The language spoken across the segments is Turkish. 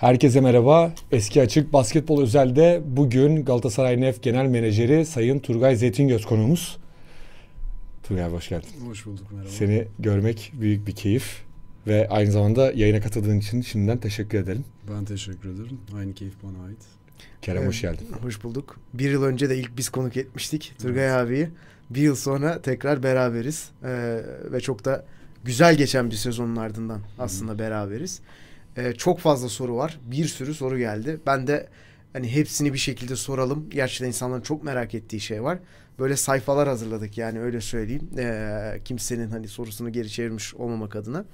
Herkese merhaba. Eski Açık Basketbol Özel'de bugün Galatasaray Nef Genel Menajeri Sayın Turgay Zeytingöz konuğumuz. Turgay hoş geldin. Hoş bulduk merhaba. Seni görmek büyük bir keyif ve aynı zamanda yayına katıldığın için şimdiden teşekkür ederim. Ben teşekkür ederim. Aynı keyif bana ait. Kerem hoş ee, geldin. Hoş bulduk. Bir yıl önce de ilk biz konuk etmiştik Turgay evet. abiyi. Bir yıl sonra tekrar beraberiz ee, ve çok da güzel geçen bir sezonun ardından aslında hmm. beraberiz. E, çok fazla soru var. Bir sürü soru geldi. Ben de hani hepsini bir şekilde soralım. Gerçekten insanların çok merak ettiği şey var. Böyle sayfalar hazırladık yani öyle söyleyeyim. E, kimsenin hani sorusunu geri çevirmiş olmamak adına.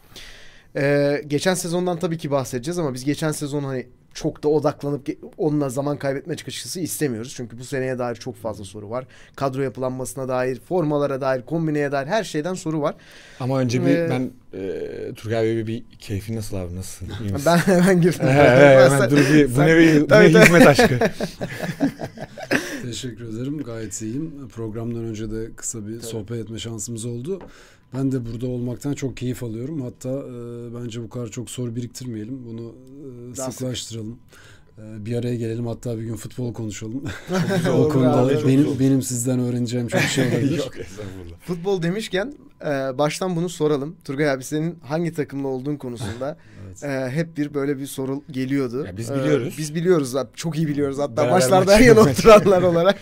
Ee, geçen sezondan tabii ki bahsedeceğiz ama biz geçen sezon hani çok da odaklanıp onunla zaman kaybetme çıkışısı istemiyoruz. Çünkü bu seneye dair çok fazla soru var. Kadro yapılanmasına dair, formalara dair, kombineye dair her şeyden soru var. Ama önce ee, ben e, Turgay Bey bir keyfi nasıl abi nasılsın? ben hemen girdim. Ee, hemen sen, dur bir bu ne, bir, bu ne hizmet aşkı. Teşekkür ederim. Gayet iyiyim. Programdan önce de kısa bir Tabii. sohbet etme şansımız oldu. Ben de burada olmaktan çok keyif alıyorum. Hatta e, bence bu kadar çok soru biriktirmeyelim. Bunu e, sıklaştıralım. E, bir araya gelelim hatta bir gün futbol konuşalım. o konuda benim, benim sizden öğreneceğim çok şey olabilir. Yok, futbol demişken ee, baştan bunu soralım. Turgay abi senin hangi takımla olduğun konusunda evet. e, hep bir böyle bir soru geliyordu. Ya biz biliyoruz. Ee, biz biliyoruz abi. Çok iyi biliyoruz hatta beraber başlarda her yana oturanlar olarak.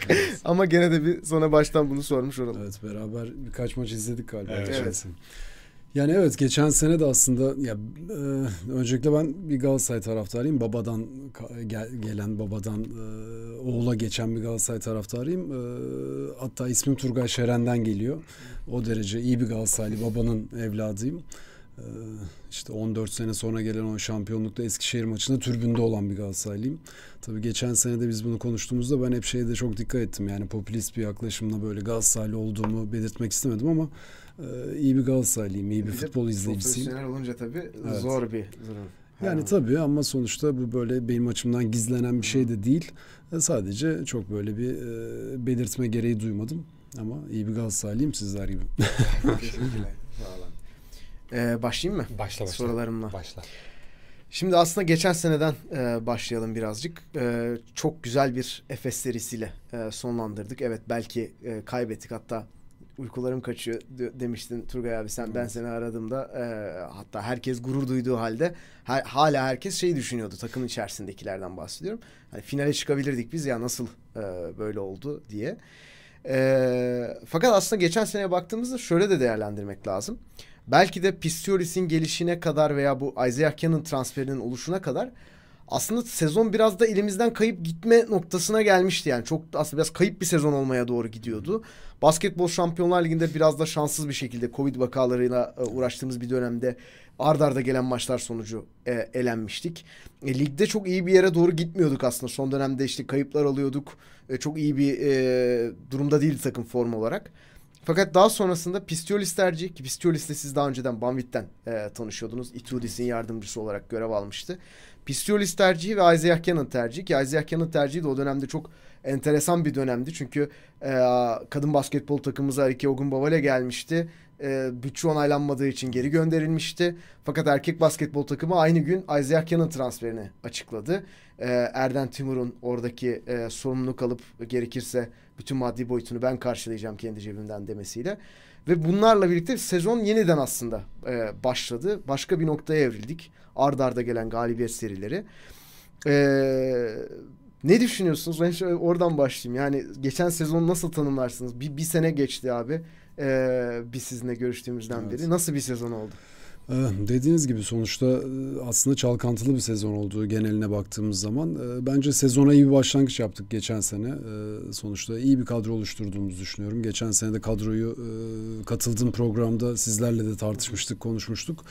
Ama gene de bir sana baştan bunu sormuş olalım. Evet beraber birkaç maç izledik galiba. Evet. evet. Yani evet geçen sene de aslında ya e, öncelikle ben bir Galatasaray taraftarıyım. Babadan gel, gelen babadan e, oğula geçen bir Galatasaray taraftarıyım. E, hatta ismim Turgay Şeren'den geliyor. O derece iyi bir Galatasaraylı babanın evladıyım. Ee, işte 14 sene sonra gelen o şampiyonlukta Eskişehir maçında türbünde olan bir Galatasaraylıyım. Tabii geçen sene de biz bunu konuştuğumuzda ben hep şeyde çok dikkat ettim. Yani popülist bir yaklaşımla böyle Galatasaraylı olduğumu belirtmek istemedim ama e, iyi bir Galatasaraylıyım, iyi bir, bir futbol izleyicisiyim. Profesyonel olunca tabii evet. zor bir durum. Yani ha. tabii ama sonuçta bu böyle benim açımdan gizlenen bir şey de değil. E, sadece çok böyle bir e, belirtme gereği duymadım. Ama iyi bir Galatasaraylıyım sizler gibi. Teşekkürler. Ee, başlayayım mı? Başla başla. Sorularımla. Başla. Şimdi aslında geçen seneden e, başlayalım birazcık. E, çok güzel bir Efes serisiyle e, sonlandırdık. Evet belki e, kaybettik hatta uykularım kaçıyor demiştin Turgay abi sen. Hmm. Ben seni aradığımda e, hatta herkes gurur duyduğu halde her, hala herkes şeyi düşünüyordu takım içerisindekilerden bahsediyorum. Hani finale çıkabilirdik biz ya nasıl e, böyle oldu diye. E, fakat aslında geçen seneye baktığımızda şöyle de değerlendirmek lazım belki de Pistorius'in gelişine kadar veya bu Isaiah Cannon transferinin oluşuna kadar aslında sezon biraz da elimizden kayıp gitme noktasına gelmişti. Yani çok aslında biraz kayıp bir sezon olmaya doğru gidiyordu. Basketbol Şampiyonlar Ligi'nde biraz da şanssız bir şekilde Covid vakalarıyla e, uğraştığımız bir dönemde ard arda gelen maçlar sonucu e, elenmiştik. E, ligde çok iyi bir yere doğru gitmiyorduk aslında. Son dönemde işte kayıplar alıyorduk. E, çok iyi bir e, durumda değildi takım form olarak. Fakat daha sonrasında Pistolis tercih ki Pistolis'le siz daha önceden Banvit'ten e, tanışıyordunuz. Itudis'in yardımcısı olarak görev almıştı. Pistolis tercihi ve Isaiah Cannon tercihi ki Isaiah Cannon tercihi de o dönemde çok enteresan bir dönemdi. Çünkü e, kadın basketbol takımımız Arike Bavale gelmişti. E, bütçe onaylanmadığı için geri gönderilmişti. Fakat erkek basketbol takımı aynı gün Isaiah Cannon transferini açıkladı. E, Erden Timur'un oradaki e, sorumluluk alıp gerekirse bütün maddi boyutunu ben karşılayacağım kendi cebimden demesiyle. Ve bunlarla birlikte sezon yeniden aslında e, başladı. Başka bir noktaya evrildik. Ard arda gelen galibiyet serileri. Eee... Ne düşünüyorsunuz? Ben şöyle oradan başlayayım. Yani geçen sezon nasıl tanımlarsınız? Bir, bir sene geçti abi. Ee, biz sizinle görüştüğümüzden evet. beri. Nasıl bir sezon oldu? Ee, dediğiniz gibi sonuçta e, aslında çalkantılı bir sezon olduğu geneline baktığımız zaman ee, bence sezona iyi bir başlangıç yaptık geçen sene. Ee, sonuçta iyi bir kadro oluşturduğumuzu düşünüyorum. Geçen sene de kadroyu e, katıldığım programda sizlerle de tartışmıştık, konuşmuştuk.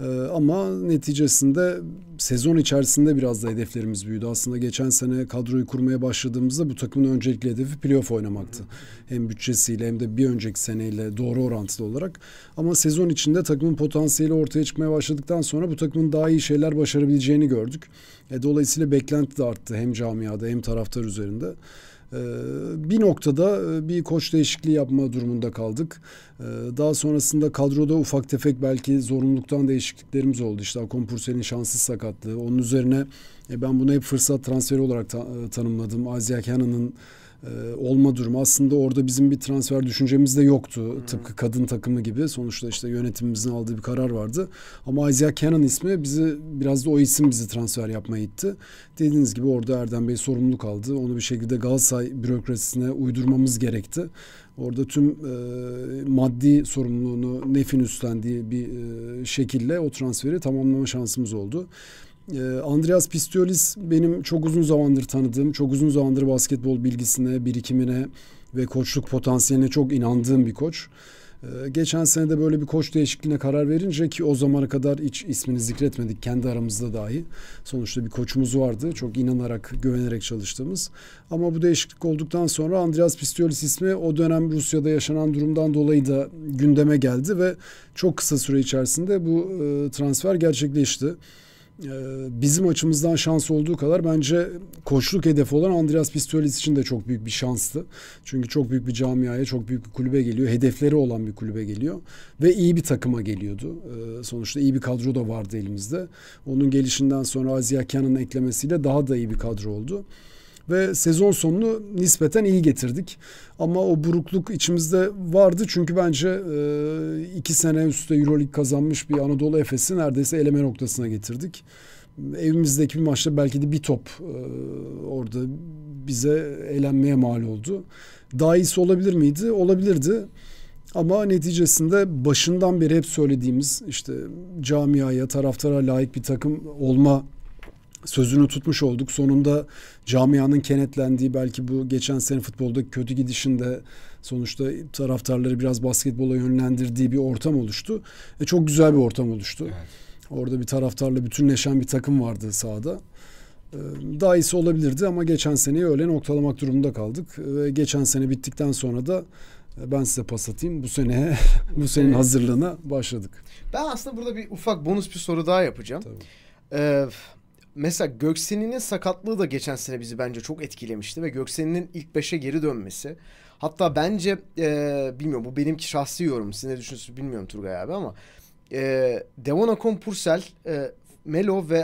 Ee, ama neticesinde sezon içerisinde biraz da hedeflerimiz büyüdü. Aslında geçen sene kadroyu kurmaya başladığımızda bu takımın öncelikli hedefi playoff oynamaktı. Hem bütçesiyle hem de bir önceki seneyle doğru orantılı olarak. Ama sezon içinde takımın potansiyeli ortaya çıkmaya başladıktan sonra bu takımın daha iyi şeyler başarabileceğini gördük. E, dolayısıyla beklenti de arttı hem camiada hem taraftar üzerinde. Ee, bir noktada e, bir koç değişikliği yapma durumunda kaldık. Ee, daha sonrasında kadroda ufak tefek belki zorunluluktan değişikliklerimiz oldu. İşte Akon Pursel'in şanssız sakatlığı. Onun üzerine e, ben bunu hep fırsat transferi olarak e, tanımladım. Isaac Hanna'nın e, olma durumu. Aslında orada bizim bir transfer düşüncemiz de yoktu. Hmm. Tıpkı kadın takımı gibi. Sonuçta işte yönetimimizin aldığı bir karar vardı. Ama Isaiah Cannon ismi bizi biraz da o isim bizi transfer yapmaya itti. Dediğiniz gibi orada Erdem Bey sorumluluk aldı. Onu bir şekilde Galatasaray bürokrasisine uydurmamız gerekti. Orada tüm e, maddi sorumluluğunu Nef'in üstlendiği bir e, şekilde o transferi tamamlama şansımız oldu. Ee, Andreas Pistolis benim çok uzun zamandır tanıdığım, çok uzun zamandır basketbol bilgisine, birikimine ve koçluk potansiyeline çok inandığım bir koç. Ee, geçen sene de böyle bir koç değişikliğine karar verince ki o zamana kadar hiç ismini zikretmedik kendi aramızda dahi. Sonuçta bir koçumuz vardı. Çok inanarak, güvenerek çalıştığımız. Ama bu değişiklik olduktan sonra Andreas Pistolis ismi o dönem Rusya'da yaşanan durumdan dolayı da gündeme geldi ve çok kısa süre içerisinde bu e, transfer gerçekleşti. Ee, bizim açımızdan şans olduğu kadar bence koçluk hedefi olan Andreas Pistorius için de çok büyük bir şanstı. Çünkü çok büyük bir camiaya, çok büyük bir kulübe geliyor. Hedefleri olan bir kulübe geliyor. Ve iyi bir takıma geliyordu. Ee, sonuçta iyi bir kadro da vardı elimizde. Onun gelişinden sonra Azia Can'ın eklemesiyle daha da iyi bir kadro oldu ve sezon sonunu nispeten iyi getirdik. Ama o burukluk içimizde vardı çünkü bence e, iki sene üstte Euroleague kazanmış bir Anadolu Efes'i neredeyse eleme noktasına getirdik evimizdeki bir maçta belki de bir top e, orada bize elenmeye mal oldu. Daha iyisi olabilir miydi? Olabilirdi. Ama neticesinde başından beri hep söylediğimiz işte camiaya, taraftara layık bir takım olma sözünü tutmuş olduk. Sonunda camianın kenetlendiği belki bu geçen sene futboldaki kötü gidişinde sonuçta taraftarları biraz basketbola yönlendirdiği bir ortam oluştu. E, çok güzel bir ortam oluştu. Evet. Orada bir taraftarla bütünleşen bir takım vardı sahada. E, daha iyisi olabilirdi ama geçen seneyi öyle noktalamak durumunda kaldık. E, geçen sene bittikten sonra da e, ben size pas atayım. Bu sene bu senin hazırlığına başladık. Ben aslında burada bir ufak bonus bir soru daha yapacağım. Tabii. Ee, mesela Göksen'in sakatlığı da geçen sene bizi bence çok etkilemişti ve Göksen'in ilk 5'e geri dönmesi. Hatta bence e, bilmiyorum bu benimki şahsi yorum. Siz ne düşünüyorsunuz bilmiyorum Turgay abi ama e, Devon Akon Pursel e, Melo ve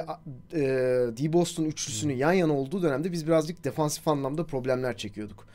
e, D-Boston üçlüsünün hmm. yan yana olduğu dönemde biz birazcık defansif anlamda problemler çekiyorduk.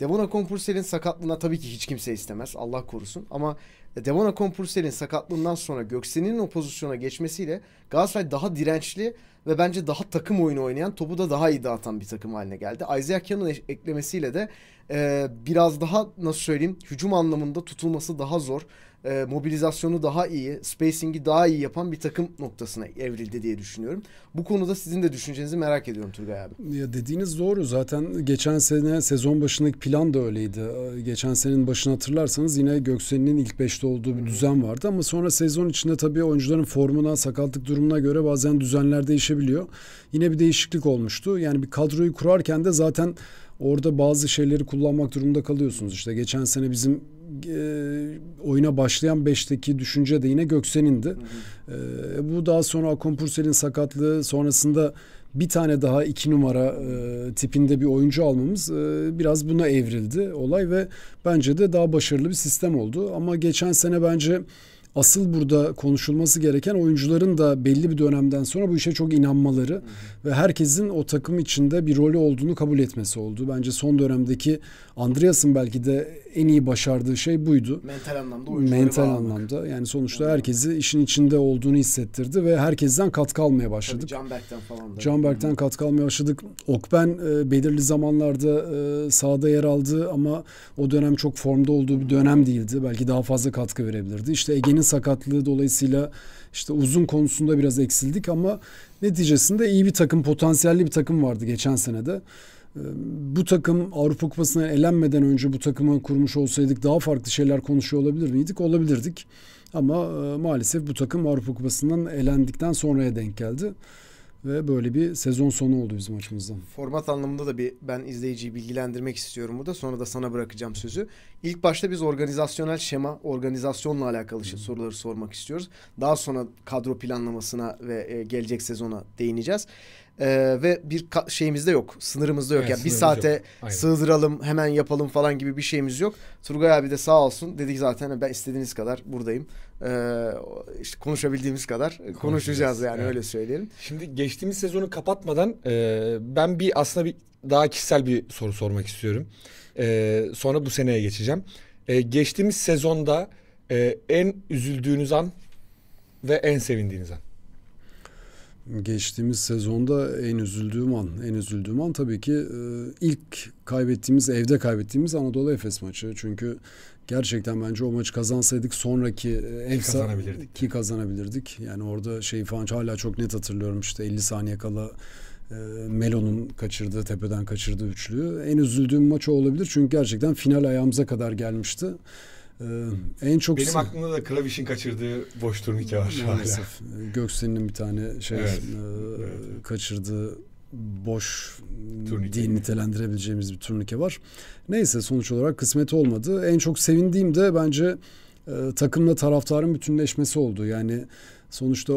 Devon Devona Kompursel'in sakatlığına tabii ki hiç kimse istemez. Allah korusun. Ama e, Devon Devona Kompursel'in sakatlığından sonra Göksen'in o pozisyona geçmesiyle Galatasaray daha dirençli ve bence daha takım oyunu oynayan, topu da daha iyi dağıtan bir takım haline geldi. Isaiah Keon'un eklemesiyle de e, biraz daha nasıl söyleyeyim hücum anlamında tutulması daha zor e, mobilizasyonu daha iyi, spacing'i daha iyi yapan bir takım noktasına evrildi diye düşünüyorum. Bu konuda sizin de düşüncenizi merak ediyorum Turgay abi. Ya dediğiniz doğru zaten geçen sene sezon başındaki plan da öyleydi. E, geçen senenin başını hatırlarsanız yine Göksel'in ilk beşte olduğu bir düzen vardı ama sonra sezon içinde tabii oyuncuların formuna, sakatlık durumuna göre bazen düzenler değişebiliyor. Yine bir değişiklik olmuştu. Yani bir kadroyu kurarken de zaten orada bazı şeyleri kullanmak durumunda kalıyorsunuz. İşte geçen sene bizim e, oyuna başlayan beşteki düşünce de yine Göksen'indi. Hı hı. E, bu daha sonra Akompursel'in sakatlığı sonrasında bir tane daha iki numara e, tipinde bir oyuncu almamız e, biraz buna evrildi olay ve bence de daha başarılı bir sistem oldu. Ama geçen sene bence asıl burada konuşulması gereken oyuncuların da belli bir dönemden sonra bu işe çok inanmaları hı hı. ve herkesin o takım içinde bir rolü olduğunu kabul etmesi oldu. Bence son dönemdeki Andreas'ın belki de en iyi başardığı şey buydu. Mental anlamda Mental bağlamak. anlamda. Yani sonuçta herkesi işin içinde olduğunu hissettirdi ve herkesten katkı almaya başladık. Tabii Canberk'ten falan da. Canberk'ten katkı almaya başladık. Okben e, belirli zamanlarda e, sahada yer aldı ama o dönem çok formda olduğu bir dönem değildi. Belki daha fazla katkı verebilirdi. İşte Ege'nin sakatlığı dolayısıyla işte uzun konusunda biraz eksildik ama neticesinde iyi bir takım, potansiyelli bir takım vardı geçen senede bu takım Avrupa Kupası'na elenmeden önce bu takımı kurmuş olsaydık daha farklı şeyler konuşuyor olabilir miydik? Olabilirdik. Ama e, maalesef bu takım Avrupa Kupası'ndan elendikten sonraya denk geldi. Ve böyle bir sezon sonu oldu bizim açımızdan. Format anlamında da bir ben izleyiciyi bilgilendirmek istiyorum burada. Sonra da sana bırakacağım sözü. İlk başta biz organizasyonel şema, organizasyonla alakalı hmm. soruları sormak istiyoruz. Daha sonra kadro planlamasına ve e, gelecek sezona değineceğiz e, ve bir şeyimiz de yok. Sınırımız da yok. Evet, yani bir saate sığdıralım hemen yapalım falan gibi bir şeyimiz yok. Turgay abi de sağ olsun dedik zaten ben istediğiniz kadar buradayım. Ee, işte konuşabildiğimiz kadar konuşacağız yani evet. öyle söyleyelim. Şimdi geçtiğimiz sezonu kapatmadan e, ben bir aslında bir daha kişisel bir soru sormak istiyorum. E, sonra bu seneye geçeceğim. E, geçtiğimiz sezonda e, en üzüldüğünüz an ve en sevindiğiniz an geçtiğimiz sezonda en üzüldüğüm an, en üzüldüğüm an tabii ki e, ilk kaybettiğimiz, evde kaybettiğimiz Anadolu Efes maçı. Çünkü gerçekten bence o maçı kazansaydık sonraki ev ki kazanabilirdik. Ki kazanabilirdik. Yani orada şey falan hala çok net hatırlıyorum işte 50 saniye kala e, Melo'nun kaçırdığı, tepeden kaçırdığı üçlüyü. En üzüldüğüm maç o olabilir çünkü gerçekten final ayağımıza kadar gelmişti. Ee, en çok Benim aklımda da Kraviş'in kaçırdığı boş turnike var. Maalesef. Göksel'in bir tane şey evet. E, evet. kaçırdığı boş turnike. diye nitelendirebileceğimiz bir turnike var. Neyse sonuç olarak kısmet olmadı. En çok sevindiğim de bence e, takımla taraftarın bütünleşmesi oldu. Yani sonuçta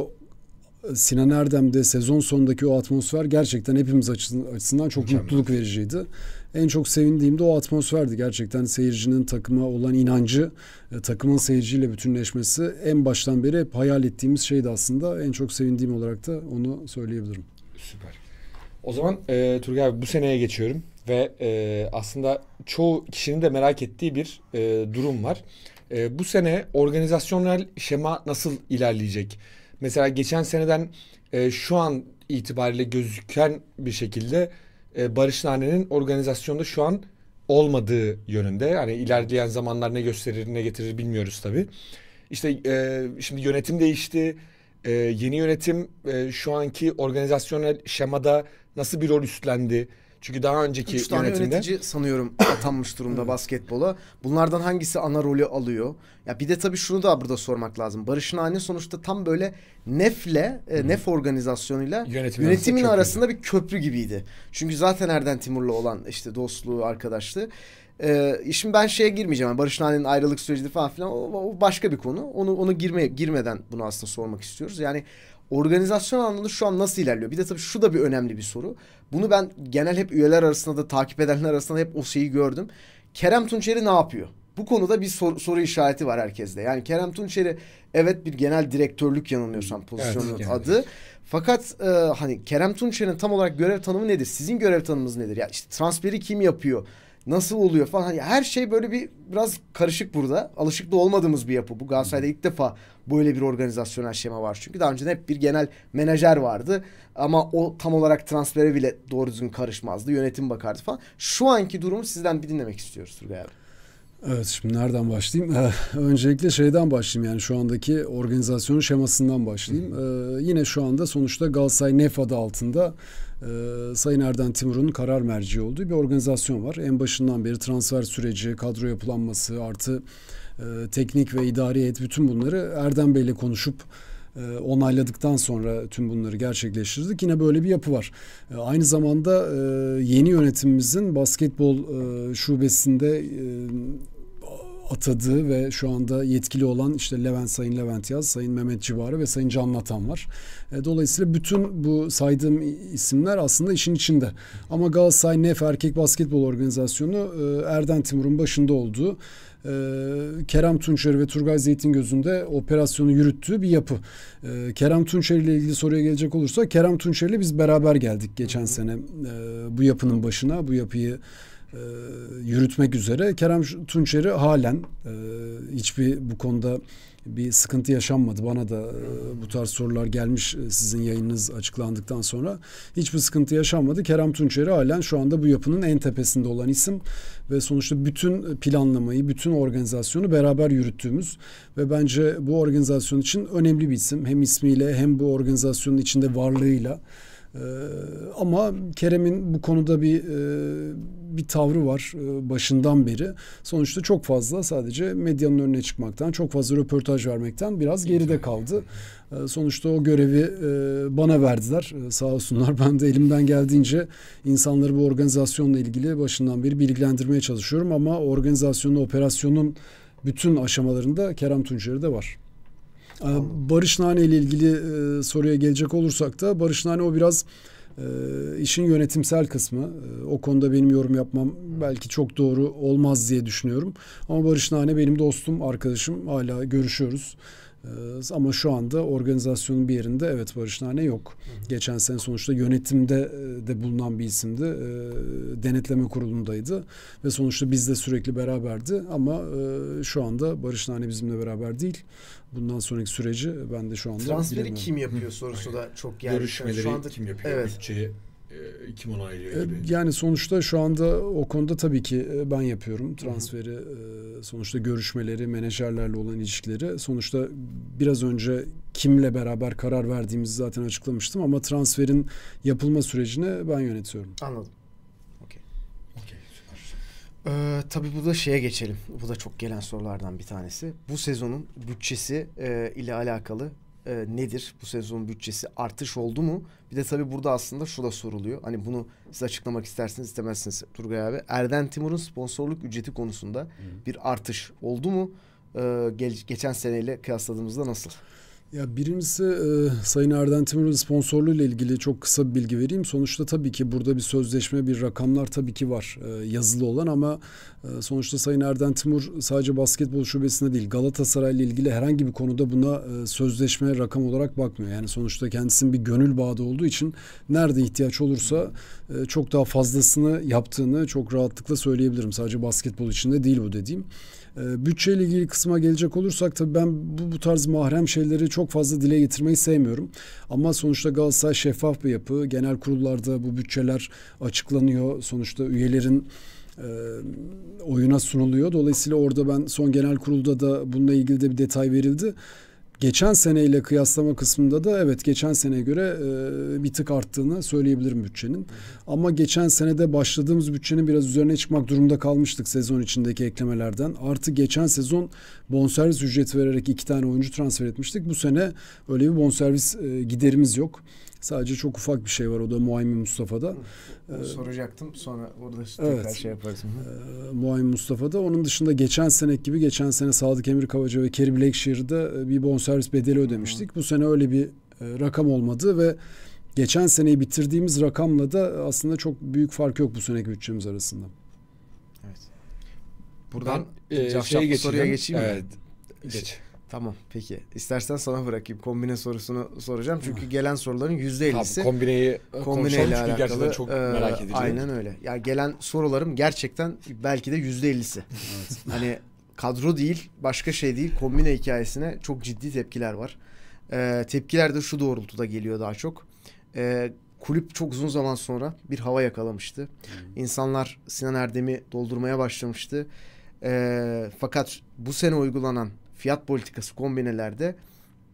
e, Sinan Erdem'de sezon sonundaki o atmosfer gerçekten hepimiz açısından çok Mükemmel. mutluluk vericiydi en çok sevindiğim de o atmosferdi. Gerçekten seyircinin takıma olan inancı, e, takımın seyirciyle bütünleşmesi en baştan beri hep hayal ettiğimiz şeydi aslında. En çok sevindiğim olarak da onu söyleyebilirim. Süper. O zaman e, Turgay abi bu seneye geçiyorum ve e, aslında çoğu kişinin de merak ettiği bir e, durum var. E, bu sene organizasyonel şema nasıl ilerleyecek? Mesela geçen seneden e, şu an itibariyle gözüken bir şekilde e, Barış Nane'nin organizasyonda şu an olmadığı yönünde. Hani ilerleyen zamanlar ne gösterir ne getirir bilmiyoruz tabii. İşte e, şimdi yönetim değişti. E, yeni yönetim e, şu anki organizasyonel şemada nasıl bir rol üstlendi? Çünkü daha önceki Üç tane yönetimde... yönetici sanıyorum atanmış durumda basketbola. Bunlardan hangisi ana rolü alıyor? Ya bir de tabii şunu da burada sormak lazım. Barış Nane sonuçta tam böyle NEF'le, e, NEF organizasyonuyla yönetimin, yönetimin arasında, arasında bir köprü gibiydi. Çünkü zaten Erden Timur'la olan işte dostluğu, arkadaşlığı. Ee, şimdi ben şeye girmeyeceğim. Barış Nalan'ın ayrılık süreci falan filan o, o başka bir konu. Onu onu girme girmeden bunu aslında sormak istiyoruz. Yani organizasyon anlamında şu an nasıl ilerliyor? Bir de tabii şu da bir önemli bir soru. Bunu ben genel hep üyeler arasında da takip edenler arasında hep o şeyi gördüm. Kerem Tunçeri ne yapıyor? Bu konuda bir sor, soru işareti var herkeste. Yani Kerem Tunçeri evet bir genel direktörlük yanılmıyorsam pozisyonun evet, adı. Fakat e, hani Kerem Tunçer'in tam olarak görev tanımı nedir? Sizin görev tanımınız nedir? Ya işte transferi kim yapıyor? Nasıl oluyor falan. hani her şey böyle bir biraz karışık burada. Alışık da olmadığımız bir yapı. Bu Galatasaray'da ilk defa böyle bir organizasyonel şema var. Çünkü daha önce hep bir genel menajer vardı. Ama o tam olarak transfere bile doğru düzgün karışmazdı. Yönetim bakardı falan. Şu anki durumu sizden bir dinlemek istiyoruz Turgay abi. Evet şimdi nereden başlayayım? Ee, öncelikle şeyden başlayayım yani şu andaki organizasyon şemasından başlayayım. Ee, yine şu anda sonuçta Galatasaray NEF adı altında e, Sayın Erden Timur'un karar merci olduğu bir organizasyon var. En başından beri transfer süreci, kadro yapılanması artı e, teknik ve idari et, bütün bunları Erdem Bey ile konuşup e, onayladıktan sonra tüm bunları gerçekleştirdik. Yine böyle bir yapı var. E, aynı zamanda e, yeni yönetimimizin basketbol şubesinde atadığı ve şu anda yetkili olan işte Levent Sayın Levent Yaz, Sayın Mehmet Civarı ve Sayın Can Natan var. Dolayısıyla bütün bu saydığım isimler aslında işin içinde. Ama Galatasaray Nef Erkek Basketbol Organizasyonu Erden Timur'un başında olduğu e, Kerem Tunçer ve Turgay Zeytingöz'ünde operasyonu yürüttüğü bir yapı. E, Kerem Tunçer ile ilgili soruya gelecek olursa Kerem Tunçer ile biz beraber geldik geçen sene e, bu yapının başına bu yapıyı e, yürütmek üzere. Kerem Tunçer'i halen e, hiçbir bu konuda bir sıkıntı yaşanmadı. Bana da e, bu tarz sorular gelmiş e, sizin yayınınız açıklandıktan sonra. Hiçbir sıkıntı yaşanmadı. Kerem Tunçeri halen şu anda bu yapının en tepesinde olan isim ve sonuçta bütün planlamayı, bütün organizasyonu beraber yürüttüğümüz ve bence bu organizasyon için önemli bir isim. Hem ismiyle hem bu organizasyonun içinde varlığıyla. Ee, ama Kerem'in bu konuda bir e, bir tavrı var e, başından beri. Sonuçta çok fazla sadece medyanın önüne çıkmaktan, çok fazla röportaj vermekten biraz geride kaldı. E, sonuçta o görevi e, bana verdiler. E, sağ olsunlar ben de elimden geldiğince insanları bu organizasyonla ilgili başından beri bilgilendirmeye çalışıyorum ama organizasyonun, operasyonun bütün aşamalarında Kerem Tuncer'i de var. Ee, Barış Nane ile ilgili e, soruya gelecek olursak da Barış Nane o biraz e, işin yönetimsel kısmı. E, o konuda benim yorum yapmam belki çok doğru olmaz diye düşünüyorum. Ama Barış Nane benim dostum, arkadaşım. Hala görüşüyoruz. Ama şu anda organizasyonun bir yerinde evet Barış Nane yok. Geçen sene sonuçta yönetimde de bulunan bir isimdi. Denetleme kurulundaydı. Ve sonuçta biz de sürekli beraberdi. Ama şu anda Barış Nane bizimle beraber değil bundan sonraki süreci ben de şu anda Transferi kim yapıyor sorusu da çok geldi. Görüşmeleri şu anda, kim yapıyor? Evet. Bütçeyi e, kim onaylıyor e, gibi. Yani sonuçta şu anda o konuda tabii ki e, ben yapıyorum transferi. Sonuçta görüşmeleri, menajerlerle olan ilişkileri. Sonuçta biraz önce kimle beraber karar verdiğimizi zaten açıklamıştım ama transferin yapılma sürecini ben yönetiyorum. Anladım. Ee, tabii bu da şeye geçelim. Bu da çok gelen sorulardan bir tanesi. Bu sezonun bütçesi e, ile alakalı e, nedir? Bu sezonun bütçesi artış oldu mu? Bir de tabii burada aslında şu da soruluyor. Hani bunu siz açıklamak istersiniz istemezsiniz Turgay abi. Erden Timur'un sponsorluk ücreti konusunda Hı. bir artış oldu mu? Ee, geçen seneyle kıyasladığımızda nasıl? Ya birincisi e, Sayın Erdem Timur'un sponsorluğu ile ilgili çok kısa bir bilgi vereyim. Sonuçta tabii ki burada bir sözleşme, bir rakamlar tabii ki var e, yazılı olan ama e, sonuçta Sayın Erdem Timur sadece basketbol şubesinde değil Galatasaray ile ilgili herhangi bir konuda buna e, sözleşme rakam olarak bakmıyor. Yani sonuçta kendisinin bir gönül bağda olduğu için nerede ihtiyaç olursa e, çok daha fazlasını yaptığını çok rahatlıkla söyleyebilirim. Sadece basketbol içinde değil bu dediğim. Ee, bütçeyle ilgili kısma gelecek olursak tabii ben bu, bu tarz mahrem şeyleri çok fazla dile getirmeyi sevmiyorum. Ama sonuçta Galatasaray şeffaf bir yapı. Genel kurullarda bu bütçeler açıklanıyor. Sonuçta üyelerin e, oyuna sunuluyor. Dolayısıyla orada ben son genel kurulda da bununla ilgili de bir detay verildi geçen seneyle kıyaslama kısmında da evet geçen seneye göre e, bir tık arttığını söyleyebilirim bütçenin. Ama geçen senede başladığımız bütçenin biraz üzerine çıkmak durumunda kalmıştık sezon içindeki eklemelerden. Artı geçen sezon bonservis ücreti vererek iki tane oyuncu transfer etmiştik. Bu sene öyle bir bonservis e, giderimiz yok. Sadece çok ufak bir şey var o da Muaymin Mustafa'da. Ee, Soracaktım sonra orada tekrar evet. şey yaparız. Ee, Muaymin Mustafa'da. Onun dışında geçen sene gibi geçen sene Sadık Emir Kavacı ve Kerim Blackshear'da e, bir bonservis bedeli ödemiştik. Hı. Bu sene öyle bir e, rakam olmadı ve geçen seneyi bitirdiğimiz rakamla da aslında çok büyük fark yok bu seneki bütçemiz arasında. Evet. Buradan ben, e, şeye geçeceğim. soruya geçeyim evet. mi? Geç. Tamam peki. İstersen sana bırakayım. Kombine sorusunu soracağım. Çünkü ah. gelen soruların yüzde elli'si kombineyi e, kombineyle alakalı. Çünkü gerçekten çok e, merak edici. Aynen öyle. Ya yani gelen sorularım gerçekten belki de %50'si. evet. Hani kadro değil, başka şey değil. Kombine hikayesine çok ciddi tepkiler var. Ee, tepkiler de şu doğrultuda geliyor daha çok. Ee, kulüp çok uzun zaman sonra bir hava yakalamıştı. Hmm. İnsanlar Sinan Erdem'i doldurmaya başlamıştı. E, fakat bu sene uygulanan fiyat politikası kombinelerde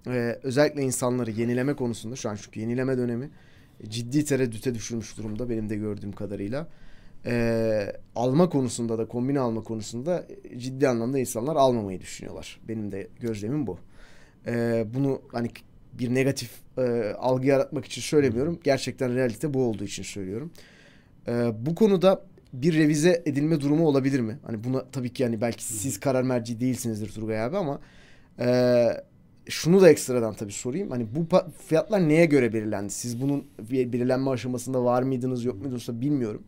e, özellikle insanları yenileme konusunda şu an çünkü yenileme dönemi ciddi tereddüte düşürmüş durumda benim de gördüğüm kadarıyla. E, alma konusunda da kombine alma konusunda ciddi anlamda insanlar almamayı düşünüyorlar. Benim de gözlemim bu. E, bunu hani bir negatif e, algı yaratmak için söylemiyorum. Gerçekten realite bu olduğu için söylüyorum. E, bu konuda bir revize edilme durumu olabilir mi? Hani buna tabii ki yani belki siz karar merci değilsinizdir Turgay abi ama e, şunu da ekstradan tabii sorayım. Hani bu fiyatlar neye göre belirlendi? Siz bunun belirlenme aşamasında var mıydınız yok muydunuz bilmiyorum.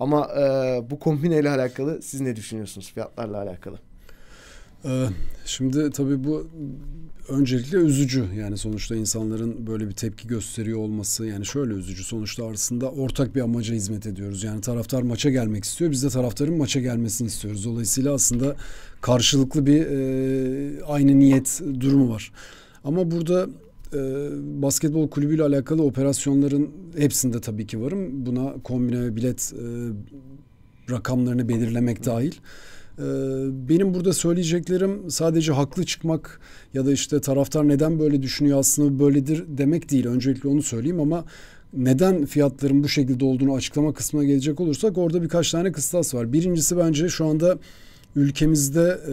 Ama e, bu kombineyle alakalı siz ne düşünüyorsunuz fiyatlarla alakalı? Ee, şimdi tabii bu öncelikle üzücü. Yani sonuçta insanların böyle bir tepki gösteriyor olması yani şöyle üzücü. Sonuçta arasında ortak bir amaca hizmet ediyoruz. Yani taraftar maça gelmek istiyor. Biz de taraftarın maça gelmesini istiyoruz. Dolayısıyla aslında karşılıklı bir e, aynı niyet durumu var. Ama burada e, basketbol kulübüyle alakalı operasyonların hepsinde tabii ki varım. Buna kombine bilet e, rakamlarını belirlemek dahil. Hı ee, benim burada söyleyeceklerim sadece haklı çıkmak ya da işte taraftar neden böyle düşünüyor aslında böyledir demek değil. Öncelikle onu söyleyeyim ama neden fiyatların bu şekilde olduğunu açıklama kısmına gelecek olursak orada birkaç tane kıstas var. Birincisi bence şu anda ülkemizde e,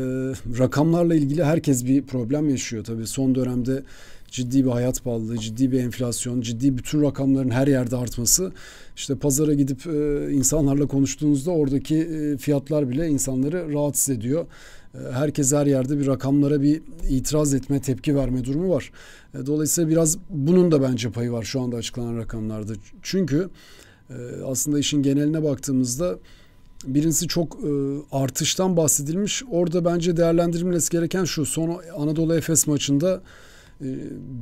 rakamlarla ilgili herkes bir problem yaşıyor tabii son dönemde ciddi bir hayat pahalılığı, ciddi bir enflasyon, ciddi bütün rakamların her yerde artması. İşte pazara gidip e, insanlarla konuştuğunuzda oradaki e, fiyatlar bile insanları rahatsız ediyor. E, herkes her yerde bir rakamlara bir itiraz etme, tepki verme durumu var. E, dolayısıyla biraz bunun da bence payı var şu anda açıklanan rakamlarda. Çünkü e, aslında işin geneline baktığımızda Birincisi çok e, artıştan bahsedilmiş. Orada bence değerlendirilmesi gereken şu. Son Anadolu Efes maçında ee,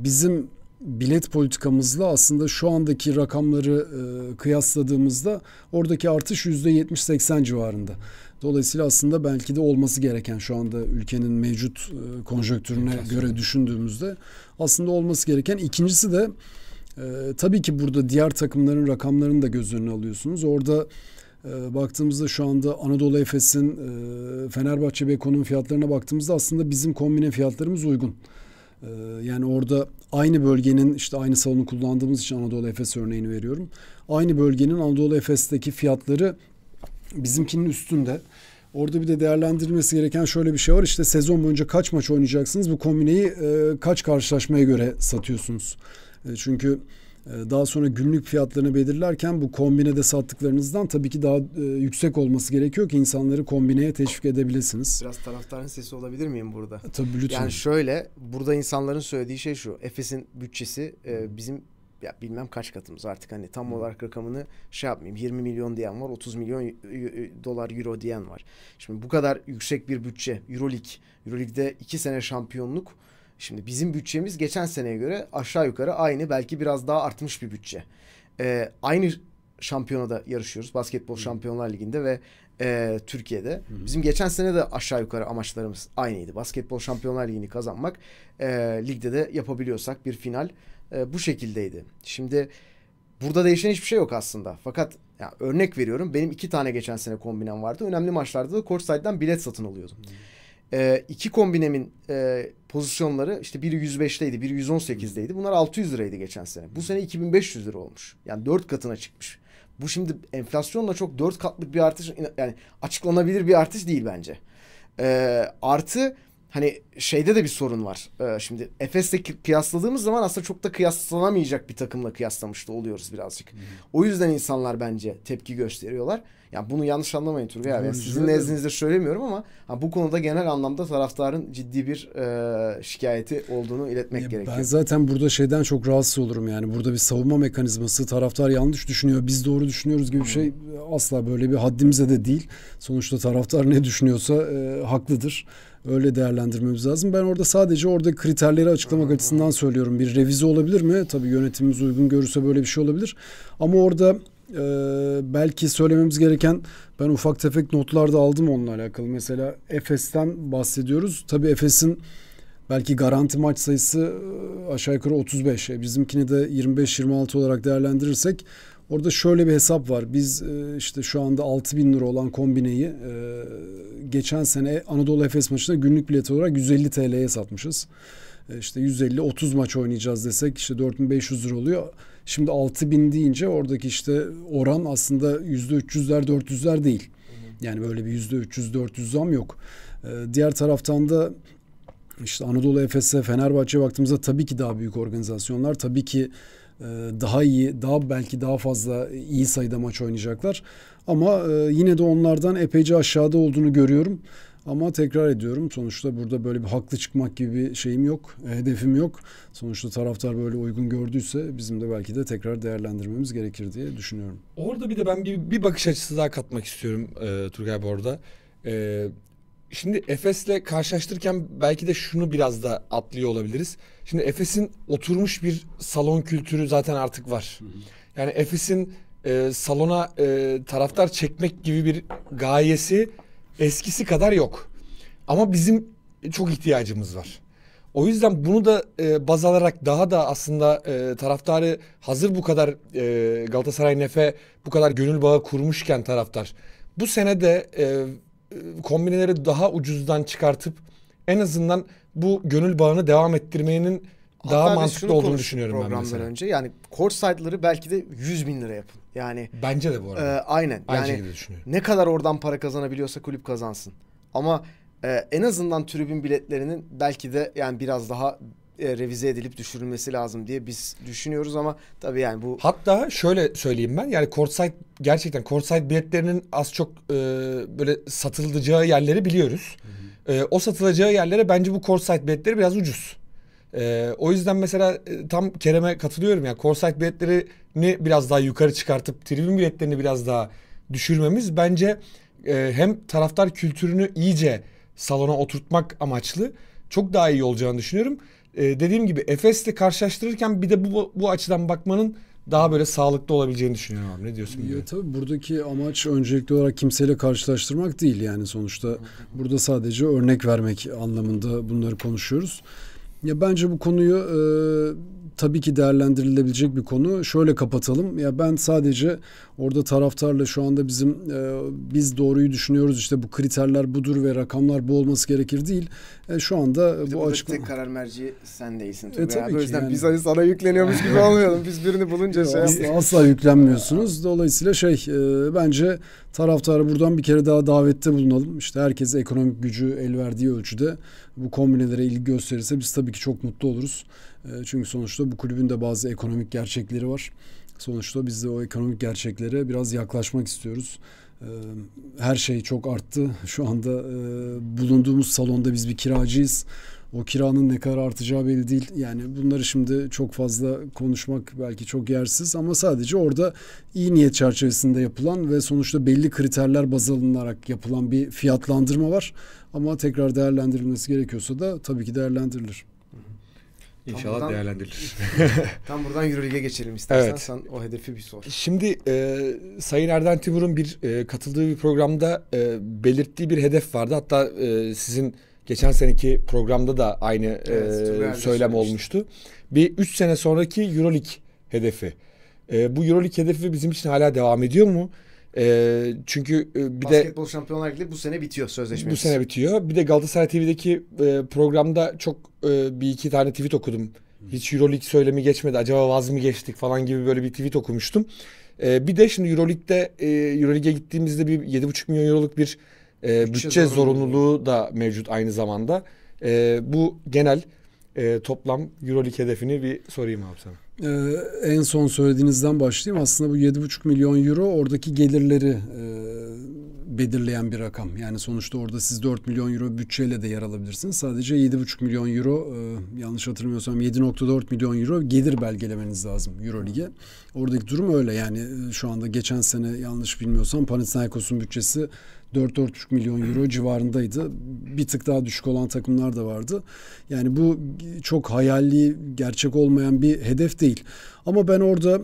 bizim bilet politikamızla aslında şu andaki rakamları e, kıyasladığımızda oradaki artış %70-80 civarında. Dolayısıyla aslında belki de olması gereken şu anda ülkenin mevcut e, konjonktürüne göre düşündüğümüzde aslında olması gereken. ikincisi de e, tabii ki burada diğer takımların rakamlarını da göz önüne alıyorsunuz. Orada e, baktığımızda şu anda Anadolu Efes'in, e, Fenerbahçe Beko'nun fiyatlarına baktığımızda aslında bizim kombine fiyatlarımız uygun. Ee, yani orada aynı bölgenin işte aynı salonu kullandığımız için Anadolu Efes örneğini veriyorum. Aynı bölgenin Anadolu Efes'teki fiyatları bizimkinin üstünde. Orada bir de değerlendirilmesi gereken şöyle bir şey var. İşte sezon boyunca kaç maç oynayacaksınız? Bu kombineyi e, kaç karşılaşmaya göre satıyorsunuz? E, çünkü ee, daha sonra günlük fiyatlarını belirlerken bu kombinede sattıklarınızdan tabii ki daha e, yüksek olması gerekiyor ki insanları kombineye teşvik edebilirsiniz. Biraz taraftarın sesi olabilir miyim burada? E, tabii lütfen. Yani şöyle burada insanların söylediği şey şu. Efes'in bütçesi e, bizim ya bilmem kaç katımız artık hani tam olarak rakamını şey yapmayayım 20 milyon diyen var 30 milyon dolar euro diyen var. Şimdi bu kadar yüksek bir bütçe Euroleague Euroleague'de 2 sene şampiyonluk Şimdi bizim bütçemiz geçen seneye göre aşağı yukarı aynı belki biraz daha artmış bir bütçe. Ee, aynı şampiyonada yarışıyoruz. Basketbol Şampiyonlar Ligi'nde ve e, Türkiye'de. Bizim geçen sene de aşağı yukarı amaçlarımız aynıydı. Basketbol Şampiyonlar Ligi'ni kazanmak, e, ligde de yapabiliyorsak bir final e, bu şekildeydi. Şimdi burada değişen hiçbir şey yok aslında. Fakat ya, örnek veriyorum benim iki tane geçen sene kombinem vardı. Önemli maçlarda da Korsair'den bilet satın alıyordum. Hı e, iki kombinemin e, pozisyonları işte biri 105'teydi, biri 118'deydi. Bunlar 600 liraydı geçen sene. Bu sene 2500 lira olmuş. Yani 4 katına çıkmış. Bu şimdi enflasyonla çok 4 katlık bir artış yani açıklanabilir bir artış değil bence. E, artı hani şeyde de bir sorun var. E, şimdi Efes'le kıyasladığımız zaman aslında çok da kıyaslanamayacak bir takımla kıyaslamış da oluyoruz birazcık. Hmm. O yüzden insanlar bence tepki gösteriyorlar. Ya bunu yanlış anlamayın Turgay abi. Yani sizin nezdinizde söylemiyorum ama ha, bu konuda genel anlamda taraftarın ciddi bir e, şikayeti olduğunu iletmek ya gerekiyor. Ben zaten burada şeyden çok rahatsız olurum yani. Burada bir savunma mekanizması taraftar yanlış düşünüyor, biz doğru düşünüyoruz gibi bir şey asla böyle bir haddimize de değil. Sonuçta taraftar ne düşünüyorsa e, haklıdır. Öyle değerlendirmemiz lazım. Ben orada sadece orada kriterleri açıklamak açısından söylüyorum. Bir revize olabilir mi? Tabii yönetimimiz uygun görürse böyle bir şey olabilir. Ama orada e, belki söylememiz gereken ben ufak tefek notlar da aldım onunla alakalı. Mesela Efes'ten bahsediyoruz. Tabii Efes'in belki garanti maç sayısı e, aşağı yukarı 35. E, bizimkini de 25-26 olarak değerlendirirsek orada şöyle bir hesap var. Biz e, işte şu anda 6 bin lira olan kombineyi e, geçen sene Anadolu Efes maçında günlük bilet olarak 150 TL'ye satmışız. E, işte 150-30 maç oynayacağız desek işte 4500 lira oluyor. Şimdi 6000 deyince oradaki işte oran aslında %300'ler 400'ler değil. Yani böyle bir %300-400 zam yok. Ee, diğer taraftan da işte Anadolu Efes'e, Fenerbahçe'ye baktığımızda tabii ki daha büyük organizasyonlar. Tabii ki e, daha iyi, daha belki daha fazla iyi sayıda maç oynayacaklar. Ama e, yine de onlardan epeyce aşağıda olduğunu görüyorum. Ama tekrar ediyorum sonuçta burada böyle bir haklı çıkmak gibi bir şeyim yok, e, hedefim yok. Sonuçta taraftar böyle uygun gördüyse bizim de belki de tekrar değerlendirmemiz gerekir diye düşünüyorum. Orada bir de ben bir, bir bakış açısı daha katmak istiyorum e, Turgay Bor'da. E, şimdi Efes'le karşılaştırırken belki de şunu biraz da atlıyor olabiliriz. Şimdi Efes'in oturmuş bir salon kültürü zaten artık var. Yani Efes'in e, salona e, taraftar çekmek gibi bir gayesi eskisi kadar yok. Ama bizim çok ihtiyacımız var. O yüzden bunu da e, baz alarak daha da aslında e, taraftarı hazır bu kadar e, Galatasaray Nef'e bu kadar gönül bağı kurmuşken taraftar bu sene de e, kombineleri daha ucuzdan çıkartıp en azından bu gönül bağını devam ettirmenin Hatta daha mantıklı olduğunu düşünüyorum ben mesela. önce yani kort saytları belki de 100 bin lira yapın. Yani bence de bu arada. E, aynen. yani ne kadar oradan para kazanabiliyorsa kulüp kazansın. Ama e, en azından tribün biletlerinin belki de yani biraz daha e, revize edilip düşürülmesi lazım diye biz düşünüyoruz ama tabii yani bu hatta şöyle söyleyeyim ben yani courtside gerçekten courtside biletlerinin az çok e, böyle satılacağı yerleri biliyoruz. Hı hı. E, o satılacağı yerlere bence bu courtside biletleri biraz ucuz. Ee, o yüzden mesela e, tam Kerem'e katılıyorum ya. Yani Corsight biletlerini biraz daha yukarı çıkartıp tribün biletlerini biraz daha düşürmemiz bence e, hem taraftar kültürünü iyice salona oturtmak amaçlı çok daha iyi olacağını düşünüyorum. Ee, dediğim gibi Efes'le karşılaştırırken bir de bu bu açıdan bakmanın daha böyle sağlıklı olabileceğini düşünüyorum abi. Ne diyorsun? Ya, tabii buradaki amaç öncelikli olarak kimseyle karşılaştırmak değil yani sonuçta. Burada sadece örnek vermek anlamında bunları konuşuyoruz. Ya bence bu konuyu e, tabii ki değerlendirilebilecek bir konu. Şöyle kapatalım. Ya ben sadece orada taraftarla şu anda bizim e, biz doğruyu düşünüyoruz işte bu kriterler budur ve rakamlar bu olması gerekir değil. E, şu anda bir bu açıklama. Tek karar merci sen değilsin. E, tabii e, tabii ki. o yüzden yani. biz hani sana yükleniyormuş gibi olmayalım. Biz birini bulunca şey asla, asla yüklenmiyorsunuz. Dolayısıyla şey e, bence taraftarı buradan bir kere daha davette bulunalım. İşte herkes ekonomik gücü el verdiği ölçüde bu kombinelere ilgi gösterirse biz tabii ki çok mutlu oluruz. Ee, çünkü sonuçta bu kulübün de bazı ekonomik gerçekleri var. Sonuçta biz de o ekonomik gerçeklere biraz yaklaşmak istiyoruz. Ee, her şey çok arttı. Şu anda e, bulunduğumuz salonda biz bir kiracıyız. O kiranın ne kadar artacağı belli değil. Yani bunları şimdi çok fazla konuşmak belki çok yersiz ama sadece orada iyi niyet çerçevesinde yapılan ve sonuçta belli kriterler baz alınarak yapılan bir fiyatlandırma var. Ama tekrar değerlendirilmesi gerekiyorsa da tabii ki değerlendirilir. İnşallah tam buradan, değerlendirilir. tam buradan Euroleague'e geçelim istersen evet. sen o hedefi bir sor. Şimdi e, Sayın Erden Timur'un bir e, katıldığı bir programda e, belirttiği bir hedef vardı. Hatta e, sizin geçen seneki programda da aynı e, evet, e, söylem olmuştu. Bir üç sene sonraki Euroleague hedefi. E, bu Euroleague hedefi bizim için hala devam ediyor mu? E, çünkü e, bir Basketbol de... Basketbol Şampiyonlar Ligi bu sene bitiyor sözleşmesi. Bu sene bitiyor. Bir de Galatasaray TV'deki e, programda çok e, bir iki tane tweet okudum. Hiç Euroleague söylemi geçmedi. Acaba vaz mı geçtik falan gibi böyle bir tweet okumuştum. E, bir de şimdi Euroleague'de e, Euroleague'e gittiğimizde bir 7,5 milyon euroluk bir e, bütçe, bütçe zorunluluğu da mevcut aynı zamanda. E, bu genel e, toplam Euroleague hedefini bir sorayım abi sana. Ee, en son söylediğinizden başlayayım. Aslında bu 7,5 milyon euro oradaki gelirleri e, belirleyen bir rakam. Yani sonuçta orada siz 4 milyon euro bütçeyle de yer alabilirsiniz. Sadece 7,5 milyon euro e, yanlış hatırlamıyorsam 7,4 milyon euro gelir belgelemeniz lazım Euro Oradaki durum öyle yani e, şu anda geçen sene yanlış bilmiyorsam Panathinaikos'un bütçesi 4-4,5 milyon euro civarındaydı. Bir tık daha düşük olan takımlar da vardı. Yani bu çok hayali, gerçek olmayan bir hedef değil. Ama ben orada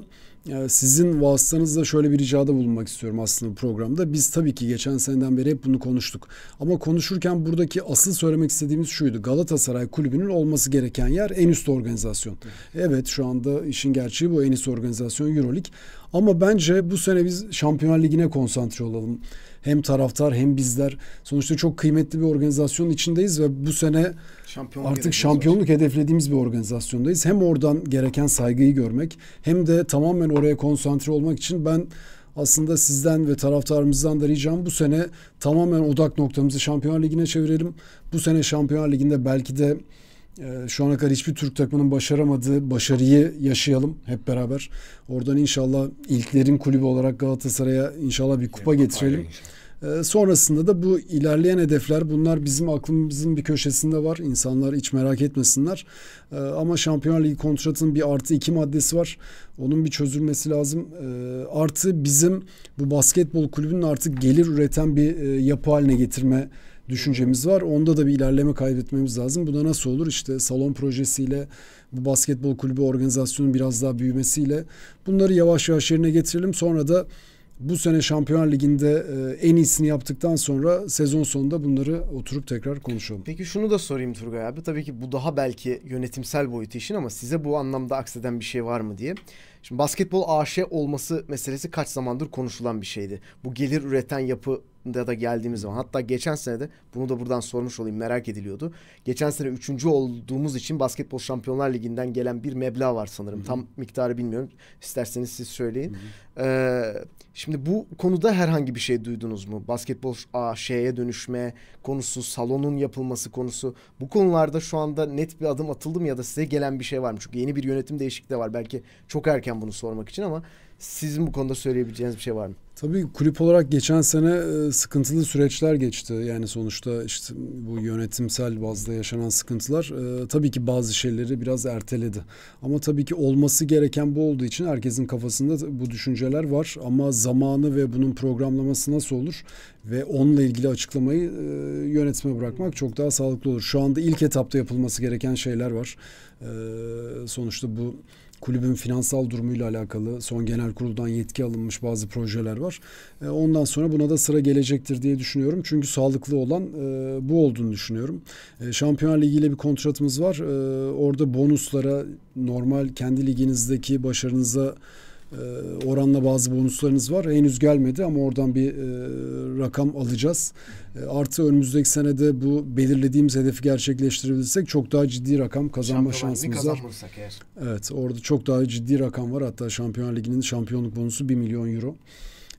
e, sizin vasıtanızla şöyle bir ricada bulunmak istiyorum aslında programda. Biz tabii ki geçen seneden beri hep bunu konuştuk. Ama konuşurken buradaki asıl söylemek istediğimiz şuydu. Galatasaray Kulübü'nün olması gereken yer en üst organizasyon. Evet, evet şu anda işin gerçeği bu en üst organizasyon Euroleague. Ama bence bu sene biz Şampiyonlar Ligi'ne konsantre olalım. Hem taraftar hem bizler. Sonuçta çok kıymetli bir organizasyonun içindeyiz ve bu sene şampiyonluk artık şampiyonluk var. hedeflediğimiz bir organizasyondayız. Hem oradan gereken saygıyı görmek hem de tamamen oraya konsantre olmak için ben aslında sizden ve taraftarımızdan da ricam bu sene tamamen odak noktamızı Şampiyonlar Ligi'ne çevirelim. Bu sene Şampiyonlar Ligi'nde belki de ee, şu ana kadar hiçbir Türk takımının başaramadığı başarıyı yaşayalım hep beraber. Oradan inşallah ilklerin kulübü olarak Galatasaray'a inşallah bir kupa getirelim. Ee, sonrasında da bu ilerleyen hedefler bunlar bizim aklımızın bir köşesinde var. İnsanlar hiç merak etmesinler. Ee, ama Şampiyonlar Ligi kontratının bir artı iki maddesi var. Onun bir çözülmesi lazım. Artı bizim bu basketbol kulübünün artık gelir üreten bir e, yapı haline getirme düşüncemiz var. Onda da bir ilerleme kaybetmemiz lazım. Bu da nasıl olur? İşte salon projesiyle bu basketbol kulübü organizasyonun biraz daha büyümesiyle bunları yavaş yavaş yerine getirelim. Sonra da bu sene Şampiyonlar Ligi'nde e, en iyisini yaptıktan sonra sezon sonunda bunları oturup tekrar konuşalım. Peki şunu da sorayım Turgay abi. Tabii ki bu daha belki yönetimsel boyutu işin ama size bu anlamda akseden bir şey var mı diye. Şimdi basketbol AŞ olması meselesi kaç zamandır konuşulan bir şeydi. Bu gelir üreten yapı da geldiğimiz zaman hatta geçen sene de bunu da buradan sormuş olayım merak ediliyordu. Geçen sene üçüncü olduğumuz için Basketbol Şampiyonlar Ligi'nden gelen bir meblağ var sanırım. Hı-hı. Tam miktarı bilmiyorum. İsterseniz siz söyleyin. Ee, şimdi bu konuda herhangi bir şey duydunuz mu? Basketbol aa, şeye dönüşme konusu, salonun yapılması konusu. Bu konularda şu anda net bir adım atıldı mı ya da size gelen bir şey var mı? Çünkü yeni bir yönetim değişikliği de var. Belki çok erken bunu sormak için ama sizin bu konuda söyleyebileceğiniz bir şey var mı? Tabii kulüp olarak geçen sene e, sıkıntılı süreçler geçti. Yani sonuçta işte bu yönetimsel bazda yaşanan sıkıntılar e, tabii ki bazı şeyleri biraz erteledi. Ama tabii ki olması gereken bu olduğu için herkesin kafasında bu düşünceler var. Ama zamanı ve bunun programlaması nasıl olur ve onunla ilgili açıklamayı e, yönetime bırakmak çok daha sağlıklı olur. Şu anda ilk etapta yapılması gereken şeyler var. E, sonuçta bu kulübün finansal durumuyla alakalı son genel kuruldan yetki alınmış bazı projeler var. E, ondan sonra buna da sıra gelecektir diye düşünüyorum. Çünkü sağlıklı olan e, bu olduğunu düşünüyorum. E, Şampiyonlar Ligi ile bir kontratımız var. E, orada bonuslara normal kendi liginizdeki başarınıza ee, oranla bazı bonuslarınız var. Henüz gelmedi ama oradan bir e, rakam alacağız. Ee, artı önümüzdeki senede bu belirlediğimiz hedefi gerçekleştirebilirsek çok daha ciddi rakam kazanma Şampiyonlar şansımız var. Eğer. Evet orada çok daha ciddi rakam var. Hatta Şampiyon Ligi'nin şampiyonluk bonusu 1 milyon euro.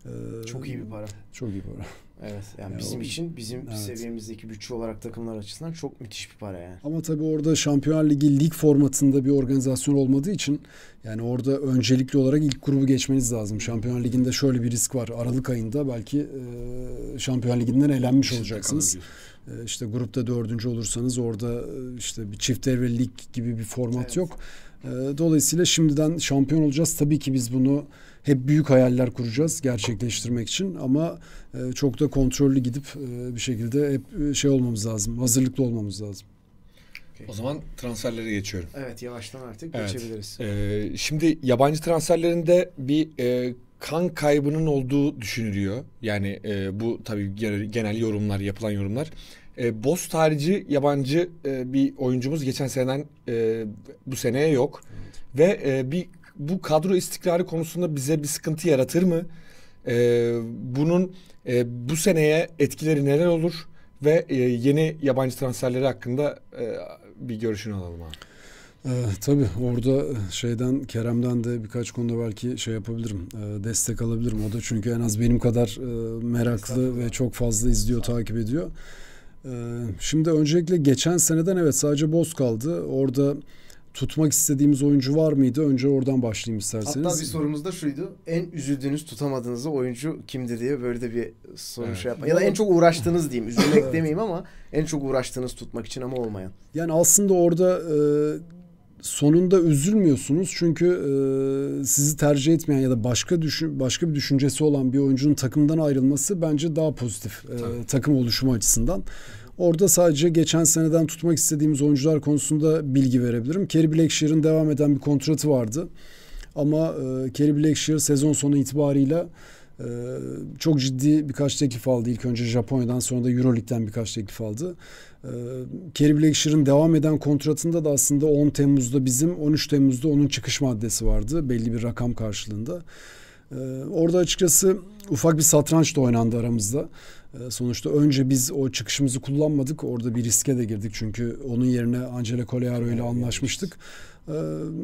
Ee, çok iyi bir para. Çok iyi para. Evet yani, yani bizim o, için bizim evet. seviyemizdeki bütçe olarak takımlar açısından çok müthiş bir para yani. Ama tabii orada Şampiyonlar Ligi lig formatında bir organizasyon olmadığı için yani orada öncelikli olarak ilk grubu geçmeniz lazım. Şampiyonlar Ligi'nde şöyle bir risk var. Aralık ayında belki e, Şampiyonlar Ligi'nden elenmiş olacaksınız. E, işte grupta dördüncü olursanız orada işte bir çift devre lig gibi bir format evet. yok. E, dolayısıyla şimdiden şampiyon olacağız. Tabii ki biz bunu hep büyük hayaller kuracağız gerçekleştirmek için ama e, çok da kontrollü gidip e, bir şekilde hep e, şey olmamız lazım. Hazırlıklı olmamız lazım. Okay. O zaman transferlere geçiyorum. Evet yavaştan artık evet. geçebiliriz. Ee, şimdi yabancı transferlerinde bir e, kan kaybının olduğu düşünülüyor. Yani e, bu tabii genel yorumlar, yapılan yorumlar. E, Boz tarihi yabancı e, bir oyuncumuz geçen seneden e, bu seneye yok. Evet. Ve e, bir bu kadro istikrarı konusunda bize bir sıkıntı yaratır mı? E, bunun e, bu seneye etkileri neler olur? Ve e, yeni yabancı transferleri hakkında e, bir görüşünü alalım abi. Ee, tabii orada e, şeyden Kerem'den de birkaç konuda belki şey yapabilirim e, destek alabilirim o da çünkü en az benim kadar e, meraklı ve çok fazla izliyor takip ediyor. E, şimdi öncelikle geçen seneden evet sadece boz kaldı orada tutmak istediğimiz oyuncu var mıydı? Önce oradan başlayayım isterseniz. Hatta bir sorumuz da şuydu. En üzüldüğünüz tutamadığınız oyuncu kimdi diye böyle de bir soru evet. şey Ya da en çok uğraştığınız diyeyim. Üzülmek evet. demeyeyim ama en çok uğraştığınız tutmak için ama olmayan. Yani aslında orada e, sonunda üzülmüyorsunuz çünkü e, sizi tercih etmeyen ya da başka düşün başka bir düşüncesi olan bir oyuncunun takımdan ayrılması bence daha pozitif e, takım oluşumu açısından. Orada sadece geçen seneden tutmak istediğimiz oyuncular konusunda bilgi verebilirim. Kerry Blackshear'ın devam eden bir kontratı vardı. Ama e, Kerry Blackshear sezon sonu itibarıyla e, çok ciddi birkaç teklif aldı. İlk önce Japonya'dan sonra da Euroleague'den birkaç teklif aldı. Ee, Kerry Blackshear'ın devam eden kontratında da aslında 10 Temmuz'da bizim 13 Temmuz'da onun çıkış maddesi vardı. Belli bir rakam karşılığında. Ee, orada açıkçası ufak bir satranç da oynandı aramızda. Ee, sonuçta önce biz o çıkışımızı kullanmadık. Orada bir riske de girdik. Çünkü onun yerine Angela Colearo ile anlaşmıştık. Ee,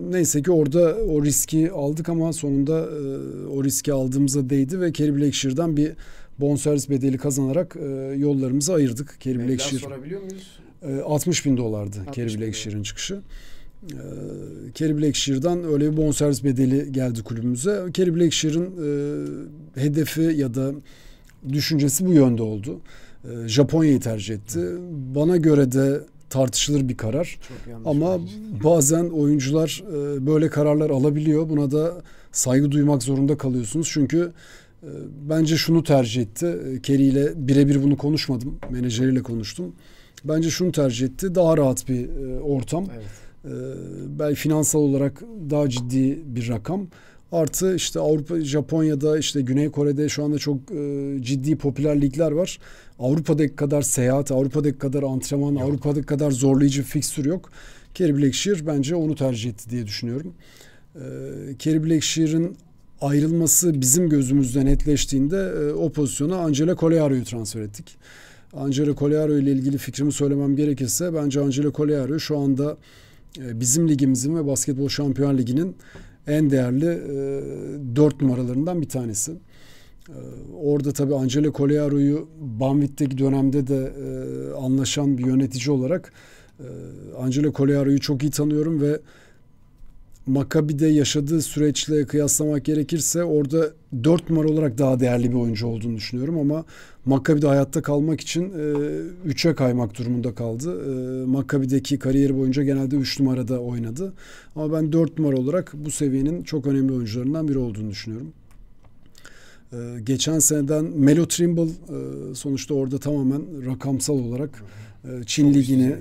neyse ki orada o riski aldık ama sonunda e, o riski aldığımıza değdi ve Kerry Blackshear'dan bir bonservis bedeli kazanarak e, yollarımızı ayırdık. Kerry Blackshear. sorabiliyor muyuz? 60 e, bin dolardı Kerry Blackshear'ın çıkışı e, Kerry Blackshear'dan öyle bir bonservis bedeli geldi kulübümüze. Kerry Blackshear'ın e, hedefi ya da düşüncesi bu yönde oldu. E, Japonya'yı tercih etti. Bana göre de tartışılır bir karar. Ama bence. bazen oyuncular e, böyle kararlar alabiliyor. Buna da saygı duymak zorunda kalıyorsunuz. Çünkü e, bence şunu tercih etti. Kerry ile birebir bunu konuşmadım. Menajeriyle konuştum. Bence şunu tercih etti. Daha rahat bir e, ortam. Evet ee, belki finansal olarak daha ciddi bir rakam. Artı işte Avrupa, Japonya'da işte Güney Kore'de şu anda çok e, ciddi popülerlikler var. Avrupa'daki kadar seyahat, Avrupa'daki kadar antrenman, yok. Avrupa'daki kadar zorlayıcı fikstür yok. Kerry Blackshear bence onu tercih etti diye düşünüyorum. E, ee, Kerry Blackshear'ın ayrılması bizim gözümüzde netleştiğinde e, o pozisyona Angela Colearo'yu transfer ettik. Angela Colearo ile ilgili fikrimi söylemem gerekirse bence Angela Colearo şu anda ee, bizim ligimizin ve Basketbol Şampiyon Ligi'nin en değerli e, 4 numaralarından bir tanesi. E, orada tabii Angelo Cogliaro'yu Banvit'teki dönemde de e, anlaşan bir yönetici olarak e, Angelo Cogliaro'yu çok iyi tanıyorum ve Makabi'de yaşadığı süreçle kıyaslamak gerekirse orada 4 numara olarak daha değerli bir oyuncu olduğunu düşünüyorum ama Makabi'de hayatta kalmak için 3'e kaymak durumunda kaldı. E, Makabi'deki kariyeri boyunca genelde 3 numarada oynadı. Ama ben 4 numara olarak bu seviyenin çok önemli oyuncularından biri olduğunu düşünüyorum. E, geçen seneden Melo Trimble e, sonuçta orada tamamen rakamsal olarak hı hı ee, Çin çok Ligi'ni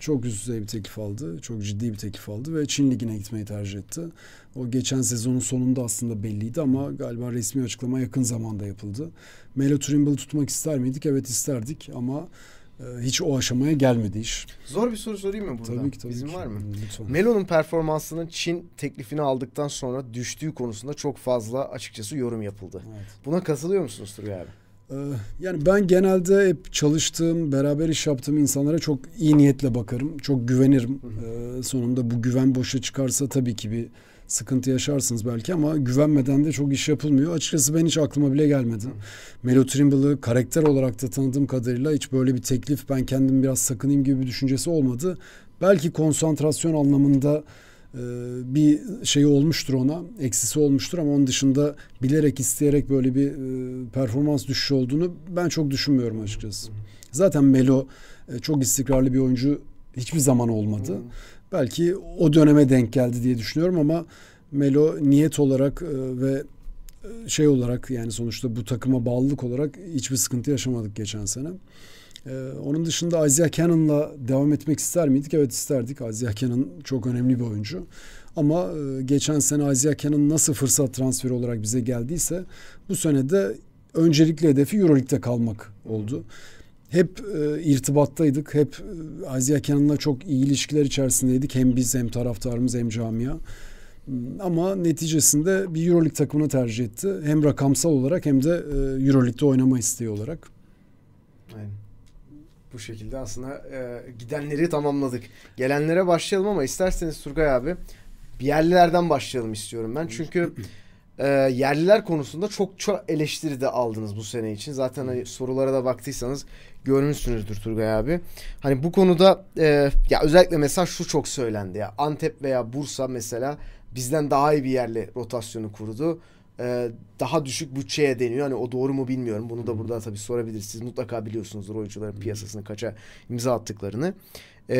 çok üst düzey bir teklif aldı. Çok ciddi bir teklif aldı ve Çin Ligi'ne gitmeyi tercih etti. O geçen sezonun sonunda aslında belliydi ama galiba resmi açıklama yakın zamanda yapıldı. Melo Trimble'ı tutmak ister miydik? Evet isterdik ama e, hiç o aşamaya gelmedi iş. Zor bir soru sorayım mı burada? Tabii ki tabii Bizim ki. var mı? Lütfen. Melo'nun performansının Çin teklifini aldıktan sonra düştüğü konusunda çok fazla açıkçası yorum yapıldı. Evet. Buna katılıyor musunuz Turgay abi? Ee, yani ben genelde hep çalıştığım, beraber iş yaptığım insanlara çok iyi niyetle bakarım. Çok güvenirim. Ee, sonunda bu güven boşa çıkarsa tabii ki bir sıkıntı yaşarsınız belki ama güvenmeden de çok iş yapılmıyor. Açıkçası ben hiç aklıma bile gelmedi. Melo Trimble'ı karakter olarak da tanıdığım kadarıyla hiç böyle bir teklif ben kendim biraz sakınayım gibi bir düşüncesi olmadı. Belki konsantrasyon anlamında ee, bir şey olmuştur ona, eksisi olmuştur ama onun dışında bilerek isteyerek böyle bir e, performans düşüşü olduğunu ben çok düşünmüyorum açıkçası. Zaten Melo e, çok istikrarlı bir oyuncu hiçbir zaman olmadı. Belki o döneme denk geldi diye düşünüyorum ama Melo niyet olarak e, ve şey olarak yani sonuçta bu takıma bağlılık olarak hiçbir sıkıntı yaşamadık geçen sene. Ee, onun dışında Azia Cannon'la devam etmek ister miydik? Evet isterdik. Azia Cannon çok önemli bir oyuncu. Ama e, geçen sene Azia Cannon nasıl fırsat transferi olarak bize geldiyse bu sene de öncelikli hedefi Euroleague'de kalmak oldu. Hep e, irtibattaydık. Hep e, Isaiah Cannon'la çok iyi ilişkiler içerisindeydik. Hem biz hem taraftarımız hem camia. Hmm, ama neticesinde bir Euroleague takımını tercih etti. Hem rakamsal olarak hem de e, Euroleague'de oynama isteği olarak bu şekilde aslında e, gidenleri tamamladık. Gelenlere başlayalım ama isterseniz Turgay abi bir yerlilerden başlayalım istiyorum ben. Çünkü e, yerliler konusunda çok çok eleştiri de aldınız bu sene için. Zaten hani sorulara da baktıysanız görmüşsünüzdür Turgay abi. Hani bu konuda e, ya özellikle mesela şu çok söylendi ya. Antep veya Bursa mesela bizden daha iyi bir yerli rotasyonu kurdu. E, daha düşük bütçeye deniyor. Hani o doğru mu bilmiyorum. Bunu da burada tabii sorabiliriz. Siz mutlaka biliyorsunuzdur oyuncuların piyasasını kaça imza attıklarını. E,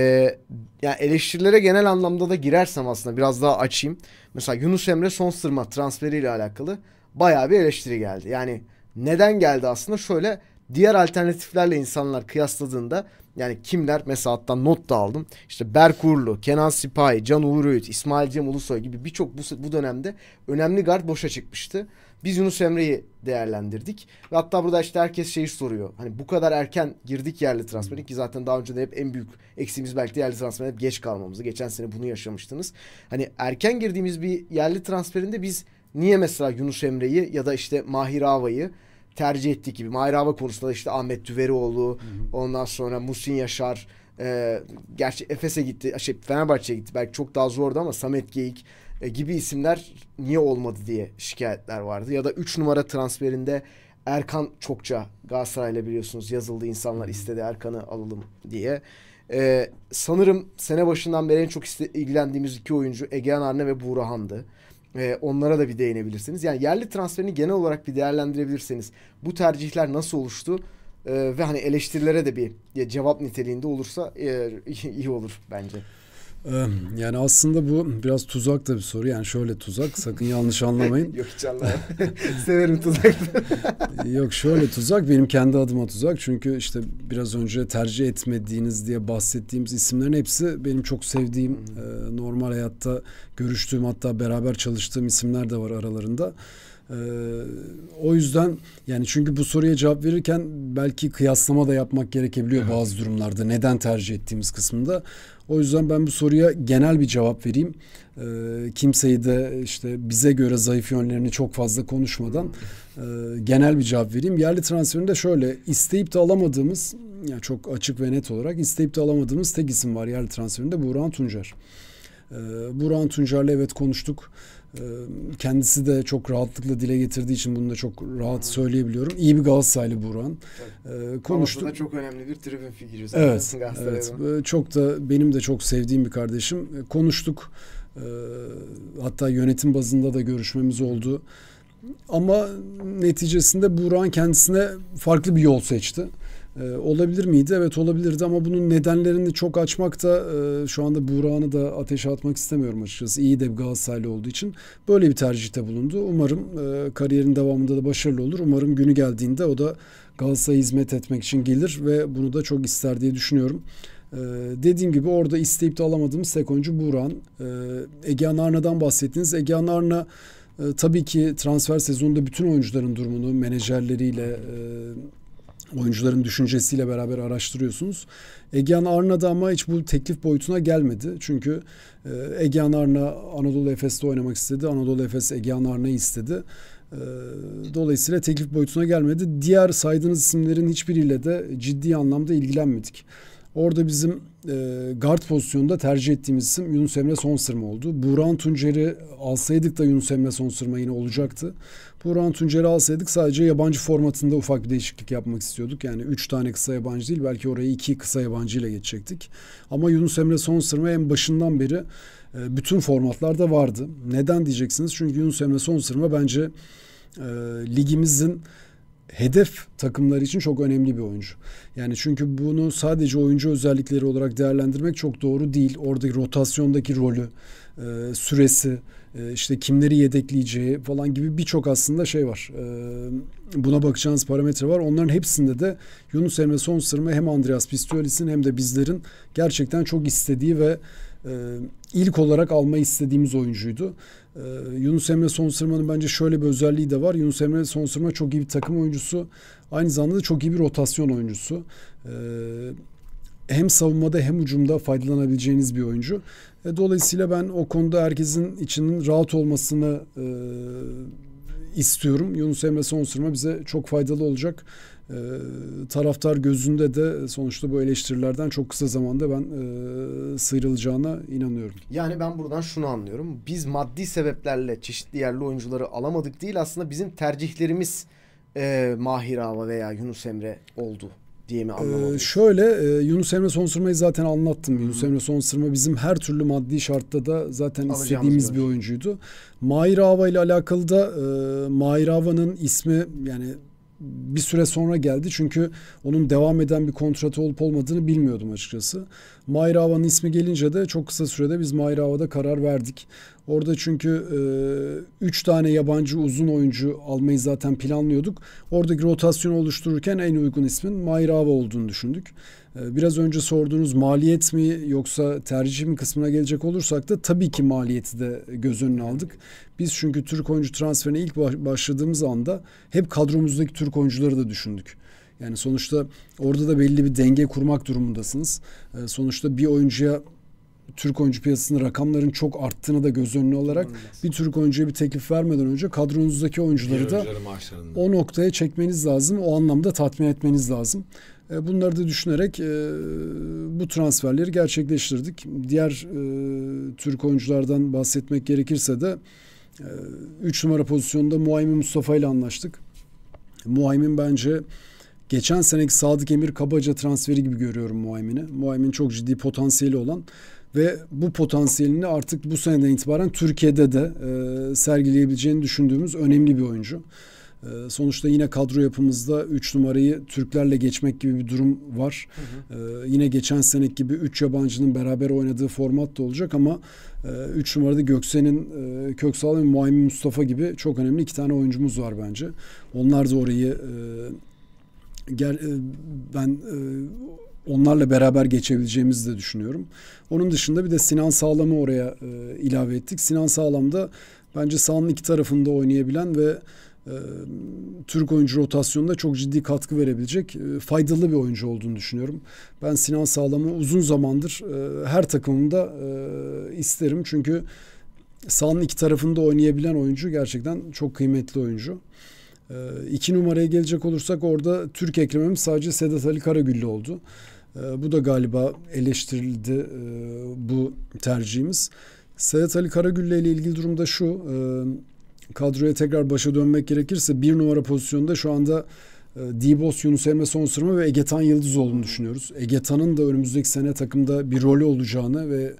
yani eleştirilere genel anlamda da girersem aslında biraz daha açayım. Mesela Yunus Emre son sırma transferiyle alakalı bayağı bir eleştiri geldi. Yani neden geldi aslında şöyle diğer alternatiflerle insanlar kıyasladığında yani kimler mesela hatta not da aldım. İşte Berk Kenan Sipahi, Can Uğur Öğüt, İsmail Cem Ulusoy gibi birçok bu, bu dönemde önemli guard boşa çıkmıştı. Biz Yunus Emre'yi değerlendirdik. Ve hatta burada işte herkes şeyi soruyor. Hani bu kadar erken girdik yerli transferin ki zaten daha önce de hep en büyük eksiğimiz belki de yerli transferin hep geç kalmamızı. Geçen sene bunu yaşamıştınız. Hani erken girdiğimiz bir yerli transferinde biz niye mesela Yunus Emre'yi ya da işte Mahir Ava'yı tercih ettiği gibi. Mayrava konusunda işte Ahmet Tüverioğlu, hı hı. ondan sonra Musin Yaşar, e, gerçi Efes'e gitti, şey Fenerbahçe'ye gitti. Belki çok daha zordu ama Samet Geyik e, gibi isimler niye olmadı diye şikayetler vardı. Ya da 3 numara transferinde Erkan çokça Galatasaray'la biliyorsunuz yazıldı insanlar istedi Erkan'ı alalım diye. Ee, sanırım sene başından beri en çok ilgilendiğimiz iki oyuncu Egehan Arne ve Buğrahan'dı. E, onlara da bir değinebilirsiniz. Yani yerli transferini genel olarak bir değerlendirebilirseniz bu tercihler nasıl oluştu e, ve hani eleştirilere de bir cevap niteliğinde olursa e, iyi olur bence. Ehm, yani aslında bu biraz tuzak da bir soru. Yani şöyle tuzak, sakın yanlış anlamayın. Yok hiç anlamam. Severim tuzak. Yok şöyle tuzak, benim kendi adıma tuzak. Çünkü işte biraz önce tercih etmediğiniz diye bahsettiğimiz isimlerin hepsi benim çok sevdiğim, normal hayatta görüştüğüm hatta beraber çalıştığım isimler de var aralarında. Ee, o yüzden yani çünkü bu soruya cevap verirken belki kıyaslama da yapmak gerekebiliyor evet. bazı durumlarda. Neden tercih ettiğimiz kısmında. O yüzden ben bu soruya genel bir cevap vereyim. Ee, kimseyi de işte bize göre zayıf yönlerini çok fazla konuşmadan e, genel bir cevap vereyim. Yerli transferinde şöyle isteyip de alamadığımız yani çok açık ve net olarak isteyip de alamadığımız tek isim var yerli transferinde Buğrahan Tuncer. Ee, Buğrahan Tuncer'le evet konuştuk. Ee, kendisi de çok rahatlıkla dile getirdiği için bunu da çok rahat söyleyebiliyorum. İyi bir Galatasaraylı Burhan. Evet. Konuştuk. Ee, Ama çok önemli bir tribün figürü zaten evet, evet. Ee, çok da benim de çok sevdiğim bir kardeşim. Konuştuk. Hatta yönetim bazında da görüşmemiz oldu. Ama neticesinde Burhan kendisine farklı bir yol seçti. Ee, olabilir miydi? Evet olabilirdi ama bunun nedenlerini çok açmak da e, şu anda Buğra'nı da ateşe atmak istemiyorum açıkçası. İyi de bir Galatasaraylı olduğu için böyle bir tercihte bulundu. Umarım e, kariyerin devamında da başarılı olur. Umarım günü geldiğinde o da Galatasaray'a hizmet etmek için gelir ve bunu da çok ister diye düşünüyorum. Ee, dediğim gibi orada isteyip de alamadığımız tek oyuncu Buğra'nın. Ee, Egehan Arna'dan bahsettiniz. Egehan Arna e, tabii ki transfer sezonunda bütün oyuncuların durumunu menajerleriyle e, oyuncuların düşüncesiyle beraber araştırıyorsunuz. Egehan Arna'da ama hiç bu teklif boyutuna gelmedi. Çünkü e, Egean Arna Anadolu Efes'te oynamak istedi. Anadolu Efes Egean Arna'yı istedi. E, dolayısıyla teklif boyutuna gelmedi. Diğer saydığınız isimlerin hiçbiriyle de ciddi anlamda ilgilenmedik. Orada bizim e, guard pozisyonunda tercih ettiğimiz isim Yunus Emre Sonsırma oldu. Buran Tuncer'i alsaydık da Yunus Emre Sonsırma yine olacaktı. Burakhan Tuncer'i alsaydık sadece yabancı formatında ufak bir değişiklik yapmak istiyorduk. Yani 3 tane kısa yabancı değil belki oraya 2 kısa yabancı ile geçecektik. Ama Yunus Emre son sırma en başından beri e, bütün formatlarda vardı. Neden diyeceksiniz? Çünkü Yunus Emre son sırma bence e, ligimizin hedef takımları için çok önemli bir oyuncu. Yani çünkü bunu sadece oyuncu özellikleri olarak değerlendirmek çok doğru değil. Oradaki rotasyondaki rolü, e, süresi, e, işte kimleri yedekleyeceği falan gibi birçok aslında şey var. Ee, buna bakacağınız parametre var. Onların hepsinde de Yunus Emre son sırma hem Andreas Pistoialis'in hem de bizlerin gerçekten çok istediği ve e, ilk olarak almayı istediğimiz oyuncuydu. Ee, Yunus Emre Sonsırma'nın bence şöyle bir özelliği de var. Yunus Emre Sonsırma çok iyi bir takım oyuncusu. Aynı zamanda da çok iyi bir rotasyon oyuncusu. hem savunmada hem ucumda faydalanabileceğiniz bir oyuncu. E, dolayısıyla ben o konuda herkesin içinin rahat olmasını e, istiyorum. Yunus Emre son sürme bize çok faydalı olacak. E, taraftar gözünde de sonuçta bu eleştirilerden çok kısa zamanda ben e, sıyrılacağına inanıyorum. Yani ben buradan şunu anlıyorum. Biz maddi sebeplerle çeşitli yerli oyuncuları alamadık değil aslında bizim tercihlerimiz e, Mahir Ağa veya Yunus Emre oldu diye mi anlamadım? Ee, şöyle e, Yunus Emre Sonsırma'yı zaten anlattım. Hmm. Yunus Emre Sonsırma bizim her türlü maddi şartta da zaten Alacağımız istediğimiz bir, bir oyuncuydu. Mahir Ava ile alakalı da e, Mahir Ava'nın ismi yani bir süre sonra geldi. Çünkü onun devam eden bir kontratı olup olmadığını bilmiyordum açıkçası. Mayra'nın ismi gelince de çok kısa sürede biz Mayra'da karar verdik. Orada çünkü 3 e, üç tane yabancı uzun oyuncu almayı zaten planlıyorduk. Oradaki rotasyon oluştururken en uygun ismin Mayrava olduğunu düşündük. Ee, biraz önce sorduğunuz maliyet mi yoksa tercih mi kısmına gelecek olursak da tabii ki maliyeti de göz önüne aldık. Biz çünkü Türk oyuncu transferine ilk başladığımız anda hep kadromuzdaki Türk oyuncuları da düşündük. Yani sonuçta orada da belli bir denge kurmak durumundasınız. Ee, sonuçta bir oyuncuya Türk oyuncu piyasasının rakamların çok arttığını da göz önüne alarak bir Türk oyuncuya bir teklif vermeden önce kadronuzdaki oyuncuları da o noktaya çekmeniz lazım. O anlamda tatmin etmeniz lazım. E, bunları da düşünerek e, bu transferleri gerçekleştirdik. Diğer e, Türk oyunculardan bahsetmek gerekirse de 3 numara pozisyonunda Muaymin Mustafa ile anlaştık. Muaymin bence geçen seneki Sadık Emir Kabaca transferi gibi görüyorum Muaymin'i. Muaymin çok ciddi potansiyeli olan ve bu potansiyelini artık bu seneden itibaren Türkiye'de de sergileyebileceğini düşündüğümüz önemli bir oyuncu. Ee, sonuçta yine kadro yapımızda 3 numarayı Türklerle geçmek gibi bir durum var. Hı hı. Ee, yine geçen senek gibi 3 yabancının beraber oynadığı format da olacak ama 3 e, numarada Göksen'in, e, Köksal ve Muaymin Mustafa gibi çok önemli iki tane oyuncumuz var bence. Onlar da orayı e, ger, e, ben e, onlarla beraber geçebileceğimizi de düşünüyorum. Onun dışında bir de Sinan Sağlam'ı oraya e, ilave ettik. Sinan Sağlam da bence sahanın iki tarafında oynayabilen ve Türk oyuncu rotasyonunda çok ciddi katkı verebilecek faydalı bir oyuncu olduğunu düşünüyorum. Ben Sinan Sağlam'ı uzun zamandır her takımımda isterim. Çünkü sahanın iki tarafında oynayabilen oyuncu gerçekten çok kıymetli oyuncu. İki numaraya gelecek olursak orada Türk eklememiz sadece Sedat Ali Karagüllü oldu. Bu da galiba eleştirildi bu tercihimiz. Sedat Ali Karagüllü ile ilgili durumda şu kadroya tekrar başa dönmek gerekirse bir numara pozisyonda şu anda e, Dibos, Yunus Emre Sonsırma ve Egetan Yıldız olduğunu düşünüyoruz. Egetan'ın da önümüzdeki sene takımda bir rolü olacağını ve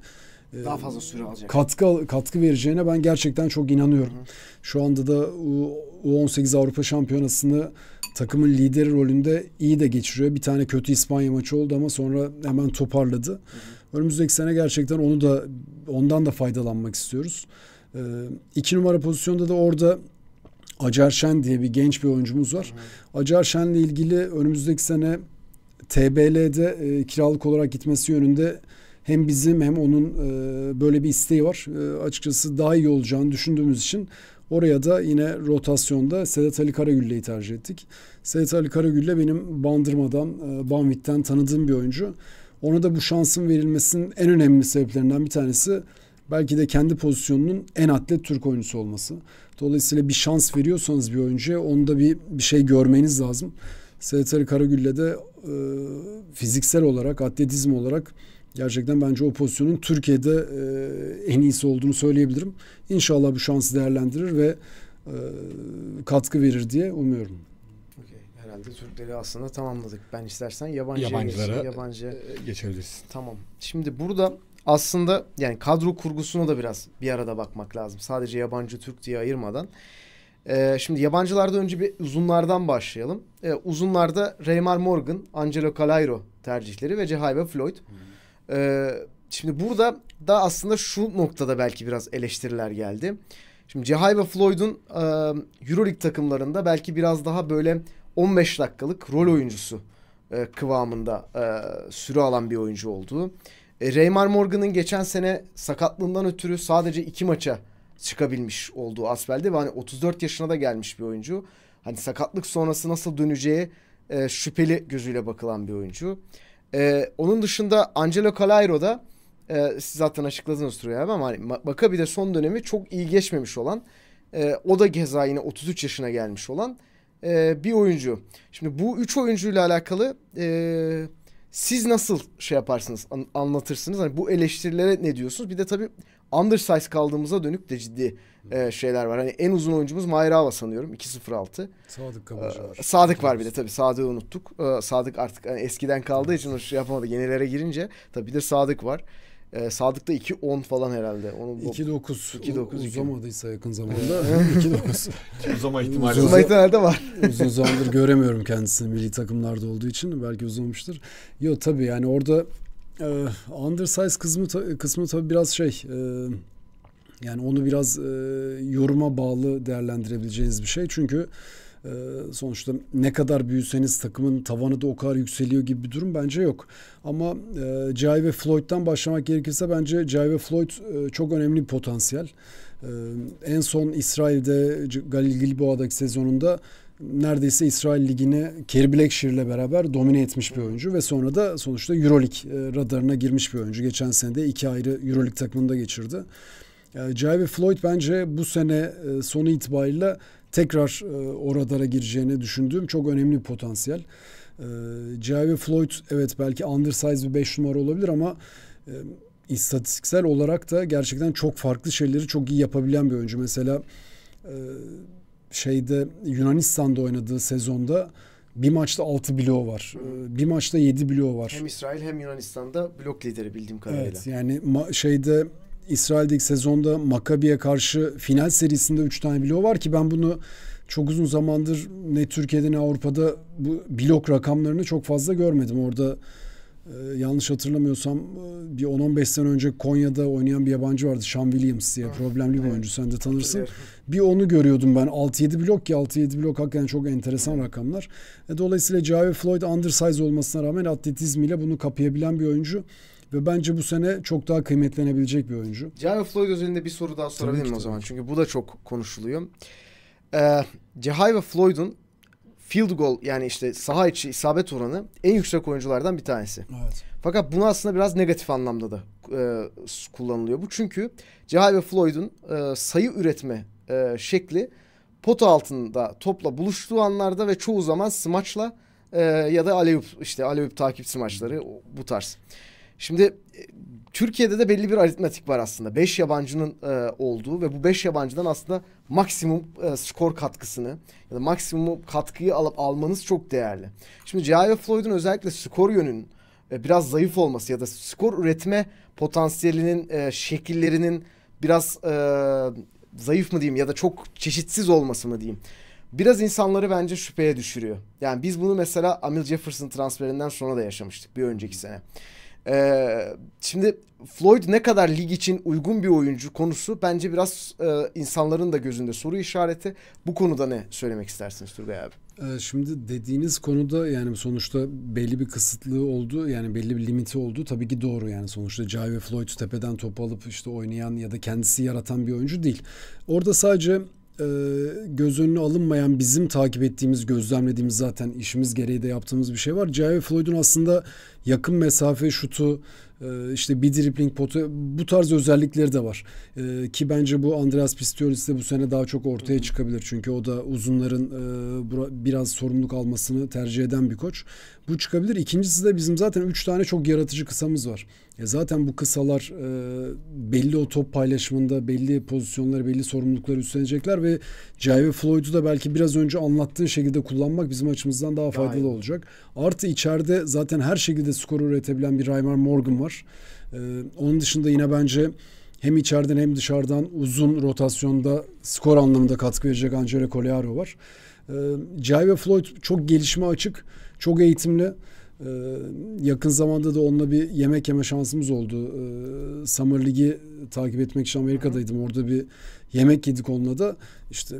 e, daha fazla süre alacak. Katkı katkı vereceğine ben gerçekten çok inanıyorum. Hı hı. Şu anda da U18 Avrupa Şampiyonası'nı takımın lideri rolünde iyi de geçiriyor. Bir tane kötü İspanya maçı oldu ama sonra hemen toparladı. Hı hı. Önümüzdeki sene gerçekten onu da ondan da faydalanmak istiyoruz. E, iki numara pozisyonda da orada Acar Şen diye bir genç bir oyuncumuz var. Hı. Acar Şen'le ilgili önümüzdeki sene TBL'de e, kiralık olarak gitmesi yönünde hem bizim hem onun e, böyle bir isteği var. E, açıkçası daha iyi olacağını düşündüğümüz için oraya da yine rotasyonda Sedat Ali Karagülle'yi tercih ettik. Sedat Ali Karagülle benim Bandırma'dan, e, Banvit'ten tanıdığım bir oyuncu. Ona da bu şansın verilmesinin en önemli sebeplerinden bir tanesi Belki de kendi pozisyonunun en atlet Türk oyuncusu olması. Dolayısıyla bir şans veriyorsanız bir oyuncuya onda bir, bir şey görmeniz lazım. Seyitleri Karagül'le de e, fiziksel olarak, atletizm olarak gerçekten bence o pozisyonun Türkiye'de e, en iyisi olduğunu söyleyebilirim. İnşallah bu şansı değerlendirir ve e, katkı verir diye umuyorum. Herhalde Türkleri aslında tamamladık. Ben istersen yabancıya yabancılara geçeyim, yabancı e, geçebiliriz. Tamam. Şimdi burada aslında yani kadro kurgusuna da biraz bir arada bakmak lazım. Sadece yabancı Türk diye ayırmadan. Ee, şimdi yabancılarda önce bir uzunlardan başlayalım. Ee, uzunlarda Raymar Morgan, Angelo Calairo tercihleri ve Cehaibe Floyd. Ee, şimdi burada da aslında şu noktada belki biraz eleştiriler geldi. Şimdi Cehaibe Floyd'un e, Euroleague takımlarında belki biraz daha böyle 15 dakikalık rol oyuncusu e, kıvamında e, süre alan bir oyuncu olduğu. E, Raymar Morgan'ın geçen sene sakatlığından ötürü sadece iki maça çıkabilmiş olduğu asfelde ve hani 34 yaşına da gelmiş bir oyuncu. Hani sakatlık sonrası nasıl döneceği e, şüpheli gözüyle bakılan bir oyuncu. E, onun dışında Angelo Calairo da e, siz zaten açıkladınız Turya ama hani Makabi son dönemi çok iyi geçmemiş olan e, o da Geza yine 33 yaşına gelmiş olan e, bir oyuncu. Şimdi bu üç oyuncuyla alakalı e, siz nasıl şey yaparsınız, an- anlatırsınız? Hani bu eleştirilere ne diyorsunuz? Bir de tabii undersize kaldığımıza dönük de ciddi e, şeyler var. Hani en uzun oyuncumuz Mayrava sanıyorum 2.06. Sadık e, kabucu var. Ee, Sadık var bir de tabii. Sadık'ı unuttuk. Ee, Sadık artık hani eskiden kaldığı için o şey yapamadı. Yenilere girince tabii bir de Sadık var. E, Sadık'ta 2.10 falan herhalde. Onu 2.9. 2.9 uzamadıysa yakın zamanda 2.9. uzama ihtimali uzun, uzama ihtimali de var. uzun zamandır göremiyorum kendisini milli takımlarda olduğu için belki uzamıştır. Yok tabii yani orada e, undersize kısmı kısmı tabii biraz şey e, yani onu biraz e, yoruma bağlı değerlendirebileceğiniz bir şey. Çünkü ee, sonuçta ne kadar büyüseniz takımın tavanı da o kadar yükseliyor gibi bir durum bence yok. Ama e, Jai ve Floyd'dan başlamak gerekirse bence Jai ve Floyd e, çok önemli bir potansiyel. E, en son İsrail'de Galil Gilboa'daki sezonunda neredeyse İsrail Ligi'ni Kerry Blackshear ile beraber domine etmiş bir oyuncu ve sonra da sonuçta Euroleague e, radarına girmiş bir oyuncu. Geçen sene de iki ayrı Euroleague takımında geçirdi. Yani ee, Jai ve Floyd bence bu sene e, sonu itibariyle tekrar e, o radara gireceğini düşündüğüm çok önemli bir potansiyel. E, Javi Floyd evet belki undersized bir 5 numara olabilir ama e, istatistiksel olarak da gerçekten çok farklı şeyleri çok iyi yapabilen bir oyuncu. Mesela e, şeyde Yunanistan'da oynadığı sezonda bir maçta 6 bloğu var. E, bir maçta 7 bloğu var. Hem İsrail hem Yunanistan'da blok lideri bildiğim kadarıyla. Evet yani şeyde İsrail'deki sezonda Makabi'ye karşı final serisinde 3 tane bloğu var ki ben bunu çok uzun zamandır ne Türkiye'de ne Avrupa'da bu blok rakamlarını çok fazla görmedim. Orada e, yanlış hatırlamıyorsam e, bir 10-15 sene önce Konya'da oynayan bir yabancı vardı. Sean Williams diye problemli bir evet. oyuncu sen de tanırsın. Bir onu görüyordum ben. 6-7 blok ki 6-7 blok hakikaten çok enteresan rakamlar. E, dolayısıyla Javi Floyd undersize olmasına rağmen atletizmiyle bunu kapayabilen bir oyuncu. Ve bence bu sene çok daha kıymetlenebilecek bir oyuncu. Jeremy Floyd özelinde bir soru daha sorabilir miyim o zaman? Çünkü bu da çok konuşuluyor. Ee, ve Floyd'un field goal yani işte saha içi isabet oranı en yüksek oyunculardan bir tanesi. Evet. Fakat bunu aslında biraz negatif anlamda da e, kullanılıyor bu. Çünkü Cehay ve Floyd'un e, sayı üretme e, şekli potu altında topla buluştuğu anlarda ve çoğu zaman smaçla e, ya da aleyup işte aleyup takip smaçları bu tarz. Şimdi e, Türkiye'de de belli bir aritmetik var aslında. 5 yabancının e, olduğu ve bu 5 yabancıdan aslında maksimum e, skor katkısını ya da maksimum katkıyı alıp almanız çok değerli. Şimdi J.I. Floyd'un özellikle skor yönünün e, biraz zayıf olması ya da skor üretme potansiyelinin e, şekillerinin biraz e, zayıf mı diyeyim ya da çok çeşitsiz olması mı diyeyim. Biraz insanları bence şüpheye düşürüyor. Yani biz bunu mesela Amil Jefferson transferinden sonra da yaşamıştık bir önceki sene. Ee, şimdi Floyd ne kadar lig için uygun bir oyuncu konusu bence biraz e, insanların da gözünde soru işareti. Bu konuda ne söylemek istersiniz Turgay abi? Ee, şimdi dediğiniz konuda yani sonuçta belli bir kısıtlığı oldu yani belli bir limiti oldu tabii ki doğru yani sonuçta Cai ve Floyd tepeden topu alıp işte oynayan ya da kendisi yaratan bir oyuncu değil. Orada sadece e, göz önüne alınmayan bizim takip ettiğimiz, gözlemlediğimiz zaten işimiz gereği de yaptığımız bir şey var. J.V. Floyd'un aslında yakın mesafe şutu, e, işte bir dribbling potu bu tarz özellikleri de var. E, ki bence bu Andreas Pistiolis de bu sene daha çok ortaya hı çıkabilir. Çünkü o da uzunların e, biraz sorumluluk almasını tercih eden bir koç. Bu çıkabilir. İkincisi de bizim zaten üç tane çok yaratıcı kısamız var. Ya zaten bu kısalar e, belli o top paylaşımında belli pozisyonları, belli sorumlulukları üstlenecekler ve Jaime Floyd'u da belki biraz önce anlattığın şekilde kullanmak bizim açımızdan daha faydalı Aynen. olacak. Artı içeride zaten her şekilde skor üretebilen bir Raymar Morgan var. E, onun dışında yine bence hem içeriden hem dışarıdan uzun rotasyonda skor anlamında katkı verecek Angelo Cogliaro var. E, Jaime Floyd çok gelişme açık, çok eğitimli. Ee, yakın zamanda da onunla bir yemek yeme şansımız oldu. Ee, Summer Ligi takip etmek için Amerika'daydım. Orada bir yemek yedik onunla da. İşte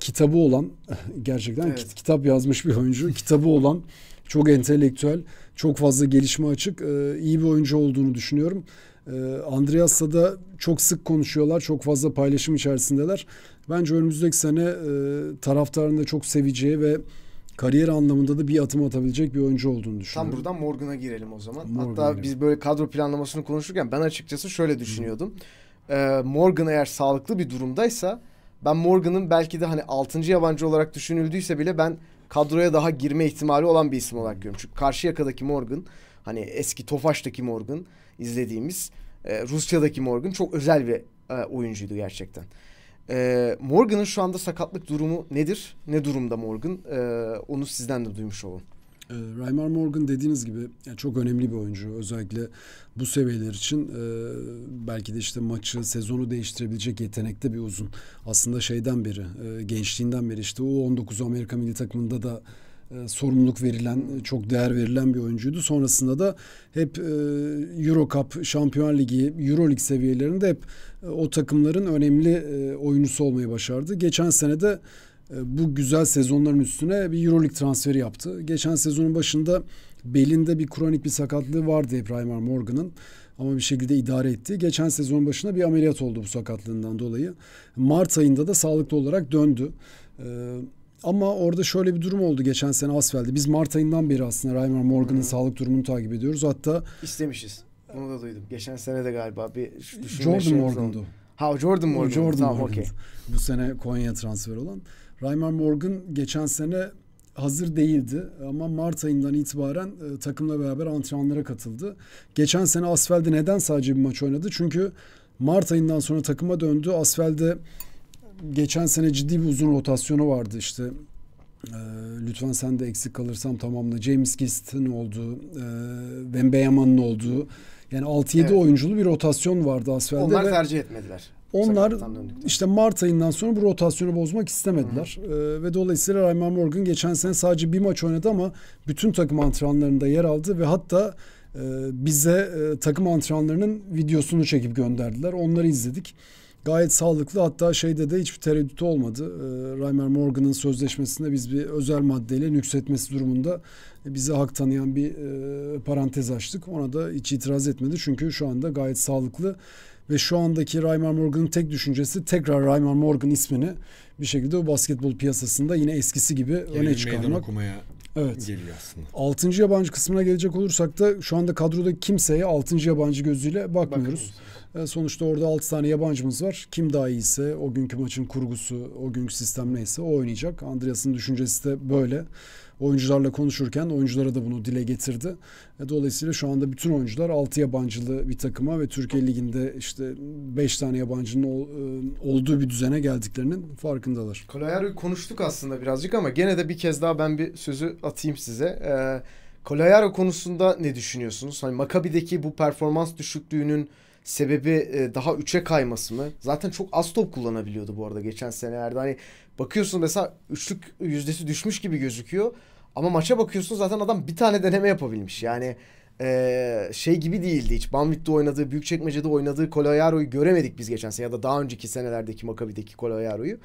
kitabı olan gerçekten evet. kitap yazmış bir oyuncu. kitabı olan çok entelektüel, çok fazla gelişme açık, e, iyi bir oyuncu olduğunu düşünüyorum. Ee, Andreas'la da çok sık konuşuyorlar. Çok fazla paylaşım içerisindeler. Bence önümüzdeki sene e, taraftarını da çok seveceği ve kariyer anlamında da bir atım atabilecek bir oyuncu olduğunu düşünüyorum. Tam buradan Morgan'a girelim o zaman. Morgan Hatta girelim. biz böyle kadro planlamasını konuşurken ben açıkçası şöyle düşünüyordum. Ee, Morgan eğer sağlıklı bir durumdaysa ben Morgan'ın belki de hani 6. yabancı olarak düşünüldüyse bile ben kadroya daha girme ihtimali olan bir isim olarak görüyorum. Çünkü karşı yakadaki Morgan, hani eski Tofaş'taki Morgan izlediğimiz, e, Rusya'daki Morgan çok özel bir e, oyuncuydu gerçekten. E, Morgan'ın şu anda sakatlık durumu nedir? Ne durumda Morgan? E, onu sizden de duymuş olun. E, ee, Raymar Morgan dediğiniz gibi yani çok önemli bir oyuncu. Özellikle bu seviyeler için e, belki de işte maçı, sezonu değiştirebilecek yetenekte bir uzun. Aslında şeyden beri, e, gençliğinden beri işte U19 Amerika Milli Takımı'nda da e, sorumluluk verilen, e, çok değer verilen bir oyuncuydu. Sonrasında da hep e, Euro Cup, Şampiyon Ligi, Euro Lig seviyelerinde hep e, o takımların önemli e, oyuncusu olmayı başardı. Geçen sene de bu güzel sezonların üstüne bir Euro Lig transferi yaptı. Geçen sezonun başında belinde bir kronik bir sakatlığı vardı İbrahim Morgan'ın ama bir şekilde idare etti. Geçen sezon başında bir ameliyat oldu bu sakatlığından dolayı. Mart ayında da sağlıklı olarak döndü. Ee, ama orada şöyle bir durum oldu geçen sene Asfel'de. Biz Mart ayından beri aslında Raymar Morgan'ın hmm. sağlık durumunu takip ediyoruz. Hatta istemişiz. Onu da duydum. Geçen sene de galiba bir düşünme Jordan Morgan'du. Oldu. Ha Jordan Morgan. Jordan tamam, Morgan. Okay. Bu sene Konya transfer olan. Raymar Morgan geçen sene hazır değildi ama Mart ayından itibaren e, takımla beraber antrenmanlara katıldı. Geçen sene Asfel'de neden sadece bir maç oynadı? Çünkü Mart ayından sonra takıma döndü. Asfel'de geçen sene ciddi bir uzun rotasyonu vardı işte. E, lütfen sen de eksik kalırsam tamamla. James Gist'in olduğu, e, Wembeyaman'ın olduğu. Yani 6-7 evet. oyunculu bir rotasyon vardı Asfel'de. Onlar ve tercih etmediler. Onlar işte Mart ayından sonra bu rotasyonu bozmak istemediler. Hı e, ve dolayısıyla Raymond Morgan geçen sene sadece bir maç oynadı ama bütün takım antrenmanlarında yer aldı ve hatta e, bize e, takım antrenmanlarının videosunu çekip gönderdiler. Onları izledik gayet sağlıklı hatta şeyde de hiçbir tereddütü olmadı. E, Reimer Morgan'ın sözleşmesinde biz bir özel maddeyle nüksetmesi durumunda bize hak tanıyan bir e, parantez açtık. Ona da hiç itiraz etmedi çünkü şu anda gayet sağlıklı ve şu andaki Raymer Morgan'ın tek düşüncesi tekrar Raymer Morgan ismini bir şekilde bu basketbol piyasasında yine eskisi gibi Yeni öne çıkarmak. okumaya evet. geliyor yabancı kısmına gelecek olursak da şu anda kadroda kimseye altıncı yabancı gözüyle bakmıyoruz. Bakıyoruz. E, sonuçta orada 6 tane yabancımız var. Kim daha iyiyse, o günkü maçın kurgusu, o günkü sistem neyse o oynayacak. Andreas'ın düşüncesi de böyle. Oyuncularla konuşurken oyunculara da bunu dile getirdi. E, dolayısıyla şu anda bütün oyuncular 6 yabancılı bir takıma ve Türkiye Ligi'nde işte 5 tane yabancının e, olduğu bir düzene geldiklerinin farkındalar. Kolayar'ı konuştuk aslında birazcık ama gene de bir kez daha ben bir sözü atayım size. Ee, Kolayaro konusunda ne düşünüyorsunuz? Hani Makabi'deki bu performans düşüklüğünün sebebi e, daha 3'e kayması mı? Zaten çok az top kullanabiliyordu bu arada geçen senelerde. Hani bakıyorsun mesela üçlük yüzdesi düşmüş gibi gözüküyor. Ama maça bakıyorsun zaten adam bir tane deneme yapabilmiş. Yani e, şey gibi değildi hiç. Banvit'te oynadığı, Büyükçekmece'de oynadığı Koloyaro'yu göremedik biz geçen sene. Ya da daha önceki senelerdeki Makabi'deki Koloyaro'yu.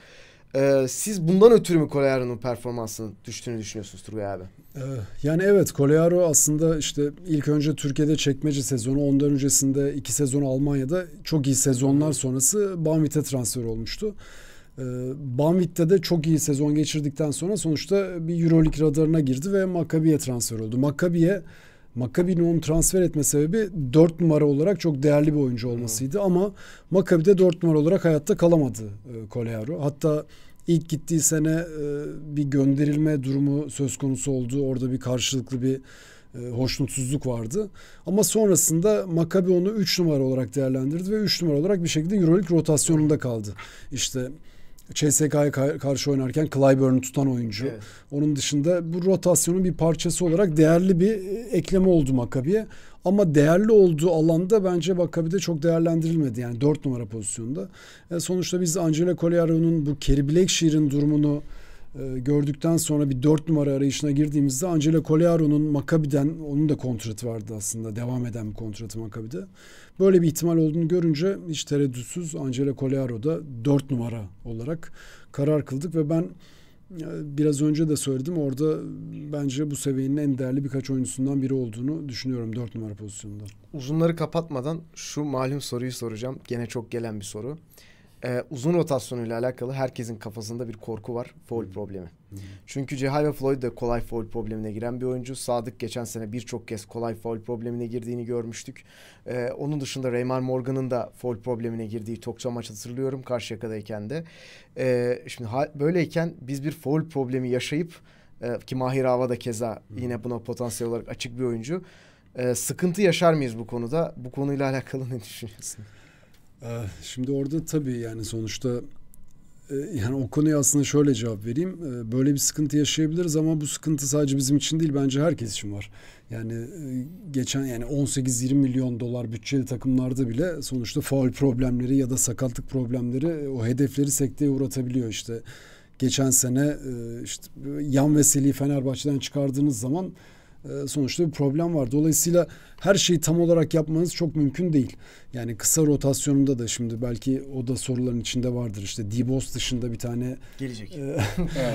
Ee, siz bundan ötürü mü Kolejaro'nun performansının düştüğünü düşünüyorsunuz Turgay abi? Ee, yani evet Kolejaro aslında işte ilk önce Türkiye'de çekmece sezonu ondan öncesinde iki sezon Almanya'da çok iyi sezonlar sonrası Banvit'e transfer olmuştu. Ee, Banvit'te de çok iyi sezon geçirdikten sonra sonuçta bir Euroleague radarına girdi ve Maccabi'ye transfer oldu. Maccabi'ye Makabi'nin onu transfer etme sebebi 4 numara olarak çok değerli bir oyuncu olmasıydı. Ama Maccabi'de 4 numara olarak hayatta kalamadı e, Hatta ilk gittiği sene e, bir gönderilme durumu söz konusu oldu. Orada bir karşılıklı bir e, hoşnutsuzluk vardı. Ama sonrasında Makabi onu 3 numara olarak değerlendirdi ve 3 numara olarak bir şekilde Euroleague rotasyonunda kaldı. İşte CSK'ya karşı oynarken Clyburn'u tutan oyuncu. Evet. Onun dışında bu rotasyonun bir parçası olarak değerli bir e, ekleme oldu Makabi'ye. Ama değerli olduğu alanda bence Makabi'de çok değerlendirilmedi. Yani dört numara pozisyonda. E sonuçta biz Angela Colliaro'nun bu Kerry Blackshear'ın durumunu e, gördükten sonra bir dört numara arayışına girdiğimizde Angelo Colliaro'nun Makabi'den onun da kontratı vardı aslında devam eden bir kontratı Makabi'de. Böyle bir ihtimal olduğunu görünce hiç tereddütsüz Angela da dört numara olarak karar kıldık ve ben e, biraz önce de söyledim orada bence bu seviyenin en değerli birkaç oyuncusundan biri olduğunu düşünüyorum dört numara pozisyonunda. Uzunları kapatmadan şu malum soruyu soracağım. Gene çok gelen bir soru e, uzun rotasyonuyla alakalı herkesin kafasında bir korku var. Foul problemi. Hmm. Çünkü Cehay Floyd de kolay foul problemine giren bir oyuncu. Sadık geçen sene birçok kez kolay foul problemine girdiğini görmüştük. E, onun dışında Raymar Morgan'ın da foul problemine girdiği çokça maç hatırlıyorum karşı yakadayken de. E, şimdi ha, böyleyken biz bir foul problemi yaşayıp e, ki Mahir Ava da keza hmm. yine buna potansiyel olarak açık bir oyuncu. E, sıkıntı yaşar mıyız bu konuda? Bu konuyla alakalı ne düşünüyorsun? Eh, şimdi orada tabii yani sonuçta eh, yani o konuya aslında şöyle cevap vereyim. Eh, böyle bir sıkıntı yaşayabiliriz ama bu sıkıntı sadece bizim için değil bence herkes için var. Yani geçen yani 18-20 milyon dolar bütçeli takımlarda bile sonuçta faul problemleri ya da sakatlık problemleri o hedefleri sekteye uğratabiliyor işte. Geçen sene işte yan Veseli'yi Fenerbahçe'den çıkardığınız zaman ee, sonuçta bir problem var. Dolayısıyla her şeyi tam olarak yapmanız çok mümkün değil. Yani kısa rotasyonunda da şimdi belki o da soruların içinde vardır. İşte Dibos dışında bir tane gelecek. E,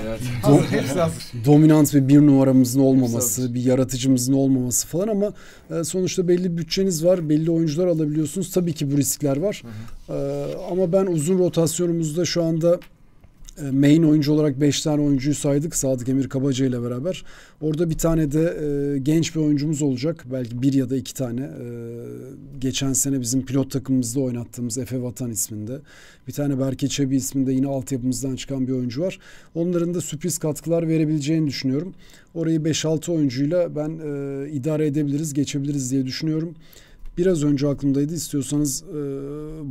evet. Do- dominant ve bir numaramızın olmaması, bir yaratıcımızın olmaması falan ama e, sonuçta belli bütçeniz var, belli oyuncular alabiliyorsunuz. Tabii ki bu riskler var. Hı hı. E, ama ben uzun rotasyonumuzda şu anda e, main oyuncu olarak 5 tane oyuncuyu saydık Sadık Emir Kabaca ile beraber. Orada bir tane de e, genç bir oyuncumuz olacak. Belki bir ya da iki tane. E, geçen sene bizim pilot takımımızda oynattığımız Efe Vatan isminde. Bir tane Berke Çebi isminde yine altyapımızdan çıkan bir oyuncu var. Onların da sürpriz katkılar verebileceğini düşünüyorum. Orayı 5-6 oyuncuyla ben e, idare edebiliriz, geçebiliriz diye düşünüyorum. Biraz önce aklımdaydı istiyorsanız e,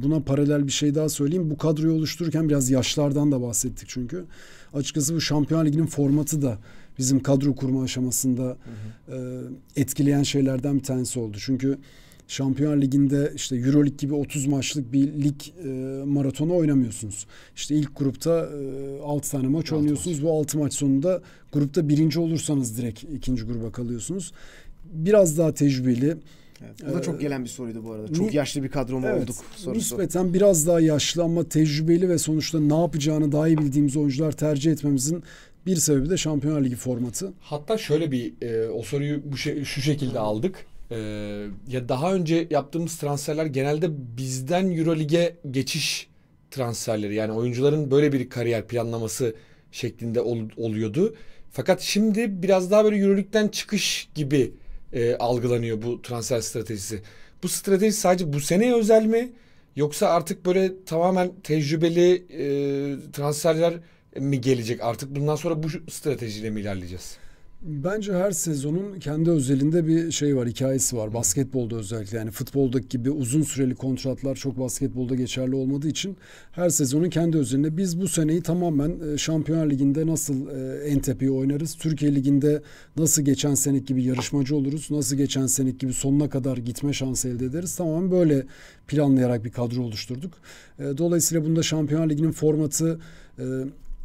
buna paralel bir şey daha söyleyeyim. Bu kadroyu oluştururken biraz yaşlardan da bahsettik çünkü. Açıkçası bu Şampiyon Ligi'nin formatı da bizim kadro kurma aşamasında hı hı. E, etkileyen şeylerden bir tanesi oldu. Çünkü Şampiyon Ligi'nde işte Euroleague gibi 30 maçlık bir lig e, maratonu oynamıyorsunuz. İşte ilk grupta e, 6 tane maç oynuyorsunuz. Bu 6 maç sonunda grupta birinci olursanız direkt ikinci gruba kalıyorsunuz. Biraz daha tecrübeli, Evet, bu da ee, çok gelen bir soruydu bu arada. Çok yaşlı bir kadro mu evet, olduk sorusu. Nispeten biraz daha yaşlı ama tecrübeli ve sonuçta ne yapacağını daha iyi bildiğimiz oyuncular tercih etmemizin bir sebebi de Şampiyonlar Ligi formatı. Hatta şöyle bir e, o soruyu bu şey, şu şekilde aldık. E, ya daha önce yaptığımız transferler genelde bizden EuroLig'e geçiş transferleri yani oyuncuların böyle bir kariyer planlaması şeklinde ol, oluyordu. Fakat şimdi biraz daha böyle EuroLig'den çıkış gibi e, algılanıyor bu transfer stratejisi. Bu strateji sadece bu seneye özel mi? Yoksa artık böyle tamamen tecrübeli e, transferler mi gelecek? Artık bundan sonra bu stratejiyle mi ilerleyeceğiz? Bence her sezonun kendi özelinde bir şey var, hikayesi var. Basketbolda özellikle yani futboldaki gibi uzun süreli kontratlar çok basketbolda geçerli olmadığı için her sezonun kendi özelinde biz bu seneyi tamamen e, Şampiyonlar Ligi'nde nasıl e, en tepeyi oynarız, Türkiye Ligi'nde nasıl geçen senek gibi yarışmacı oluruz, nasıl geçen senek gibi sonuna kadar gitme şansı elde ederiz. Tamamen böyle planlayarak bir kadro oluşturduk. E, dolayısıyla bunda Şampiyonlar Ligi'nin formatı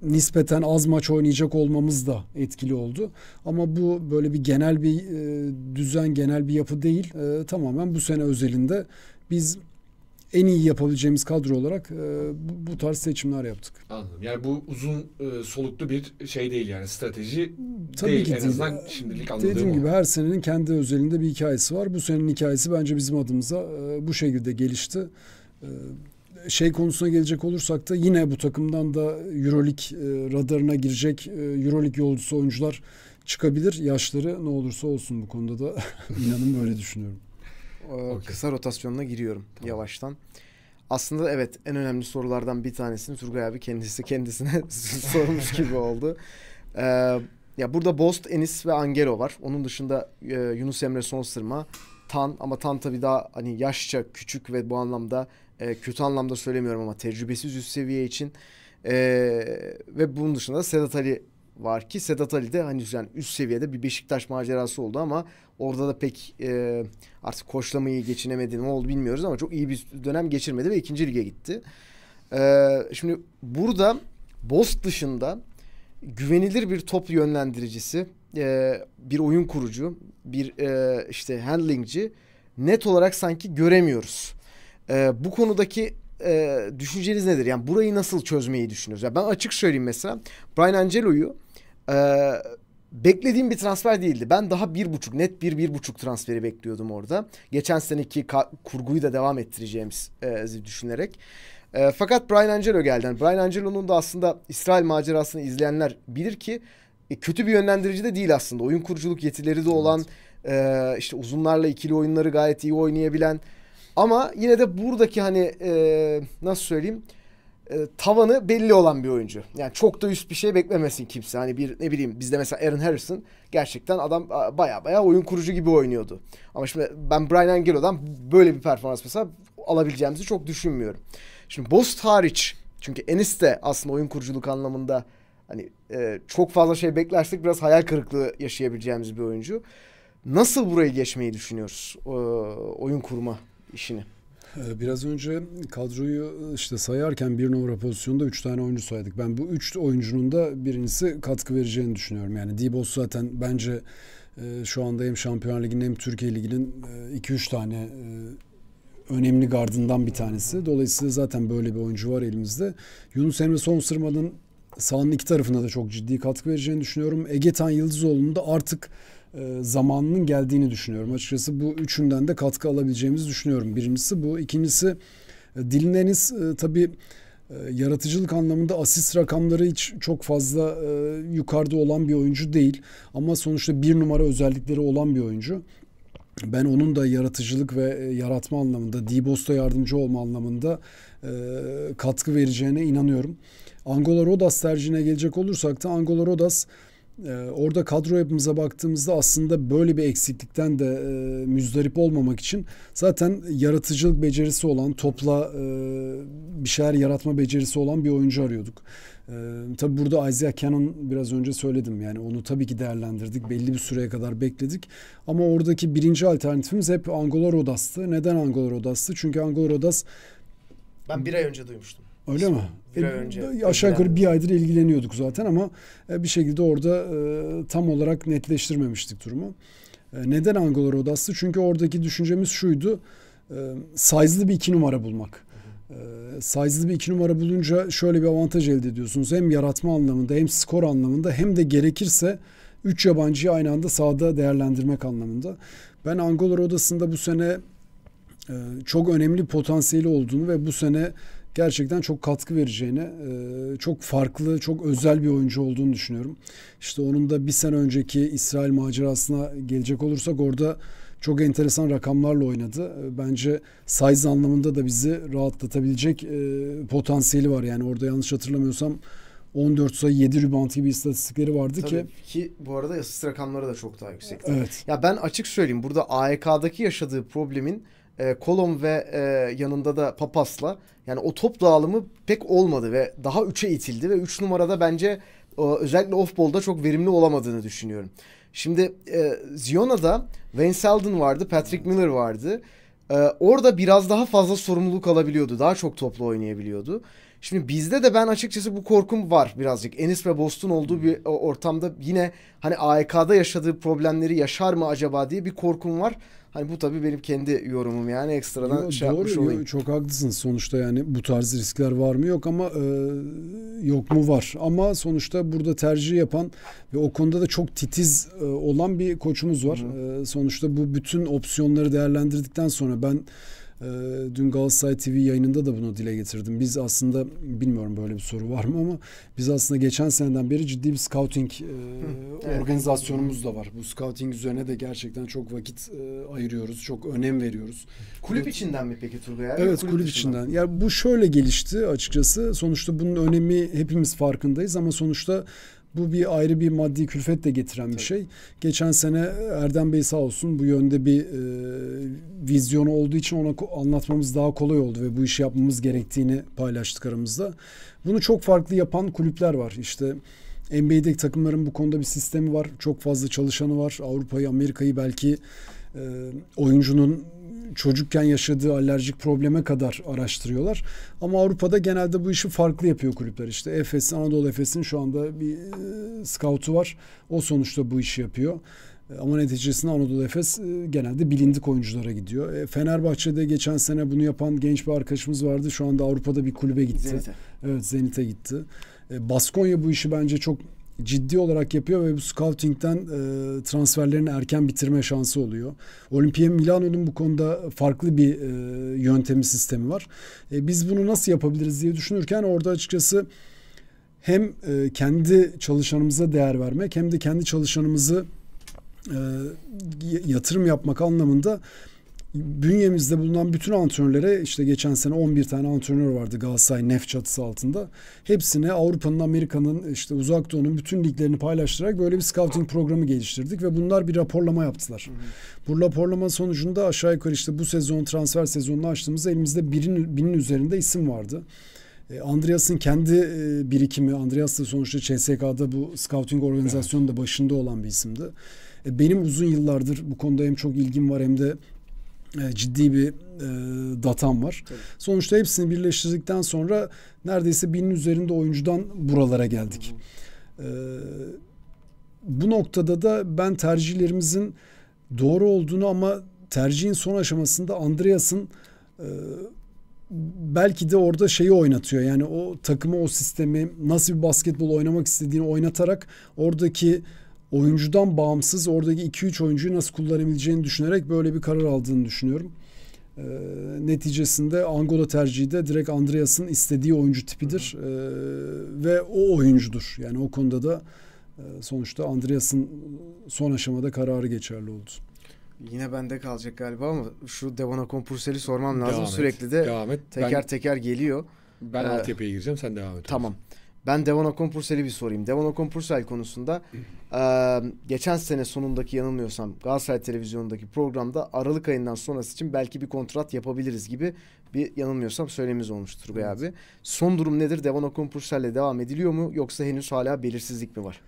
nispeten az maç oynayacak olmamız da etkili oldu. Ama bu böyle bir genel bir e, düzen, genel bir yapı değil. E, tamamen bu sene özelinde biz en iyi yapabileceğimiz kadro olarak e, bu, bu tarz seçimler yaptık. Anladım. Yani bu uzun e, soluklu bir şey değil yani strateji Tabii değil ki en değil. azından şimdilik anladığım Dediğim o. gibi her senenin kendi özelinde bir hikayesi var. Bu senenin hikayesi bence bizim adımıza e, bu şekilde gelişti. E, şey konusuna gelecek olursak da yine bu takımdan da Euroleague e, radarına girecek e, Euroleague yolcusu oyuncular çıkabilir. Yaşları ne olursa olsun bu konuda da inanın böyle düşünüyorum. Ee, okay. Kısa rotasyonuna giriyorum tamam. yavaştan. Aslında evet en önemli sorulardan bir tanesini Turgay abi kendisi kendisine sormuş gibi oldu. Ee, ya burada Bost, Enis ve Angelo var. Onun dışında e, Yunus Emre son Sonsırma, Tan ama Tan tabii daha hani yaşça küçük ve bu anlamda e, kötü anlamda söylemiyorum ama tecrübesiz üst seviye için. E, ve bunun dışında Sedat Ali var ki Sedat Ali de hani yani üst seviyede bir Beşiktaş macerası oldu ama orada da pek e, artık koşlamayı geçinemedi ne oldu bilmiyoruz ama çok iyi bir dönem geçirmedi ve ikinci lige gitti. E, şimdi burada Bost dışında güvenilir bir top yönlendiricisi, e, bir oyun kurucu, bir e, işte handlingci net olarak sanki göremiyoruz. E, bu konudaki e, düşünceniz nedir? Yani burayı nasıl çözmeyi düşünüyoruz? Yani ben açık söyleyeyim mesela. Brian Angelo'yu e, beklediğim bir transfer değildi. Ben daha bir buçuk net bir bir buçuk transferi bekliyordum orada. Geçen seneki kurguyu da devam ettireceğimizi e, düşünerek. E, fakat Brian Angelo geldi. Yani Brian Angelo'nun da aslında İsrail macerasını izleyenler bilir ki e, kötü bir yönlendirici de değil aslında. Oyun kuruculuk yetileri de olan, evet. e, işte uzunlarla ikili oyunları gayet iyi oynayabilen, ama yine de buradaki hani e, nasıl söyleyeyim e, tavanı belli olan bir oyuncu. Yani çok da üst bir şey beklemesin kimse. Hani bir ne bileyim bizde mesela Aaron Harrison gerçekten adam baya baya oyun kurucu gibi oynuyordu. Ama şimdi ben Brian Angelo'dan böyle bir performans mesela alabileceğimizi çok düşünmüyorum. Şimdi Bost hariç çünkü Enis de aslında oyun kuruculuk anlamında hani e, çok fazla şey beklersek biraz hayal kırıklığı yaşayabileceğimiz bir oyuncu. Nasıl burayı geçmeyi düşünüyoruz e, oyun kurma işini. Ee, biraz önce kadroyu e, işte sayarken bir numara pozisyonda üç tane oyuncu saydık. Ben bu üç oyuncunun da birincisi katkı vereceğini düşünüyorum. Yani Dibos zaten bence e, şu anda hem Şampiyon Ligi'nin hem Türkiye Ligi'nin 2-3 e, tane önemli gardından bir tanesi. Dolayısıyla zaten böyle bir oyuncu var elimizde. Yunus Emre son sırmanın sahanın iki tarafına da çok ciddi katkı vereceğini düşünüyorum. Egetan Yıldızoğlu'nun da artık e, zamanının geldiğini düşünüyorum. Açıkçası bu üçünden de katkı alabileceğimizi düşünüyorum. Birincisi bu. ikincisi e, Dilneniz e, tabii yaratıcılık anlamında asist rakamları hiç çok fazla yukarıda olan bir oyuncu değil. Ama sonuçta bir numara özellikleri olan bir oyuncu. Ben onun da yaratıcılık ve yaratma anlamında, Dibos'ta yardımcı olma anlamında katkı vereceğine inanıyorum. Angola Rodas tercihine gelecek olursak da Angola Rodas ee, orada kadro yapımıza baktığımızda aslında böyle bir eksiklikten de e, müzdarip olmamak için zaten yaratıcılık becerisi olan, topla e, bir şeyler yaratma becerisi olan bir oyuncu arıyorduk. Ee, Tabi burada Isaiah Cannon biraz önce söyledim. Yani onu tabii ki değerlendirdik. Belli bir süreye kadar bekledik. Ama oradaki birinci alternatifimiz hep Angola Rodas'tı. Neden Angola Rodas'tı? Çünkü Angola Rodas... Ben bir ay önce duymuştum. Öyle mi? E, aşağı yukarı bir aydır ilgileniyorduk zaten ama e, bir şekilde orada e, tam olarak netleştirmemiştik durumu. neden Angola odası? Çünkü oradaki düşüncemiz şuydu. E, size'lı bir iki numara bulmak. E, size'lı bir iki numara bulunca şöyle bir avantaj elde ediyorsunuz. Hem yaratma anlamında hem skor anlamında hem de gerekirse 3 yabancıyı aynı anda sahada değerlendirmek anlamında. Ben Angola odasında bu sene çok önemli potansiyeli olduğunu ve bu sene gerçekten çok katkı vereceğini, e, çok farklı, çok özel bir oyuncu olduğunu düşünüyorum. İşte onun da bir sene önceki İsrail macerasına gelecek olursak orada çok enteresan rakamlarla oynadı. E, bence size anlamında da bizi rahatlatabilecek e, potansiyeli var. Yani orada yanlış hatırlamıyorsam 14 sayı 7 rebound gibi istatistikleri vardı Tabii ki. ki bu arada asist rakamları da çok daha yüksek. Evet. Ya ben açık söyleyeyim burada AEK'daki yaşadığı problemin e, Kolom ve e, yanında da Papas'la yani o top dağılımı pek olmadı ve daha 3'e itildi ve 3 numarada bence e, özellikle off-ball'da çok verimli olamadığını düşünüyorum. Şimdi e, Ziona'da Wayne Seldon vardı, Patrick Miller vardı. E, orada biraz daha fazla sorumluluk alabiliyordu. Daha çok toplu oynayabiliyordu. Şimdi bizde de ben açıkçası bu korkum var birazcık. Enis ve Boston olduğu bir hmm. ortamda yine hani AEK'da yaşadığı problemleri yaşar mı acaba diye bir korkum var. Hani bu tabii benim kendi yorumum yani ekstradan yo, şey doğru, yapmış olayım. Yo, çok haklısın sonuçta yani bu tarz riskler var mı yok ama e, yok mu var. Ama sonuçta burada tercih yapan ve o konuda da çok titiz e, olan bir koçumuz var. E, sonuçta bu bütün opsiyonları değerlendirdikten sonra ben e, dün Galatasaray TV yayınında da bunu dile getirdim. Biz aslında bilmiyorum böyle bir soru var mı ama biz aslında geçen seneden beri ciddi bir scouting e, organizasyonumuz da var. Bu scouting üzerine de gerçekten çok vakit e, ayırıyoruz. Çok önem veriyoruz. Kulüp evet. içinden mi peki Turgay abi? Evet kulüp, kulüp içinden. Ya yani bu şöyle gelişti açıkçası. Sonuçta bunun önemi hepimiz farkındayız ama sonuçta bu bir ayrı bir maddi külfet de getiren bir şey. Geçen sene Erdem Bey sağ olsun bu yönde bir e, vizyonu olduğu için ona anlatmamız daha kolay oldu ve bu işi yapmamız gerektiğini paylaştık aramızda. Bunu çok farklı yapan kulüpler var. İşte NBA'deki takımların bu konuda bir sistemi var. Çok fazla çalışanı var. Avrupa'yı, Amerika'yı belki e, oyuncunun çocukken yaşadığı alerjik probleme kadar araştırıyorlar. Ama Avrupa'da genelde bu işi farklı yapıyor kulüpler. İşte Efes, Anadolu Efes'in şu anda bir e, scout'u var. O sonuçta bu işi yapıyor. E, ama neticesinde Anadolu Efes e, genelde bilindik oyunculara gidiyor. Fenerbahçe'de geçen sene bunu yapan genç bir arkadaşımız vardı. Şu anda Avrupa'da bir kulübe gitti. Zenit'e. Evet Zenit'e gitti. Baskonya bu işi bence çok ciddi olarak yapıyor ve bu scouting'den e, transferlerini erken bitirme şansı oluyor. Olimpiye Milano'nun bu konuda farklı bir e, yöntemi sistemi var. E, biz bunu nasıl yapabiliriz diye düşünürken orada açıkçası hem e, kendi çalışanımıza değer vermek hem de kendi çalışanımızı e, yatırım yapmak anlamında bünyemizde bulunan bütün antrenörlere işte geçen sene 11 tane antrenör vardı Galatasaray Nef çatısı altında. Hepsine Avrupa'nın, Amerika'nın, işte Uzak Doğu'nun bütün liglerini paylaştırarak böyle bir scouting programı geliştirdik ve bunlar bir raporlama yaptılar. Bu raporlama sonucunda aşağı yukarı işte bu sezon transfer sezonunu açtığımız elimizde binin, binin üzerinde isim vardı. E, Andreas'ın kendi e, birikimi, Andreas da sonuçta CSK'da bu scouting organizasyonunda başında olan bir isimdi. E, benim uzun yıllardır bu konuda hem çok ilgim var hem de e, ciddi bir e, datam var. Evet. Sonuçta hepsini birleştirdikten sonra neredeyse binin üzerinde oyuncudan buralara geldik. Hı E, bu noktada da ben tercihlerimizin doğru olduğunu ama tercihin son aşamasında Andreas'ın e, belki de orada şeyi oynatıyor. Yani o takımı, o sistemi, nasıl bir basketbol oynamak istediğini oynatarak oradaki oyuncudan bağımsız oradaki 2-3 oyuncuyu nasıl kullanabileceğini düşünerek böyle bir karar aldığını düşünüyorum. E, neticesinde Angola tercihi de direkt Andreas'ın istediği oyuncu tipidir hı hı. E, ve o oyuncudur. Yani o konuda da e, sonuçta Andreas'ın son aşamada kararı geçerli oldu. Yine bende kalacak galiba ama şu Devona Kompursel'i sormam lazım. Devam Sürekli et, de devam et. teker ben, teker geliyor. Ben ee, altyapıya gireceğim sen devam et. Tamam. Olsun. Ben Devon Okonpursel'i bir sorayım. Devon Okonpursel konusunda e, geçen sene sonundaki yanılmıyorsam Galatasaray Televizyonu'ndaki programda Aralık ayından sonrası için belki bir kontrat yapabiliriz gibi bir yanılmıyorsam söylemiz olmuştur Bey evet. abi. Son durum nedir? Devon Okonpursel'le devam ediliyor mu yoksa henüz hala belirsizlik mi var?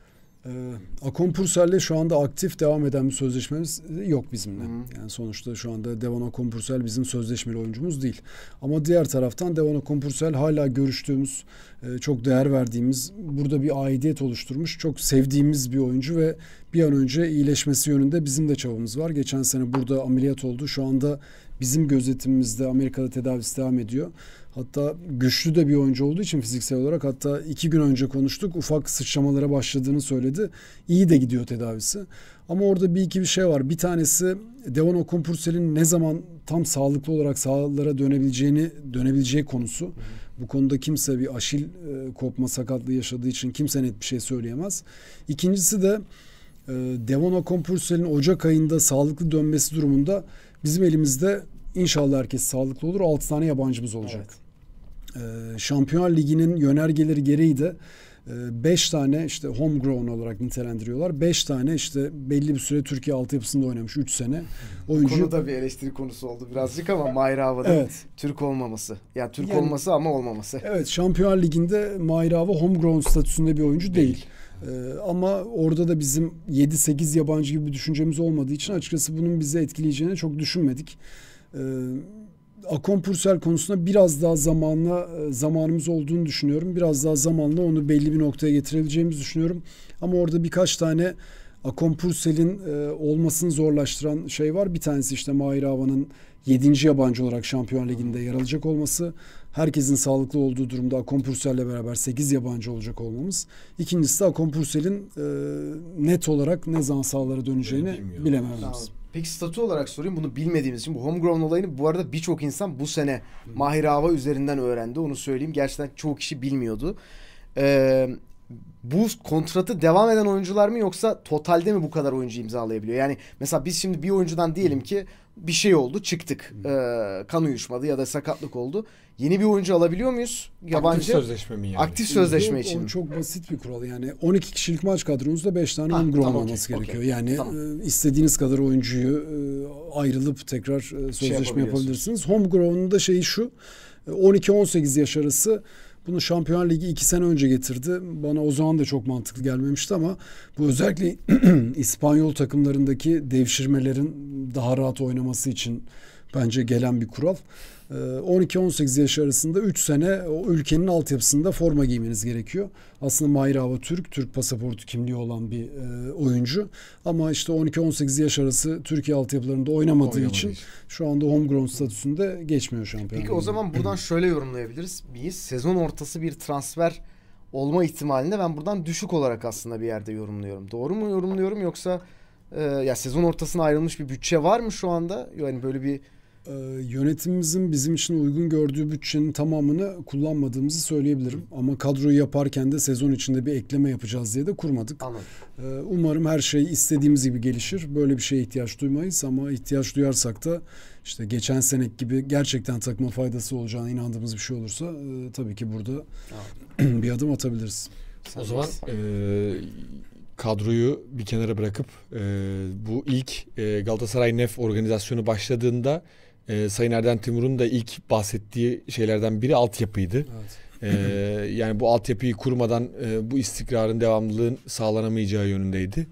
Ee, Akompursel'le şu anda aktif devam eden bir sözleşmemiz yok bizimle. Hı. Yani sonuçta şu anda Devon Akompursel bizim sözleşmeli oyuncumuz değil. Ama diğer taraftan Devon Akompursel hala görüştüğümüz, e, çok değer verdiğimiz, burada bir aidiyet oluşturmuş, çok sevdiğimiz bir oyuncu ve bir an önce iyileşmesi yönünde bizim de çabamız var. Geçen sene burada ameliyat oldu. Şu anda bizim gözetimimizde Amerika'da tedavisi devam ediyor. Hatta güçlü de bir oyuncu olduğu için fiziksel olarak hatta iki gün önce konuştuk ufak sıçramalara başladığını söyledi. İyi de gidiyor tedavisi. Ama orada bir iki bir şey var. Bir tanesi Devon Okunpursel'in ne zaman tam sağlıklı olarak sahalara dönebileceğini dönebileceği konusu. Bu konuda kimse bir aşil e, kopma sakatlığı yaşadığı için kimse net bir şey söyleyemez. İkincisi de e, Devon Okunpursel'in Ocak ayında sağlıklı dönmesi durumunda bizim elimizde İnşallah herkes sağlıklı olur. 6 tane yabancımız olacak. Evet. Ee, Şampiyon Ligi'nin yönergeleri gereği de ee, 5 tane işte homegrown olarak nitelendiriyorlar. 5 tane işte belli bir süre Türkiye altyapısında oynamış 3 sene. Oyuncu... Konu da bir eleştiri konusu oldu birazcık ama Mayrava evet. Türk olmaması. Yani Türk yani, olması ama olmaması. Evet Şampiyonlar Ligi'nde Mayrava homegrown statüsünde bir oyuncu değil. değil. Ee, ama orada da bizim 7-8 yabancı gibi bir düşüncemiz olmadığı için açıkçası bunun bizi etkileyeceğini çok düşünmedik. Ee, akonpursel konusunda biraz daha zamanla e, zamanımız olduğunu düşünüyorum. Biraz daha zamanla onu belli bir noktaya getirebileceğimizi düşünüyorum. Ama orada birkaç tane akonpurselin e, olmasını zorlaştıran şey var. Bir tanesi işte Mahir Ava'nın 7. yabancı olarak Şampiyon Ligi'nde yer alacak olması. Herkesin sağlıklı olduğu durumda Akompursel'le beraber 8 yabancı olacak olmamız. İkincisi de Akompursel'in e, net olarak ne zaman sahalara döneceğini bilemememiz. Peki statü olarak sorayım bunu bilmediğimiz için bu homegrown olayını bu arada birçok insan bu sene Mahir Ava üzerinden öğrendi onu söyleyeyim. Gerçekten çoğu kişi bilmiyordu. Ee, bu kontratı devam eden oyuncular mı yoksa totalde mi bu kadar oyuncu imzalayabiliyor? Yani mesela biz şimdi bir oyuncudan diyelim ki bir şey oldu çıktık. Hmm. kan uyuşmadı ya da sakatlık oldu. Yeni bir oyuncu alabiliyor muyuz? Yabancı. Aktif sözleşme mi yani? Aktif sözleşme Yok, için. çok basit bir kural yani 12 kişilik maç kadronuzda 5 tane homegrown ah, tamam, olması okay, gerekiyor. Okay, yani tamam. e, istediğiniz kadar oyuncuyu e, ayrılıp tekrar e, şey sözleşme şey yapabilirsiniz. Homegrown'un da şeyi şu 12-18 e, yaş arası bunu Şampiyon Ligi iki sene önce getirdi. Bana o zaman da çok mantıklı gelmemişti ama bu özellikle İspanyol takımlarındaki devşirmelerin daha rahat oynaması için bence gelen bir kural. 12-18 ee, yaş arasında 3 sene o ülkenin altyapısında forma giymeniz gerekiyor. Aslında Mahir Hava Türk, Türk pasaportu kimliği olan bir e, oyuncu. Ama işte 12-18 yaş arası Türkiye altyapılarında oynamadığı için şu anda homegrown statüsünde geçmiyor şampiyon. Peki o zaman buradan şöyle yorumlayabiliriz miyiz? Sezon ortası bir transfer olma ihtimalinde ben buradan düşük olarak aslında bir yerde yorumluyorum. Doğru mu yorumluyorum yoksa e, ya sezon ortasına ayrılmış bir bütçe var mı şu anda? Yani böyle bir e, yönetimimizin bizim için uygun gördüğü bütçenin tamamını kullanmadığımızı söyleyebilirim. Ama kadroyu yaparken de sezon içinde bir ekleme yapacağız diye de kurmadık. Anladım. E, umarım her şey istediğimiz gibi gelişir. Böyle bir şeye ihtiyaç duymayız ama ihtiyaç duyarsak da işte geçen senek gibi gerçekten takma faydası olacağına inandığımız bir şey olursa e, tabii ki burada bir adım atabiliriz. Sen o zaman e, kadroyu bir kenara bırakıp e, bu ilk e, Galatasaray Nef organizasyonu başladığında e, Sayın Erden Timur'un da ilk bahsettiği şeylerden biri altyapıydı. Evet. Ee, yani bu altyapıyı kurmadan e, bu istikrarın devamlılığın sağlanamayacağı yönündeydi.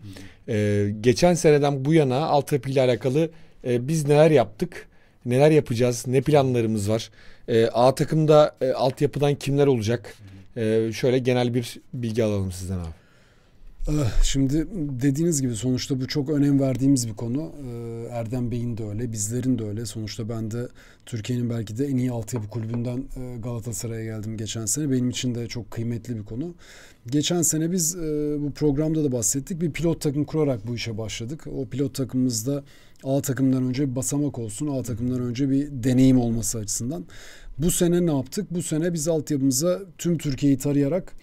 Ee, geçen seneden bu yana altyapıyla alakalı e, biz neler yaptık? Neler yapacağız? Ne planlarımız var? E, A takımda e, altyapıdan kimler olacak? E, şöyle genel bir bilgi alalım sizden abi. Eh, şimdi dediğiniz gibi sonuçta bu çok önem verdiğimiz bir konu. Eh, Erdem Bey'in de öyle, bizlerin de öyle. Sonuçta ben de Türkiye'nin belki de en iyi altyapı kulübünden eh, Galatasaray'a geldim geçen sene. Benim için de çok kıymetli bir konu. Geçen sene biz bu programda da bahsettik. Bir pilot takım kurarak bu işe başladık. O pilot takımımızda A takımdan önce bir basamak olsun. A takımdan önce bir deneyim olması açısından. Bu sene ne yaptık? Bu sene biz altyapımıza tüm Türkiye'yi tarayarak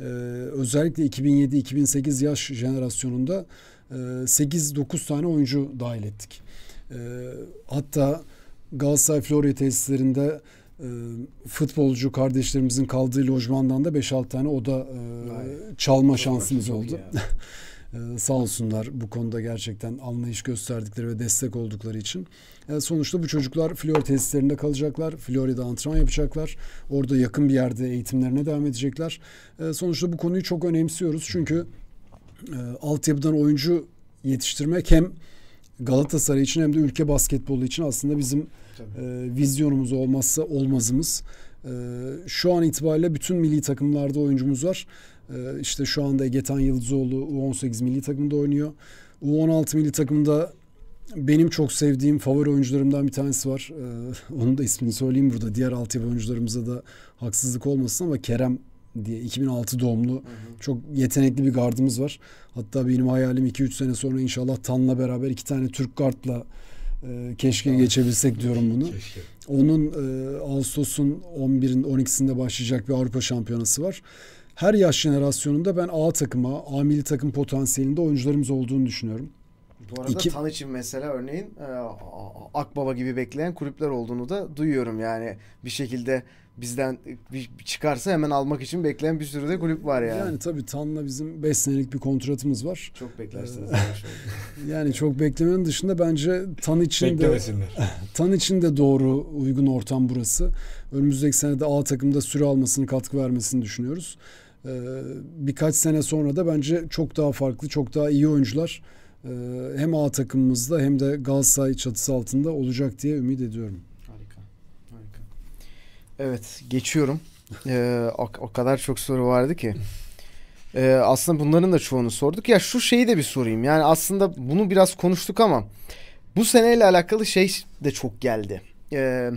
ee, özellikle 2007-2008 yaş jenerasyonunda 8-9 e, tane oyuncu dahil ettik. Ee, hatta Galatasaray Florya tesislerinde e, futbolcu kardeşlerimizin kaldığı lojmandan da 5-6 tane oda e, çalma şansımız oldu. Ee, sağ olsunlar bu konuda gerçekten anlayış gösterdikleri ve destek oldukları için. Ee, sonuçta bu çocuklar flor tesislerinde kalacaklar. Florya'da antrenman yapacaklar. Orada yakın bir yerde eğitimlerine devam edecekler. Ee, sonuçta bu konuyu çok önemsiyoruz. Çünkü e, altyapıdan oyuncu yetiştirmek hem Galatasaray için hem de ülke basketbolu için aslında bizim e, vizyonumuz olmazsa olmazımız. E, şu an itibariyle bütün milli takımlarda oyuncumuz var. Ee, işte şu anda Egetan Yıldızoğlu U18 milli takımında oynuyor. U16 milli takımda benim çok sevdiğim favori oyuncularımdan bir tanesi var. Ee, onun da ismini söyleyeyim burada. Diğer altyapı oyuncularımıza da haksızlık olmasın ama Kerem diye 2006 doğumlu hı hı. çok yetenekli bir gardımız var. Hatta benim hayalim 2-3 sene sonra inşallah Tan'la beraber iki tane Türk gardla e, keşke tamam. Ah, geçebilsek diyorum bunu. Keşke. Onun e, Ağustos'un 11'in 12'sinde başlayacak bir Avrupa Şampiyonası var her yaş jenerasyonunda ben A takıma, A milli takım potansiyelinde oyuncularımız olduğunu düşünüyorum. Bu arada İki... Tan için mesela örneğin e, Akbaba gibi bekleyen kulüpler olduğunu da duyuyorum. Yani bir şekilde bizden bir çıkarsa hemen almak için bekleyen bir sürü de kulüp var yani. Yani tabii Tan'la bizim 5 senelik bir kontratımız var. Çok beklersiniz. Ee, yani çok beklemenin dışında bence Tan için de Tan için de doğru uygun ortam burası. Önümüzdeki senede A takımda süre almasını, katkı vermesini düşünüyoruz. Ee, birkaç sene sonra da bence çok daha farklı, çok daha iyi oyuncular ee, hem A takımımızda hem de Galatasaray çatısı altında olacak diye ümit ediyorum. Harika. Harika. Evet, geçiyorum. ee, o, o kadar çok soru vardı ki. Ee, aslında bunların da çoğunu sorduk. Ya şu şeyi de bir sorayım. Yani aslında bunu biraz konuştuk ama bu seneyle alakalı şey de çok geldi. Ee,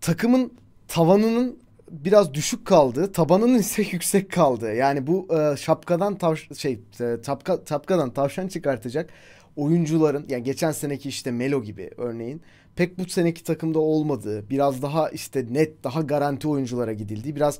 takımın tavanının biraz düşük kaldı. Tabanının ise yüksek kaldı. Yani bu e, şapkadan tavş şey e, tapka, tapkadan tavşan çıkartacak oyuncuların yani geçen seneki işte Melo gibi örneğin pek bu seneki takımda olmadığı, biraz daha işte net, daha garanti oyunculara gidildiği, biraz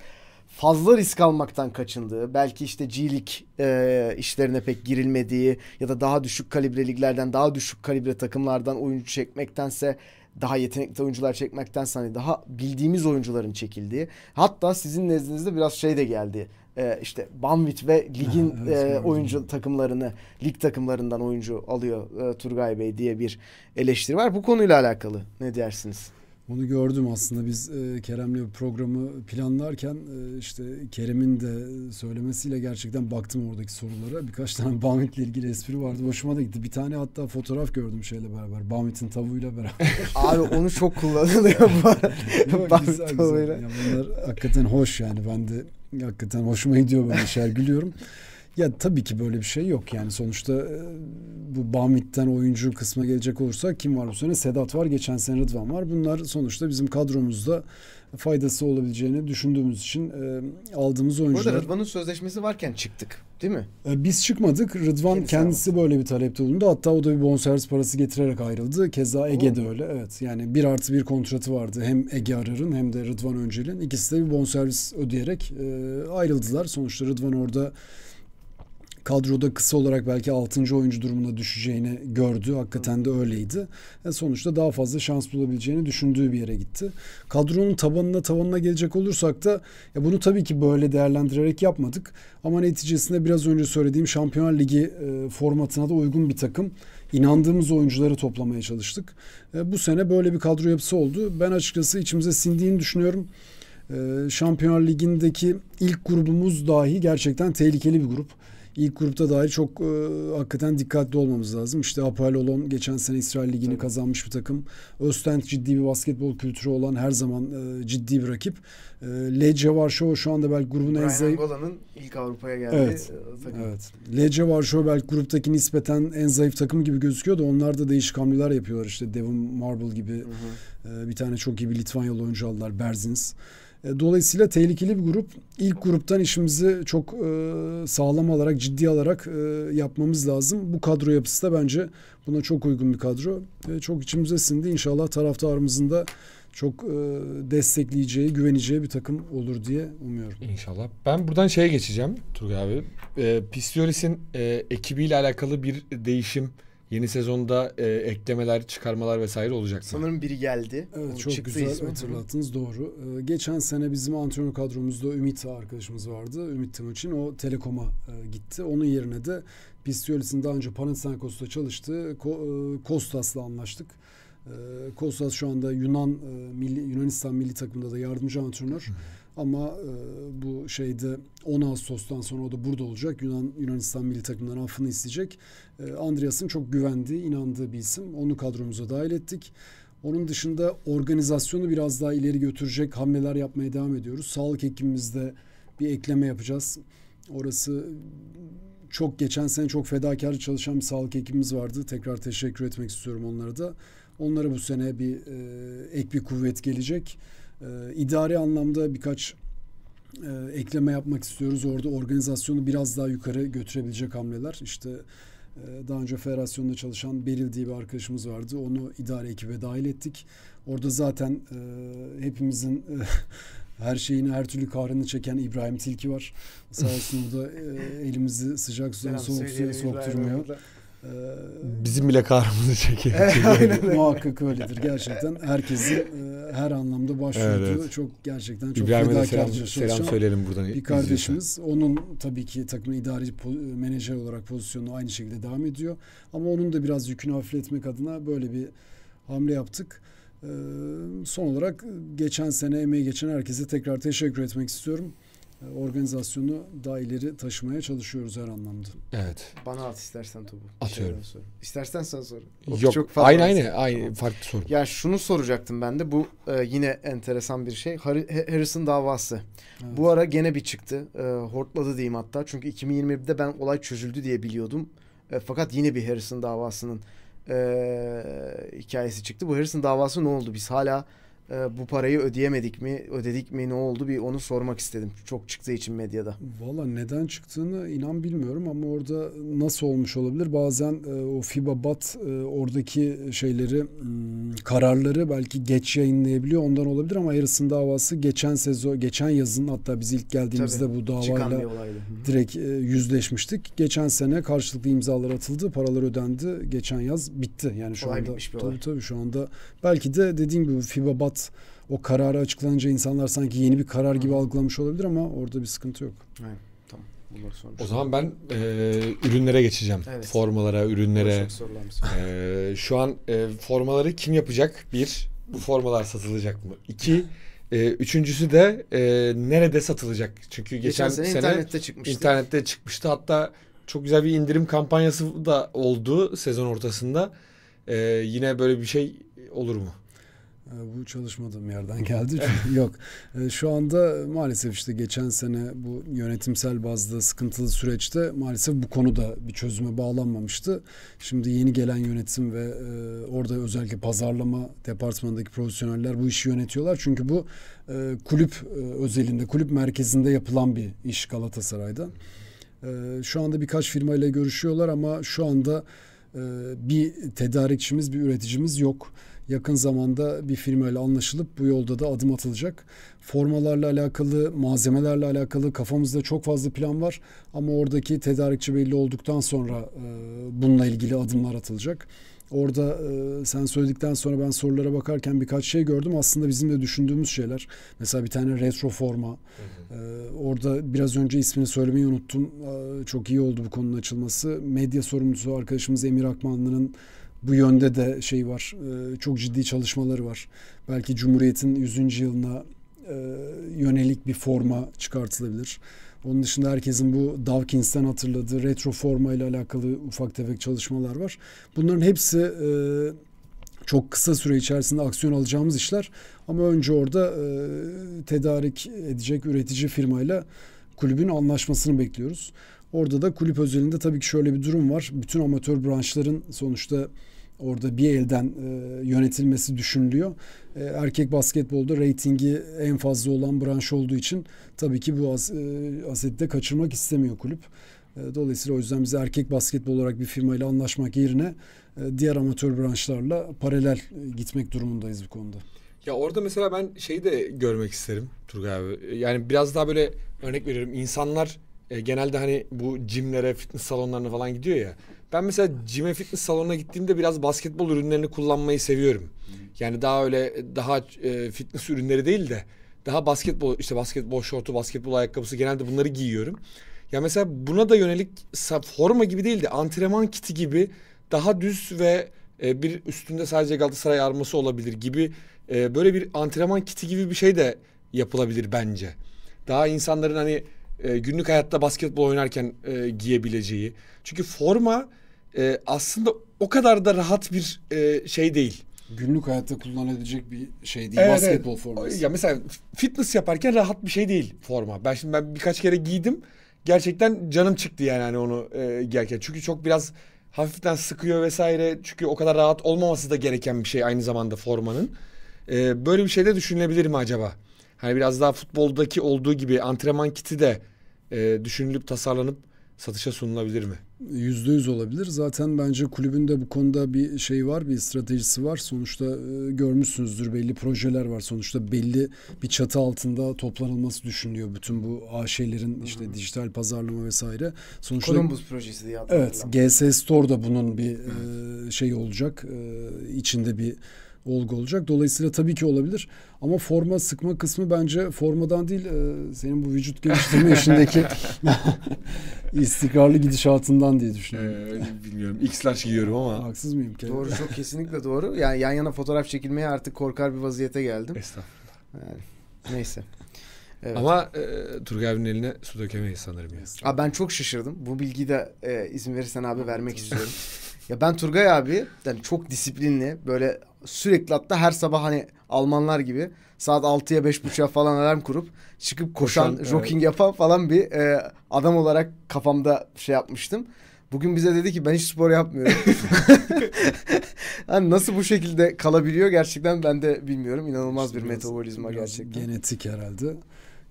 fazla risk almaktan kaçındığı, belki işte G-League e, işlerine pek girilmediği ya da daha düşük kalibre liglerden, daha düşük kalibre takımlardan oyuncu çekmektense daha yetenekli oyuncular çekmekten hani daha bildiğimiz oyuncuların çekildiği. Hatta sizin nezdinizde biraz şey de geldi. Ee, işte Banvit ve ligin e, oyuncu takımlarını, lig takımlarından oyuncu alıyor e, Turgay Bey diye bir eleştiri var. Bu konuyla alakalı ne dersiniz? Onu gördüm aslında biz e, Kerem'le programı planlarken e, işte Kerem'in de söylemesiyle gerçekten baktım oradaki sorulara. Birkaç tane Bamit'le ilgili espri vardı. Hoşuma da gitti. Bir tane hatta fotoğraf gördüm şeyle beraber. Bamit'in tavuğuyla beraber. Abi onu çok kullanılıyor bu arada. tavuğuyla. Ya bunlar hakikaten hoş yani. Ben de hakikaten hoşuma gidiyor böyle şeyler. Gülüyorum. Ya tabii ki böyle bir şey yok yani sonuçta e, bu Bamit'ten oyuncu kısmına gelecek olursa kim var bu sene? Sedat var, geçen sene Rıdvan var. Bunlar sonuçta bizim kadromuzda faydası olabileceğini düşündüğümüz için e, aldığımız oyuncular. Burada Rıdvan'ın sözleşmesi varken çıktık değil mi? E, biz çıkmadık. Rıdvan kendisi, kendisi böyle bir talepte bulundu. Hatta o da bir bonservis parası getirerek ayrıldı. Keza Ege de öyle. Evet yani bir artı bir kontratı vardı. Hem Ege Arar'ın hem de Rıdvan Öncel'in. İkisi de bir bonservis ödeyerek ayrıldılar. Sonuçta Rıdvan orada kadroda kısa olarak belki 6. oyuncu durumuna düşeceğini gördü. Hakikaten de öyleydi. E, sonuçta daha fazla şans bulabileceğini düşündüğü bir yere gitti. Kadronun tabanına tabanına gelecek olursak da ya bunu tabii ki böyle değerlendirerek yapmadık. Ama neticesinde biraz önce söylediğim Şampiyonlar Ligi e, formatına da uygun bir takım inandığımız oyuncuları toplamaya çalıştık. E, bu sene böyle bir kadro yapısı oldu. Ben açıkçası içimize sindiğini düşünüyorum. Şampiyonlar Ligi'ndeki ilk grubumuz dahi gerçekten tehlikeli bir grup ilk grupta dair çok e, hakikaten dikkatli olmamız lazım. İşte Olon geçen sene İsrail Ligi'ni Tabii. kazanmış bir takım. Östent ciddi bir basketbol kültürü olan her zaman e, ciddi bir rakip. E, Lecce Varşova şu anda belki grubun Brian en zayıf... Angola'nın ilk Avrupa'ya geldi. Evet. E, takım. evet. Lecce Varşova belki gruptaki nispeten en zayıf takım gibi gözüküyor da onlar da değişik hamleler yapıyorlar. İşte Devon Marble gibi hı hı. E, bir tane çok iyi bir Litvanyalı oyuncu aldılar. Berzins. Hı e, dolayısıyla tehlikeli bir grup. İlk gruptan işimizi çok e, sağlam alarak, ciddi alarak e, yapmamız lazım. Bu kadro yapısı da bence buna çok uygun bir kadro. Çok içimize sindi. İnşallah taraftarımızın da çok destekleyeceği, güveneceği bir takım olur diye umuyorum. İnşallah. Ben buradan şeye geçeceğim Turgay abi. E, ekibiyle alakalı bir değişim Yeni sezonda e, eklemeler, çıkarmalar vesaire olacak. Sanırım biri geldi. Evet, çok çıktı güzel ismi. hatırlattınız doğru. Ee, geçen sene bizim antrenör kadromuzda Ümit arkadaşımız vardı. Ümit Timuçin o Telekom'a e, gitti. Onun yerine de Pistiolis'in daha önce Panathinaikos'ta çalıştığı Ko- e, Kostas'la anlaştık. E, Kostas şu anda Yunan e, milli, Yunanistan milli takımında da yardımcı antrenör. Ama e, bu şeyde 10 Ağustos'tan sonra o da burada olacak. Yunan Yunanistan milli takımından affını isteyecek. E, Andreas'ın çok güvendiği, inandığı bir isim. Onu kadromuza dahil ettik. Onun dışında organizasyonu biraz daha ileri götürecek hamleler yapmaya devam ediyoruz. Sağlık ekibimizde bir ekleme yapacağız. Orası çok geçen sene çok fedakar çalışan bir sağlık ekibimiz vardı. Tekrar teşekkür etmek istiyorum onlara da. Onlara bu sene bir e, ek bir kuvvet gelecek e, idari anlamda birkaç e, ekleme yapmak istiyoruz. Orada organizasyonu biraz daha yukarı götürebilecek hamleler. İşte e, daha önce federasyonda çalışan Beril diye bir arkadaşımız vardı. Onu idare ekibe dahil ettik. Orada zaten e, hepimizin e, her şeyini her türlü kahrını çeken İbrahim Tilki var. Sağ olsun o da e, elimizi sıcak suya soğuk suya sokturmuyor. Bizim bile kahrımızı çekiyor. E, aynen Muhakkak öyledir gerçekten. Herkesi e, her anlamda başvurduğu evet, evet. çok gerçekten çok İbrahim fedakarca selam, selam söyleyelim buradan. Bir kardeşimiz. İzliyorsan. Onun tabii ki takımın idari e, menajer olarak pozisyonu aynı şekilde devam ediyor. Ama onun da biraz yükünü hafifletmek adına böyle bir hamle yaptık. Ee, son olarak e, geçen sene emeği geçen herkese tekrar teşekkür etmek istiyorum organizasyonu daha ileri taşımaya çalışıyoruz her anlamda. Evet. Bana at istersen topu. Atıyorum. Sor. İstersen sen sor. Yok. Çok farklı aynı aynı. aynı tamam. farklı soru. Ya şunu soracaktım ben de. Bu e, yine enteresan bir şey. Harrison davası. Evet. Bu ara gene bir çıktı. E, hortladı diyeyim hatta. Çünkü 2021'de ben olay çözüldü diye biliyordum. E, fakat yine bir Harrison davasının e, hikayesi çıktı. Bu Harrison davası ne oldu? Biz hala e, bu parayı ödeyemedik mi, ödedik mi ne oldu bir onu sormak istedim. Çok çıktığı için medyada. Valla neden çıktığını inan bilmiyorum ama orada nasıl olmuş olabilir? Bazen e, o FIBA BAT e, oradaki şeyleri m, hmm, kararları belki geç yayınlayabiliyor ondan olabilir ama Harrison davası geçen sezon geçen yazın hatta biz ilk geldiğimizde Tabii, bu davayla direkt e, yüzleşmiştik. Geçen sene karşılıklı imzalar atıldı, paralar ödendi. Geçen yaz bitti. Yani şu olay anda tabii tabii şu anda belki de dediğim gibi FIBA BAT Şubat o kararı açıklanınca insanlar sanki yeni bir karar gibi algılamış olabilir ama orada bir sıkıntı yok. Evet. Tamam. O şey zaman ben e, ürünlere geçeceğim. Evet. Formalara, ürünlere. E, şu an e, formaları kim yapacak? Bir, bu formalar satılacak mı? İki, e, üçüncüsü de e, nerede satılacak? Çünkü geçen, geçen sene, sene internette çıkmıştı. İnternette çıkmıştı. Hatta çok güzel bir indirim kampanyası da oldu sezon ortasında. E, yine böyle bir şey olur mu? Ee, bu çalışmadığım yerden geldi. Yok. Ee, şu anda maalesef işte geçen sene bu yönetimsel bazda sıkıntılı süreçte maalesef bu konuda bir çözüme bağlanmamıştı. Şimdi yeni gelen yönetim ve e, orada özellikle pazarlama departmanındaki profesyoneller bu işi yönetiyorlar. Çünkü bu e, kulüp e, özelinde, kulüp merkezinde yapılan bir iş Galatasaray'da. Şu anda birkaç firmayla görüşüyorlar ama şu anda bir tedarikçimiz, bir üreticimiz yok yakın zamanda bir firmayla anlaşılıp bu yolda da adım atılacak. Formalarla alakalı, malzemelerle alakalı kafamızda çok fazla plan var ama oradaki tedarikçi belli olduktan sonra e, bununla ilgili adımlar atılacak. Orada e, sen söyledikten sonra ben sorulara bakarken birkaç şey gördüm. Aslında bizim de düşündüğümüz şeyler. Mesela bir tane retro forma. Hı hı. E, orada biraz önce ismini söylemeyi unuttum. E, çok iyi oldu bu konunun açılması. Medya sorumlusu arkadaşımız Emir Akmanlı'nın bu yönde de şey var. E, çok ciddi çalışmaları var. Belki Cumhuriyet'in 100. yılına e, yönelik bir forma çıkartılabilir. Onun dışında herkesin bu Dawkins'ten hatırladığı retro forma ile alakalı ufak tefek çalışmalar var. Bunların hepsi e, çok kısa süre içerisinde aksiyon alacağımız işler. Ama önce orada tedarik edecek üretici firmayla kulübün anlaşmasını bekliyoruz. Orada da kulüp özelinde tabii ki şöyle bir durum var. Bütün amatör branşların sonuçta orada bir elden e, yönetilmesi düşünülüyor. E, erkek basketbolda reytingi en fazla olan branş olduğu için tabii ki bu as, e, aseti de kaçırmak istemiyor kulüp. E, dolayısıyla o yüzden biz erkek basketbol olarak bir firmayla anlaşmak yerine e, diğer amatör branşlarla paralel e, gitmek durumundayız bu konuda. Ya orada mesela ben şeyi de görmek isterim Turgay abi. Yani biraz daha böyle örnek veriyorum. İnsanlar e, genelde hani bu cimlere, fitness salonlarına falan gidiyor ya. Ben mesela Cime Fitness salonuna gittiğimde biraz basketbol ürünlerini kullanmayı seviyorum. Yani daha öyle daha e, fitness ürünleri değil de daha basketbol işte basketbol şortu, basketbol ayakkabısı genelde bunları giyiyorum. Ya mesela buna da yönelik forma gibi değil de antrenman kiti gibi daha düz ve e, bir üstünde sadece Galatasaray arması olabilir gibi e, böyle bir antrenman kiti gibi bir şey de yapılabilir bence. Daha insanların hani e, günlük hayatta basketbol oynarken e, giyebileceği. Çünkü forma e, aslında o kadar da rahat bir e, şey değil. Günlük hayatta kullanabilecek bir şey değil. Evet, basketbol forması. Ya mesela fitness yaparken rahat bir şey değil forma. Ben şimdi ben birkaç kere giydim. Gerçekten canım çıktı yani hani onu e, giyerken. Çünkü çok biraz hafiften sıkıyor vesaire. Çünkü o kadar rahat olmaması da gereken bir şey aynı zamanda formanın. E, böyle bir şey de düşünülebilir mi acaba? Hani biraz daha futboldaki olduğu gibi antrenman kiti de e, düşünülüp tasarlanıp satışa sunulabilir mi? yüzde yüz olabilir. Zaten bence kulübünde bu konuda bir şey var, bir stratejisi var. Sonuçta e, görmüşsünüzdür belli projeler var. Sonuçta belli bir çatı altında toplanılması düşünülüyor bütün bu AŞ'lerin işte dijital pazarlama vesaire. Sonuçta Columbus projesi diye Evet, GS Store da bunun bir e, şey olacak. E, içinde bir olgu olacak. Dolayısıyla tabii ki olabilir ama forma sıkma kısmı bence formadan değil e, senin bu vücut geliştirme işindeki istikrarlı gidişatından diye düşünüyorum. Ee, bilmiyorum. X'ler giyiyorum ama. Haksız mıyım? Kendim? Doğru çok kesinlikle doğru. Yani yan yana fotoğraf çekilmeye artık korkar bir vaziyete geldim. Estağfurullah. Yani, neyse. Evet. Ama e, Turgay abinin eline su dökemeyiz sanırım. Ya. Abi ben çok şaşırdım. Bu bilgiyi de e, izin verirsen abi vermek istiyorum. Ya ben Turgay abi yani çok disiplinli böyle sürekli hatta her sabah hani Almanlar gibi saat 6'ya 5.30'a falan alarm kurup çıkıp koşan, koşan jogging evet. yapan falan bir e, adam olarak kafamda şey yapmıştım. Bugün bize dedi ki ben hiç spor yapmıyorum. yani nasıl bu şekilde kalabiliyor gerçekten ben de bilmiyorum. İnanılmaz işte bir metabolizma gerçekten. Genetik herhalde.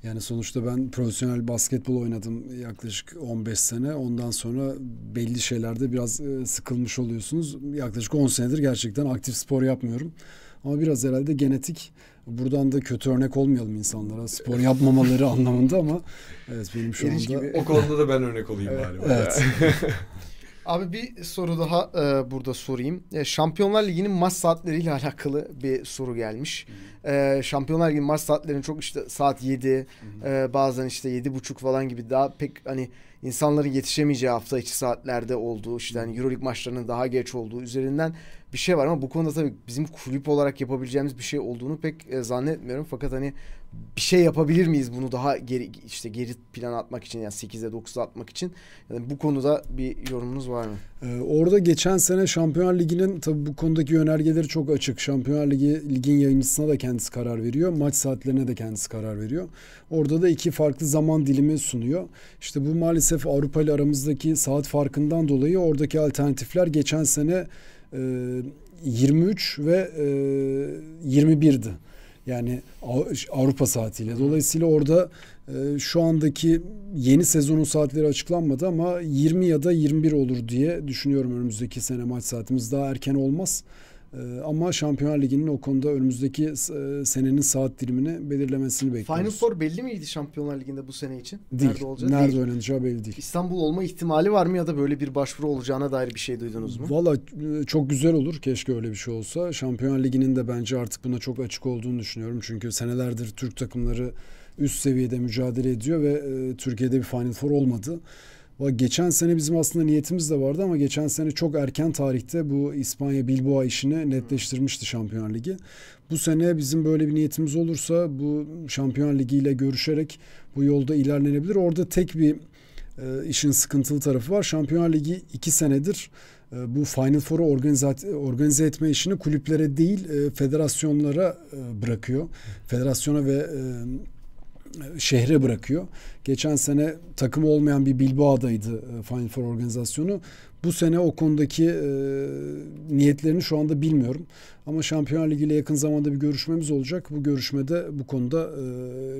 Yani sonuçta ben profesyonel basketbol oynadım yaklaşık 15 sene. Ondan sonra belli şeylerde biraz e, sıkılmış oluyorsunuz. Yaklaşık 10 senedir gerçekten aktif spor yapmıyorum. Ama biraz herhalde genetik. Buradan da kötü örnek olmayalım insanlara. Spor yapmamaları anlamında ama evet benim şu anda... Gibi. O konuda da ben örnek olayım evet. galiba. Evet. Abi bir soru daha e, burada sorayım. E, Şampiyonlar Ligi'nin maç saatleriyle alakalı bir soru gelmiş. E, Şampiyonlar Liginin maç saatlerinin çok işte saat 7, e, bazen işte 7.30 falan gibi daha pek hani insanların yetişemeyeceği hafta içi saatlerde olduğu, işte hani EuroLeague maçlarının daha geç olduğu üzerinden bir şey var ama bu konuda tabii bizim kulüp olarak yapabileceğimiz bir şey olduğunu pek e, zannetmiyorum. Fakat hani bir şey yapabilir miyiz bunu daha geri işte geri plan atmak için yani 8'e 9'a atmak için yani bu konuda bir yorumunuz var mı? Ee, orada geçen sene Şampiyonlar Ligi'nin tabi bu konudaki yönergeleri çok açık. Şampiyonlar Ligi ligin yayıncısına da kendisi karar veriyor. Maç saatlerine de kendisi karar veriyor. Orada da iki farklı zaman dilimi sunuyor. İşte bu maalesef Avrupa ile aramızdaki saat farkından dolayı oradaki alternatifler geçen sene e, 23 ve e, 21'di. Yani Avrupa saatiyle. Dolayısıyla orada e, şu andaki yeni sezonun saatleri açıklanmadı ama 20 ya da 21 olur diye düşünüyorum önümüzdeki sene maç saatimiz daha erken olmaz. Ee, ama Şampiyonlar Ligi'nin o konuda önümüzdeki e, senenin saat dilimini belirlemesini bekliyoruz. Final Four belli miydi Şampiyonlar Ligi'nde bu sene için? Değil. Nerede, olacak? Nerede değil. oynanacağı belli değil. İstanbul olma ihtimali var mı ya da böyle bir başvuru olacağına dair bir şey duydunuz mu? Valla e, çok güzel olur. Keşke öyle bir şey olsa. Şampiyonlar Ligi'nin de bence artık buna çok açık olduğunu düşünüyorum. Çünkü senelerdir Türk takımları üst seviyede mücadele ediyor ve e, Türkiye'de bir Final Four olmadı. Hmm Geçen sene bizim aslında niyetimiz de vardı ama geçen sene çok erken tarihte bu İspanya Bilbao işini netleştirmişti Şampiyon Ligi. Bu sene bizim böyle bir niyetimiz olursa bu Şampiyon Ligi ile görüşerek bu yolda ilerlenebilir. Orada tek bir e, işin sıkıntılı tarafı var. Şampiyon Ligi iki senedir e, bu Final Four'u organize, organize etme işini kulüplere değil e, federasyonlara e, bırakıyor. Federasyona ve e, şehre bırakıyor. Geçen sene takım olmayan bir Bilbao'daydı e, Final Four organizasyonu. Bu sene o konudaki e, niyetlerini şu anda bilmiyorum. Ama Şampiyonlar Ligi ile yakın zamanda bir görüşmemiz olacak. Bu görüşmede bu konuda e,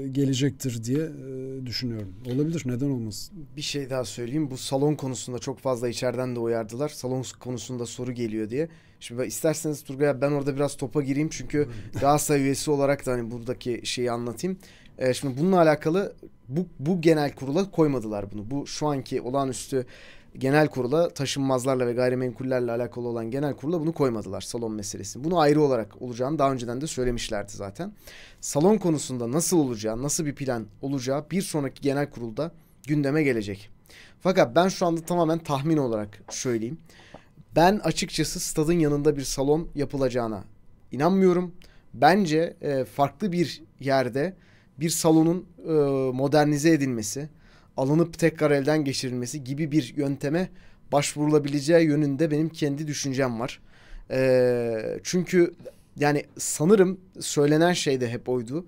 gelecektir diye e, düşünüyorum. Olabilir, neden olmasın? Bir şey daha söyleyeyim. Bu salon konusunda çok fazla içeriden de uyardılar. Salon konusunda soru geliyor diye. Şimdi isterseniz Turgay ben orada biraz topa gireyim. Çünkü daha hmm. üyesi olarak da hani buradaki şeyi anlatayım. E, şimdi bununla alakalı bu, bu genel kurula koymadılar bunu. Bu şu anki olağanüstü genel kurula taşınmazlarla ve gayrimenkullerle alakalı olan genel kurula bunu koymadılar salon meselesini. Bunu ayrı olarak olacağını daha önceden de söylemişlerdi zaten. Salon konusunda nasıl olacağı, nasıl bir plan olacağı bir sonraki genel kurulda gündeme gelecek. Fakat ben şu anda tamamen tahmin olarak söyleyeyim. Ben açıkçası stadın yanında bir salon yapılacağına inanmıyorum. Bence e, farklı bir yerde bir salonun e, modernize edilmesi, alınıp tekrar elden geçirilmesi gibi bir yönteme başvurulabileceği yönünde benim kendi düşüncem var. E, çünkü yani sanırım söylenen şey de hep oydu.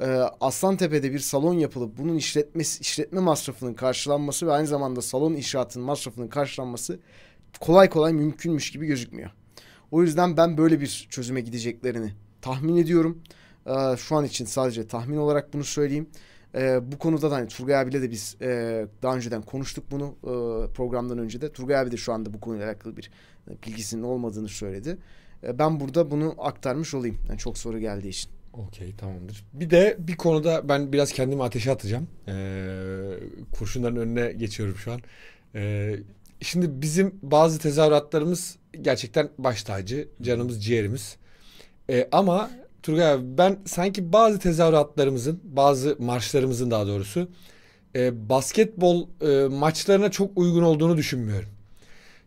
E, Aslantepe'de bir salon yapılıp bunun işletmesi, işletme masrafının karşılanması ve aynı zamanda salon inşaatının masrafının karşılanması kolay kolay mümkünmüş gibi gözükmüyor. O yüzden ben böyle bir çözüme gideceklerini tahmin ediyorum. E, şu an için sadece tahmin olarak bunu söyleyeyim. E, bu konuda da hani Turgay abiyle de biz e, daha önceden konuştuk bunu e, programdan önce de. Turgay abi de şu anda bu konuyla alakalı bir e, bilgisinin olmadığını söyledi. E, ben burada bunu aktarmış olayım. Yani çok soru geldiği için. Okey tamamdır. Bir de bir konuda ben biraz kendimi ateşe atacağım. Ee, kurşunların önüne geçiyorum şu an. Ee, şimdi bizim bazı tezahüratlarımız gerçekten baş tacı, canımız ciğerimiz. Ee, ama Turgay abi ben sanki bazı tezahüratlarımızın, bazı marşlarımızın daha doğrusu e, basketbol e, maçlarına çok uygun olduğunu düşünmüyorum.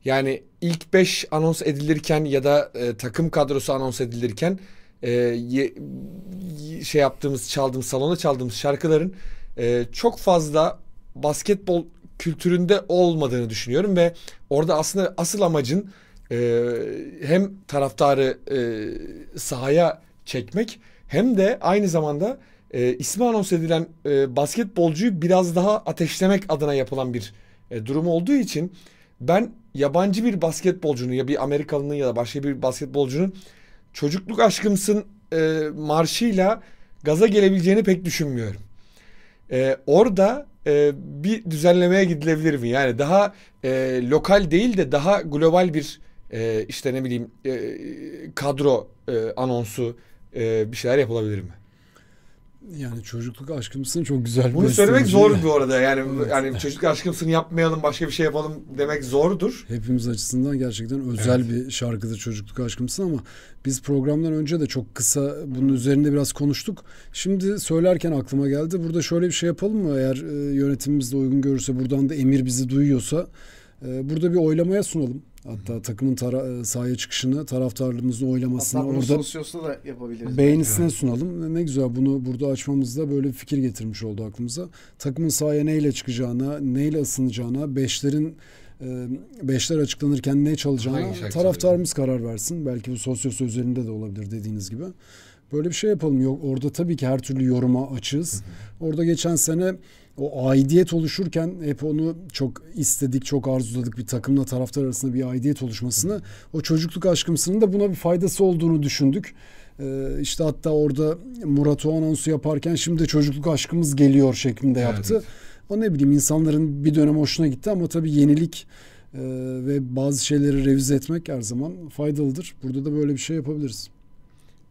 Yani ilk 5 anons edilirken ya da e, takım kadrosu anons edilirken e, ye, şey yaptığımız, çaldığımız, salona çaldığımız şarkıların e, çok fazla basketbol kültüründe olmadığını düşünüyorum ve orada aslında asıl amacın e, hem taraftarı e, sahaya çekmek hem de aynı zamanda e, ismi anons edilen e, basketbolcuyu biraz daha ateşlemek adına yapılan bir e, durum olduğu için ben yabancı bir basketbolcunun ya bir Amerikalının ya da başka bir basketbolcunun çocukluk aşkımsın e, marşıyla gaza gelebileceğini pek düşünmüyorum. E, orada e, bir düzenlemeye gidilebilir mi? Yani daha e, lokal değil de daha global bir e, işte ne bileyim e, kadro e, anonsu e, bir şeyler yapılabilir mi? Yani çocukluk aşkımsın çok güzel bir Bunu söylemek zor bu arada. Yani evet. yani çocukluk aşkımsını yapmayalım, başka bir şey yapalım demek zordur. Hepimiz açısından gerçekten özel evet. bir şarkıdır çocukluk aşkımsın ama biz programdan önce de çok kısa bunun hmm. üzerinde biraz konuştuk. Şimdi söylerken aklıma geldi. Burada şöyle bir şey yapalım mı? Eğer e, yönetimimiz de uygun görürse buradan da emir bizi duyuyorsa e, burada bir oylamaya sunalım. Hatta takımın tara- e, sahaya çıkışını taraftarlığımızın oylamasını Hatta orada sosyosu da yapabiliriz. Beğenisine belki. sunalım. Ne güzel bunu burada açmamızda böyle bir fikir getirmiş oldu aklımıza. Takımın sahaya neyle çıkacağına, neyle ısınacağına, beşlerin e, beşler açıklanırken ne çalacağına şey taraftarımız karar versin. Belki bu sosyo özelinde de olabilir dediğiniz gibi. Böyle bir şey yapalım. Yok orada tabii ki her türlü yoruma açız. Orada geçen sene o aidiyet oluşurken hep onu çok istedik, çok arzuladık bir takımla taraftar arasında bir aidiyet oluşmasını. O çocukluk aşkımsının da buna bir faydası olduğunu düşündük. Ee, işte hatta orada Murat o anonsu yaparken şimdi de çocukluk aşkımız geliyor şeklinde yaptı. Evet. O ne bileyim insanların bir dönem hoşuna gitti ama tabii yenilik e, ve bazı şeyleri revize etmek her zaman faydalıdır. Burada da böyle bir şey yapabiliriz.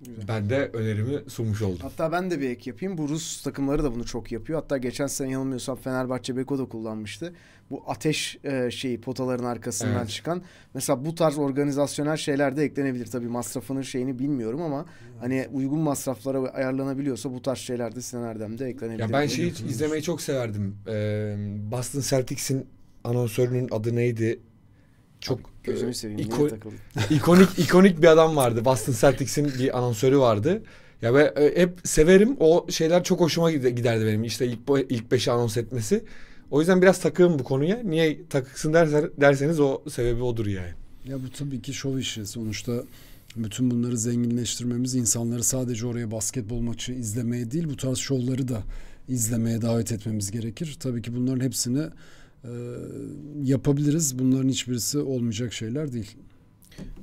Güzel. Ben de önerimi sunmuş oldum. Hatta ben de bir ek yapayım. Bu Rus takımları da bunu çok yapıyor. Hatta geçen sene yanılmıyorsam Fenerbahçe Beko da kullanmıştı. Bu ateş e, şeyi potaların arkasından evet. çıkan. Mesela bu tarz organizasyonel şeyler de eklenebilir. Tabii masrafının şeyini bilmiyorum ama evet. hani uygun masraflara ayarlanabiliyorsa bu tarz şeyler de Sinan eklenebilir. Ya ben şeyi izlemeyi çok severdim. Ee, Boston Celtics'in anonsörünün adı neydi? çok gözümü e, seveyim. iko- ikonik ikonik bir adam vardı. Boston Celtics'in bir anonsörü vardı. Ya ben e, hep severim. O şeyler çok hoşuma giderdi benim. İşte ilk ilk beşi anons etmesi. O yüzden biraz takığım bu konuya. Niye takıksın dersen, derseniz o sebebi odur yani. Ya bu tabii ki şov işi. Sonuçta bütün bunları zenginleştirmemiz insanları sadece oraya basketbol maçı izlemeye değil bu tarz şovları da izlemeye davet etmemiz gerekir. Tabii ki bunların hepsini ee, yapabiliriz. Bunların hiçbirisi olmayacak şeyler değil.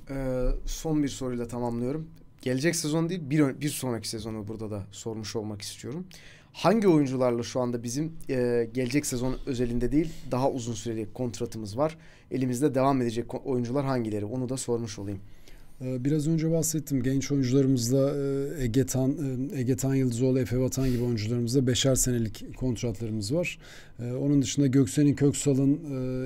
Ee, son bir soruyla tamamlıyorum. Gelecek sezon değil bir, bir sonraki sezonu burada da sormuş olmak istiyorum. Hangi oyuncularla şu anda bizim e, gelecek sezon özelinde değil daha uzun süreli kontratımız var? Elimizde devam edecek oyuncular hangileri? Onu da sormuş olayım. Ee, biraz önce bahsettim genç oyuncularımızla e, Egetan, e, Egetan Yıldızoğlu, Efe Vatan gibi oyuncularımızla beşer senelik kontratlarımız var. Ee, onun dışında Göksen'in Köksal'ın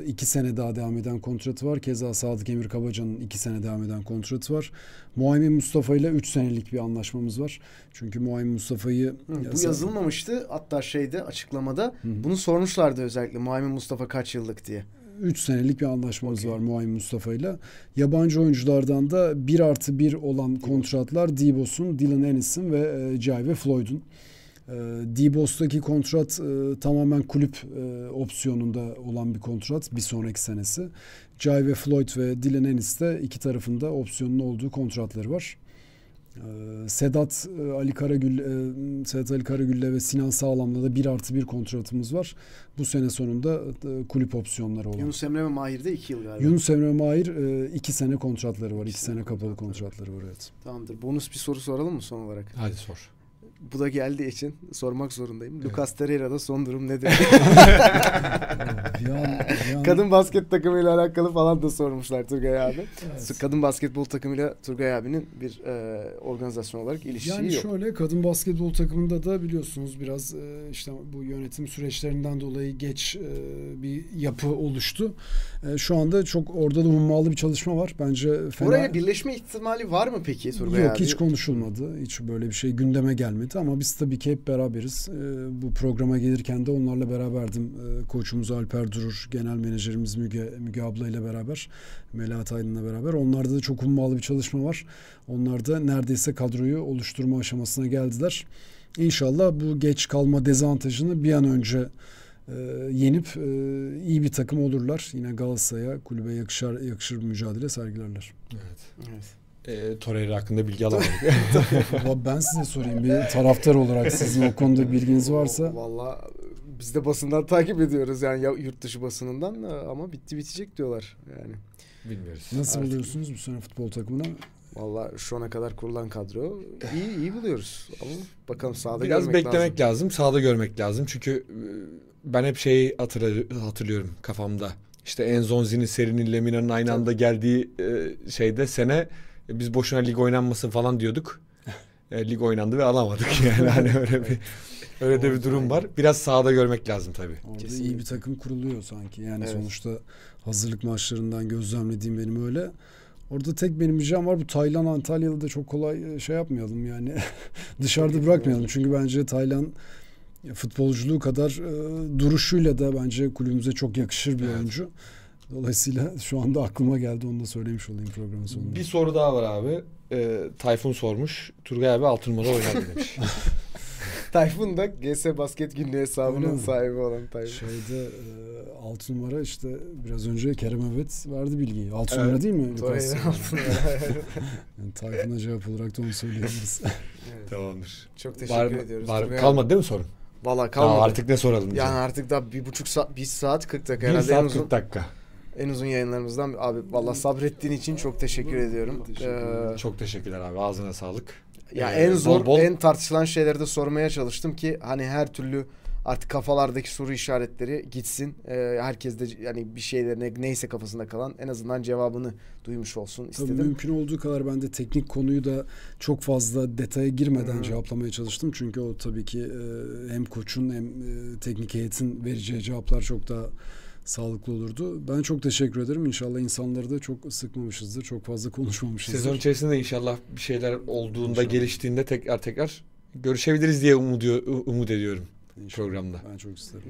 e, iki sene daha devam eden kontratı var. Keza Sadık Emir Kabaca'nın iki sene devam eden kontratı var. Muaymin Mustafa ile üç senelik bir anlaşmamız var. Çünkü Muaymin Mustafa'yı... Bu yazılmamıştı hatta şeyde açıklamada. Hı-hı. Bunu sormuşlardı özellikle Muaymin Mustafa kaç yıllık diye. 3 senelik bir anlaşmamız okay. var Muayen Mustafa ile. Yabancı oyunculardan da 1 artı 1 olan kontratlar Dibos'un, Dylan Ennis'in ve e, Jai Floyd'un. E, Dibos'taki kontrat e, tamamen kulüp e, opsiyonunda olan bir kontrat bir sonraki senesi. Jai ve Floyd ve Dylan Ennis de iki tarafında opsiyonun olduğu kontratları var. Ee, Sedat e, Ali Karagül, e, Sedat Ali Karagül'le ve Sinan Sağlam'la da 1 artı 1 kontratımız var. Bu sene sonunda e, kulüp opsiyonları olan. Yunus Emre ve de 2 yıl galiba. Yunus Emre ve Mahir 2 sene kontratları var. 2 sene kapalı kontratları var evet. Tamamdır. Bonus bir soru soralım mı son olarak? Hadi sor bu da geldiği için sormak zorundayım. Evet. Lucas Torreira'da son durum nedir? Kadın basket takımıyla alakalı falan da sormuşlar Turgay abi. Evet. Kadın basketbol takımıyla Turgay abinin bir e, organizasyon olarak ilişkisi yani yok. Yani şöyle kadın basketbol takımında da biliyorsunuz biraz e, işte bu yönetim süreçlerinden dolayı geç e, bir yapı oluştu. E, şu anda çok orada da hummalı bir çalışma var. Bence fena... Oraya birleşme ihtimali var mı peki Turgay yok, abi? Yok hiç konuşulmadı. Hiç böyle bir şey gündeme gelmedi kuvveti ama biz tabii ki hep beraberiz. Ee, bu programa gelirken de onlarla beraberdim. Ee, koçumuz Alper Durur, genel menajerimiz Müge, Müge abla ile beraber, Melahat Aydın'la beraber. Onlarda da çok ummalı bir çalışma var. Onlar da neredeyse kadroyu oluşturma aşamasına geldiler. İnşallah bu geç kalma dezavantajını bir an önce e, yenip e, iyi bir takım olurlar. Yine Galatasaray'a kulübe yakışar, yakışır bir mücadele sergilerler. Evet. evet e, Torreira hakkında bilgi alamadık. ben size sorayım bir taraftar olarak sizin o konuda bilginiz varsa. Valla biz de basından takip ediyoruz yani ya yurt dışı basınından ama bitti bitecek diyorlar yani. Bilmiyoruz. Nasıl Artık... buluyorsunuz bu sene futbol takımına? Valla şu ana kadar kurulan kadro iyi iyi buluyoruz ama bakalım sağda Biraz görmek beklemek lazım. sağda görmek lazım çünkü e, ben hep şeyi hatırlıyorum kafamda. İşte Enzonzi'nin, Seri'nin, Lemina'nın aynı Tabii. anda geldiği e, şeyde sene e, biz boşuna lig oynanmasın falan diyorduk. E, lig oynandı ve alamadık yani hani öyle bir öyle de bir durum var. Biraz sahada görmek lazım tabii. Orada Kesinlikle. iyi bir takım kuruluyor sanki. Yani evet. sonuçta hazırlık maçlarından gözlemlediğim benim öyle. Orada tek benim ricam var bu Taylan Antalya'da da çok kolay e, şey yapmayalım yani dışarıda bırakmayalım. Çünkü bence Taylan e, futbolculuğu kadar e, duruşuyla da bence kulübümüze çok yakışır bir evet. oyuncu. Dolayısıyla şu anda aklıma geldi onu da söylemiş olayım programın sonunda. Bir soru daha var abi. Ee, Tayfun sormuş. Turgay abi altın numara oynar demiş. Tayfun da GS Basket Günlüğü hesabının sahibi olan Tayfun. Şeyde e, 6 numara işte biraz önce Kerem Evet verdi bilgiyi. 6 evet. numara değil mi? Lukas? yani Tayfun'a cevap olarak da onu söyleyebiliriz. evet. Tamamdır. Çok teşekkür bar, ediyoruz. Bar, kalmadı değil mi sorun? Valla kalmadı. Ya artık ne soralım? Yani canım. artık daha bir buçuk saat, bir saat kırk dakika bir Bir saat kırk dakika. En uzun yayınlarımızdan abi valla sabrettiğin için çok teşekkür ediyorum. Teşekkür ee, çok teşekkürler abi ağzına sağlık. Ya ee, en zor bol bol. en tartışılan şeyleri de sormaya çalıştım ki hani her türlü artık kafalardaki soru işaretleri gitsin. Ee, herkes de yani bir şeylerine neyse kafasında kalan en azından cevabını duymuş olsun istedim. Tabii mümkün olduğu kadar ben de teknik konuyu da çok fazla detaya girmeden hmm. cevaplamaya çalıştım. Çünkü o tabii ki e, hem koçun hem e, teknik heyetin vereceği cevaplar çok daha sağlıklı olurdu. Ben çok teşekkür ederim. İnşallah insanları da çok sıkmamışızdır. Çok fazla konuşmamışızdır. Sezon içerisinde inşallah bir şeyler olduğunda, inşallah. geliştiğinde tekrar tekrar görüşebiliriz diye umuduyor, umut ediyorum inşallah. programda. Ben çok isterim.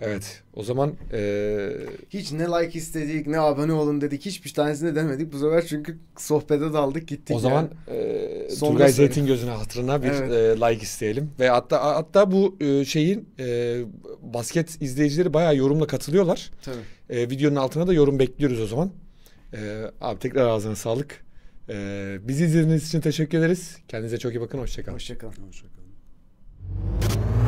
Evet. O zaman ee... hiç ne like istedik, ne abone olun dedik. Hiçbir tanesini demedik bu sefer çünkü sohbete daldık gittik. O yani. zaman ee, Turgay Zeytin gözüne hatırına bir evet. e, like isteyelim ve hatta hatta bu e, şeyin e, basket izleyicileri bayağı yorumla katılıyorlar. Tabii. E, videonun altına da yorum bekliyoruz o zaman. E, abi tekrar ağzına sağlık. E, bizi izlediğiniz için teşekkür ederiz. Kendinize çok iyi bakın. Hoşçakalın. Hoşçakalın. Hoşçakalın.